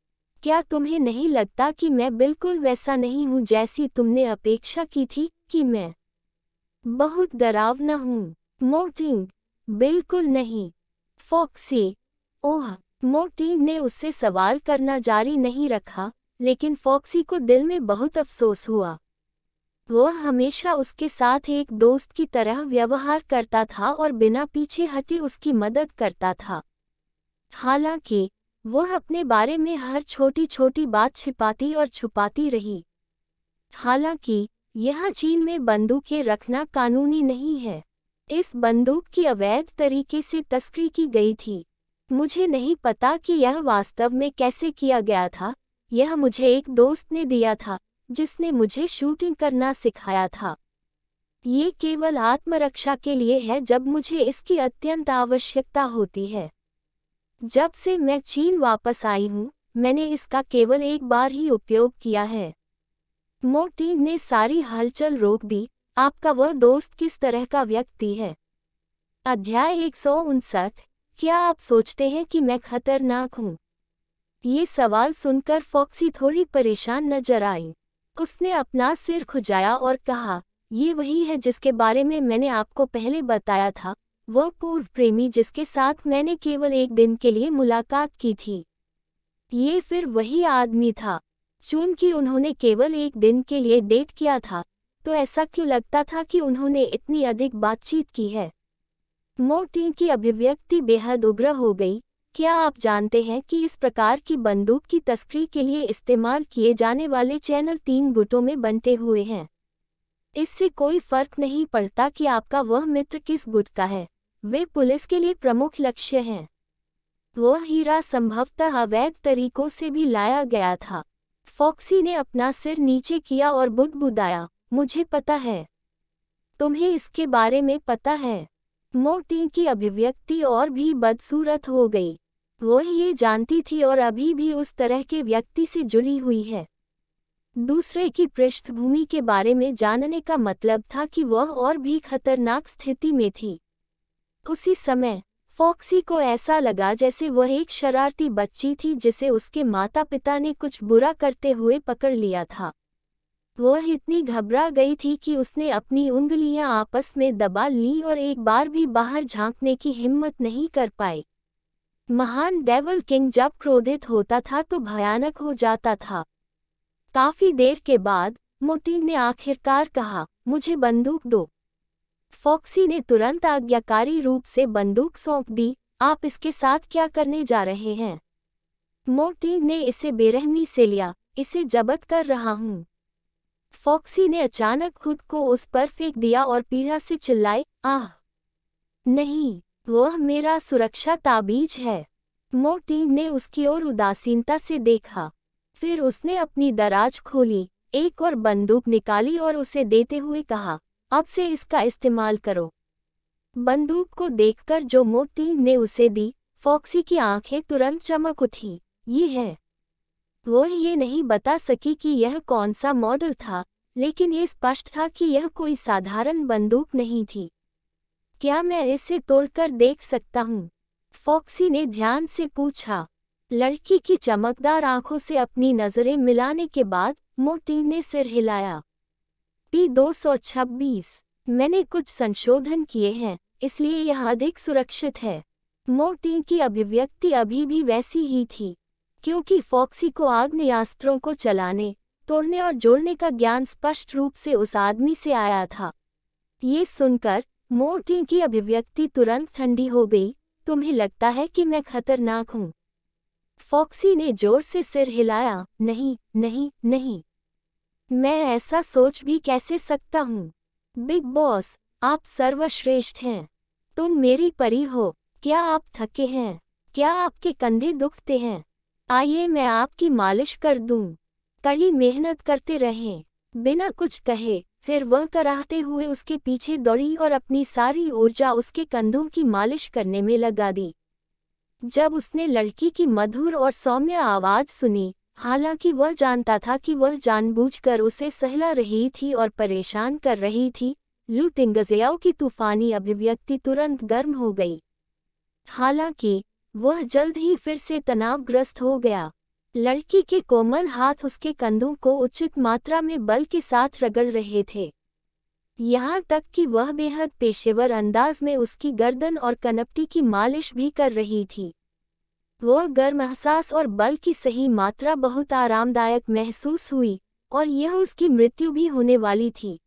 क्या तुम्हें नहीं लगता कि मैं बिल्कुल वैसा नहीं हूं जैसी तुमने अपेक्षा की थी कि मैं बहुत डरावना हूँ मोटिंग बिल्कुल नहीं फॉक्सी ओह मोटिंग ने उससे सवाल करना जारी नहीं रखा लेकिन फॉक्सी को दिल में बहुत अफसोस हुआ वह हमेशा उसके साथ एक दोस्त की तरह व्यवहार करता था और बिना पीछे हटे उसकी मदद करता था हालांकि वह अपने बारे में हर छोटी छोटी बात छिपाती और छुपाती रही हालांकि यह चीन में बंदूकें रखना कानूनी नहीं है इस बंदूक की अवैध तरीके से तस्करी की गई थी मुझे नहीं पता कि यह वास्तव में कैसे किया गया था यह मुझे एक दोस्त ने दिया था जिसने मुझे शूटिंग करना सिखाया था ये केवल आत्मरक्षा के लिए है जब मुझे इसकी अत्यंत आवश्यकता होती है जब से मैं चीन वापस आई हूँ मैंने इसका केवल एक बार ही उपयोग किया है मोटिंग ने सारी हलचल रोक दी आपका वह दोस्त किस तरह का व्यक्ति है अध्याय एक क्या आप सोचते हैं कि मैं खतरनाक हूँ ये सवाल सुनकर फॉक्सी थोड़ी परेशान नजर आई उसने अपना सिर खुजाया और कहा ये वही है जिसके बारे में मैंने आपको पहले बताया था वह पूर्व प्रेमी जिसके साथ मैंने केवल एक दिन के लिए मुलाकात की थी ये फिर वही आदमी था चूंकि उन्होंने केवल एक दिन के लिए डेट किया था तो ऐसा क्यों लगता था कि उन्होंने इतनी अधिक बातचीत की है मोटी की अभिव्यक्ति बेहद उग्र हो गई क्या आप जानते हैं कि इस प्रकार की बंदूक की तस्करी के लिए इस्तेमाल किए जाने वाले चैनल तीन गुटों में बंटे हुए हैं इससे कोई फर्क नहीं पड़ता कि आपका वह मित्र किस गुट का है वे पुलिस के लिए प्रमुख लक्ष्य हैं वह हीरा संभवतः अवैध तरीकों से भी लाया गया था फॉक्सी ने अपना सिर नीचे किया और बुदबुदाया मुझे पता है तुम्हें इसके बारे में पता है मोटी की अभिव्यक्ति और भी बदसूरत हो गई वो ये जानती थी और अभी भी उस तरह के व्यक्ति से जुड़ी हुई है दूसरे की पृष्ठभूमि के बारे में जानने का मतलब था कि वह और भी खतरनाक स्थिति में थी उसी समय फॉक्सी को ऐसा लगा जैसे वह एक शरारती बच्ची थी जिसे उसके माता पिता ने कुछ बुरा करते हुए पकड़ लिया था वह इतनी घबरा गई थी कि उसने अपनी उंगलियां आपस में दबा ली और एक बार भी बाहर झांकने की हिम्मत नहीं कर पाई महान डेवल किंग जब क्रोधित होता था तो भयानक हो जाता था काफी देर के बाद मोटी ने आखिरकार कहा मुझे बंदूक दो फॉक्सी ने तुरंत आज्ञाकारी रूप से बंदूक सौंप दी आप इसके साथ क्या करने जा रहे हैं मोटी ने इसे बेरहमी से लिया इसे जबत कर रहा हूँ फॉक्सी ने अचानक खुद को उस पर फेंक दिया और पीड़ा से चिल्लाए आह नहीं वह मेरा सुरक्षा ताबीज है मोटीन ने उसकी ओर उदासीनता से देखा फिर उसने अपनी दराज खोली एक और बंदूक निकाली और उसे देते हुए कहा अब से इसका इस्तेमाल करो बंदूक को देखकर जो मोटीन ने उसे दी फॉक्सी की आंखें तुरंत चमक उठी ये है वह ये नहीं बता सकी कि यह कौन सा मॉडल था लेकिन ये स्पष्ट था कि यह कोई साधारण बंदूक नहीं थी क्या मैं इसे तोड़कर देख सकता हूँ फॉक्सी ने ध्यान से पूछा लड़की की चमकदार आंखों से अपनी नज़रें मिलाने के बाद मोटी ने सिर हिलाया पी 226 मैंने कुछ संशोधन किए हैं इसलिए यह अधिक सुरक्षित है मोटी की अभिव्यक्ति अभी भी वैसी ही थी क्योंकि फॉक्सी को आग्नेस्त्रों को चलाने तोड़ने और जोड़ने का ज्ञान स्पष्ट रूप से उस आदमी से आया था ये सुनकर मोर्टिन की अभिव्यक्ति तुरंत ठंडी हो गई तुम्हें लगता है कि मैं खतरनाक हूँ फॉक्सी ने जोर से सिर हिलाया नहीं नहीं नहीं मैं ऐसा सोच भी कैसे सकता हूँ बिग बॉस आप सर्वश्रेष्ठ हैं तुम मेरी परी हो क्या आप थके हैं क्या आपके कंधे दुखते हैं आइए मैं आपकी मालिश कर दूं। कड़ी मेहनत करते रहें बिना कुछ कहे फिर वह कराहते हुए उसके पीछे दौड़ी और अपनी सारी ऊर्जा उसके कंधों की मालिश करने में लगा दी जब उसने लड़की की मधुर और सौम्य आवाज़ सुनी हालांकि वह जानता था कि वह जानबूझकर उसे सहला रही थी और परेशान कर रही थी लू तिंगजयाओ की तूफानी अभिव्यक्ति तुरंत गर्म हो गई हालांकि वह जल्द ही फिर से तनावग्रस्त हो गया लड़की के कोमल हाथ उसके कंधों को उचित मात्रा में बल के साथ रगड़ रहे थे यहाँ तक कि वह बेहद पेशेवर अंदाज में उसकी गर्दन और कनपटी की मालिश भी कर रही थी वह गर्म एहसास और बल की सही मात्रा बहुत आरामदायक महसूस हुई और यह उसकी मृत्यु भी होने वाली थी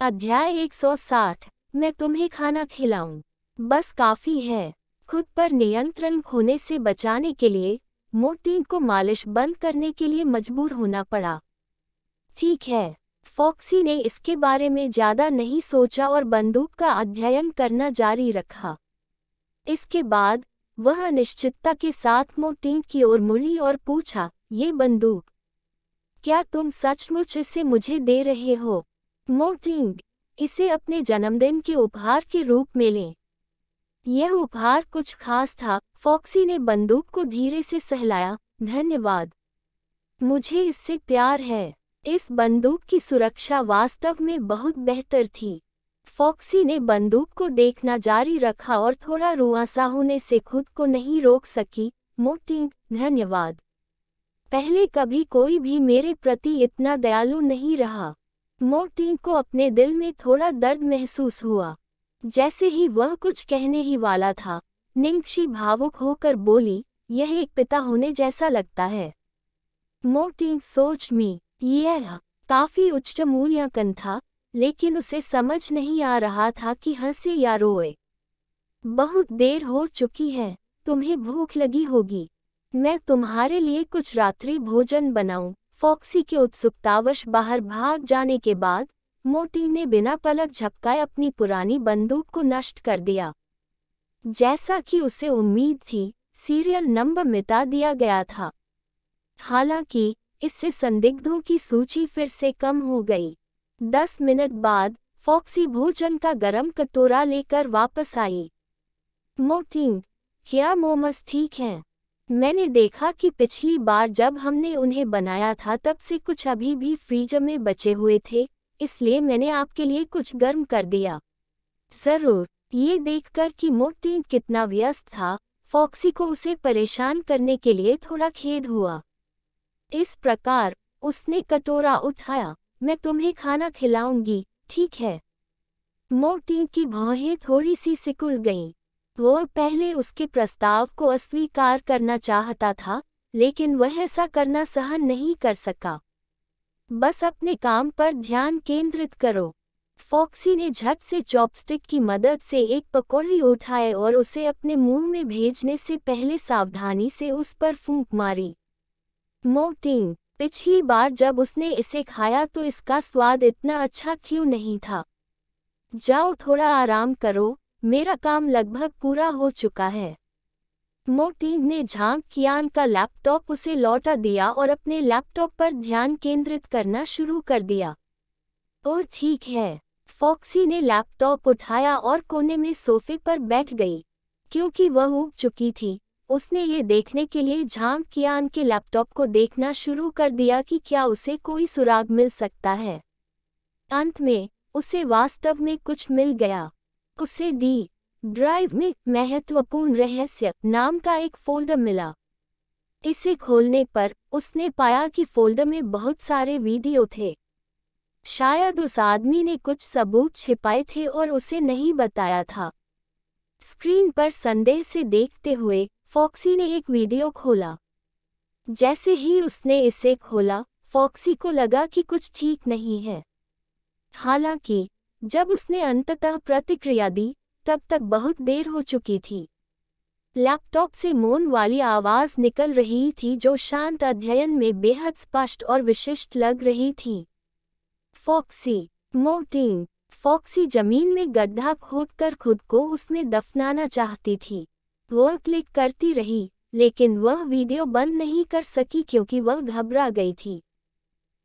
अध्याय 160 मैं तुम्हें खाना खिलाऊं बस काफ़ी है खुद पर नियंत्रण खोने से बचाने के लिए मोटी को मालिश बंद करने के लिए मजबूर होना पड़ा ठीक है फॉक्सी ने इसके बारे में ज्यादा नहीं सोचा और बंदूक का अध्ययन करना जारी रखा इसके बाद वह अनिश्चितता के साथ मोटिंग की ओर मुड़ी और पूछा ये बंदूक क्या तुम सचमुच इसे मुझे दे रहे हो मोटिंग इसे अपने जन्मदिन के उपहार के रूप में लें यह उपहार कुछ खास था फॉक्सी ने बंदूक को धीरे से सहलाया धन्यवाद मुझे इससे प्यार है इस बंदूक की सुरक्षा वास्तव में बहुत बेहतर थी फॉक्सी ने बंदूक को देखना जारी रखा और थोड़ा रुआसा होने से खुद को नहीं रोक सकी मोटिंग धन्यवाद पहले कभी कोई भी मेरे प्रति इतना दयालु नहीं रहा मोटिंग को अपने दिल में थोड़ा दर्द महसूस हुआ जैसे ही वह कुछ कहने ही वाला था निंगशी भावुक होकर बोली यह एक पिता होने जैसा लगता है मोटी सोच में यह काफी उच्च मूल्यांकन था लेकिन उसे समझ नहीं आ रहा था कि हंसे या रोए बहुत देर हो चुकी है तुम्हें भूख लगी होगी मैं तुम्हारे लिए कुछ रात्रि भोजन बनाऊं फॉक्सी के उत्सुकतावश बाहर भाग जाने के बाद मोटी ने बिना पलक झपकाए अपनी पुरानी बंदूक को नष्ट कर दिया जैसा कि उसे उम्मीद थी सीरियल नंबर मिटा दिया गया था हालांकि इससे संदिग्धों की सूची फिर से कम हो गई दस मिनट बाद फॉक्सी भोजन का गरम कटोरा लेकर वापस आई मोटिंग क्या मोमस ठीक हैं मैंने देखा कि पिछली बार जब हमने उन्हें बनाया था तब से कुछ अभी भी फ्रीजर में बचे हुए थे इसलिए मैंने आपके लिए कुछ गर्म कर दिया जरूर ये देखकर कि मोटी कितना व्यस्त था फॉक्सी को उसे परेशान करने के लिए थोड़ा खेद हुआ इस प्रकार उसने कटोरा उठाया मैं तुम्हें खाना खिलाऊंगी ठीक है मोटी की भौहें थोड़ी सी सिकुड़ गईं। वो पहले उसके प्रस्ताव को अस्वीकार करना चाहता था लेकिन वह ऐसा करना सहन नहीं कर सका बस अपने काम पर ध्यान केंद्रित करो फॉक्सी ने झट से चॉपस्टिक की मदद से एक पकौड़ी उठाए और उसे अपने मुंह में भेजने से पहले सावधानी से उस पर फूंक मारी मोटिंग पिछली बार जब उसने इसे खाया तो इसका स्वाद इतना अच्छा क्यों नहीं था जाओ थोड़ा आराम करो मेरा काम लगभग पूरा हो चुका है मोटी ने झांक कियान का लैपटॉप उसे लौटा दिया और अपने लैपटॉप पर ध्यान केंद्रित करना शुरू कर दिया और ठीक है फॉक्सी ने लैपटॉप उठाया और कोने में सोफे पर बैठ गई क्योंकि वह उग चुकी थी उसने ये देखने के लिए झांक कियान के लैपटॉप को देखना शुरू कर दिया कि क्या उसे कोई सुराग मिल सकता है अंत में उसे वास्तव में कुछ मिल गया उसे डी ड्राइव में महत्वपूर्ण रहस्य नाम का एक फोल्डर मिला इसे खोलने पर उसने पाया कि फोल्डर में बहुत सारे वीडियो थे शायद उस आदमी ने कुछ सबूत छिपाए थे और उसे नहीं बताया था स्क्रीन पर संदेह से देखते हुए फॉक्सी ने एक वीडियो खोला जैसे ही उसने इसे खोला फॉक्सी को लगा कि कुछ ठीक नहीं है हालांकि जब उसने अंततः प्रतिक्रिया दी तब तक बहुत देर हो चुकी थी लैपटॉप से मोन वाली आवाज़ निकल रही थी जो शांत अध्ययन में बेहद स्पष्ट और विशिष्ट लग रही थी फॉक्सी मोटीन फॉक्सी जमीन में गड्ढा खोदकर खुद को उसमें दफनाना चाहती थी वह क्लिक करती रही लेकिन वह वीडियो बंद नहीं कर सकी क्योंकि वह घबरा गई थी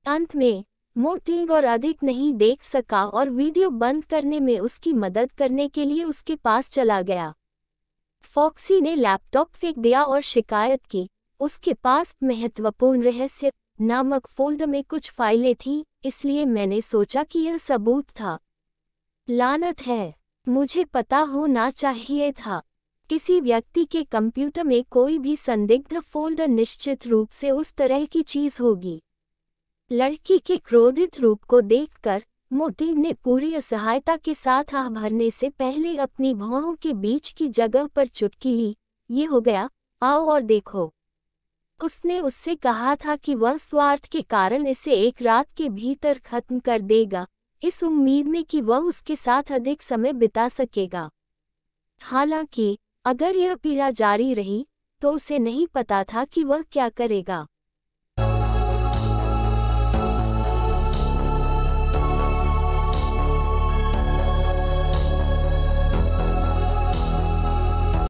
अंत में मोटी और अधिक नहीं देख सका और वीडियो बंद करने में उसकी मदद करने के लिए उसके पास चला गया फॉक्सी ने लैपटॉप फेंक दिया और शिकायत की उसके पास महत्वपूर्ण रहस्य नामक फोल्ड में कुछ फाइलें थीं इसलिए मैंने सोचा कि यह सबूत था लानत है मुझे पता होना चाहिए था किसी व्यक्ति के कंप्यूटर में कोई भी संदिग्ध फोल्ड निश्चित रूप से उस तरह की चीज होगी लड़की के क्रोधित रूप को देखकर मोटी ने पूरी असहायता के साथ आह भरने से पहले अपनी भौहों के बीच की जगह पर चुटकी ली ये हो गया आओ और देखो उसने उससे कहा था कि वह स्वार्थ के कारण इसे एक रात के भीतर खत्म कर देगा इस उम्मीद में कि वह उसके साथ अधिक समय बिता सकेगा हालांकि अगर यह पीड़ा जारी रही तो उसे नहीं पता था कि वह क्या करेगा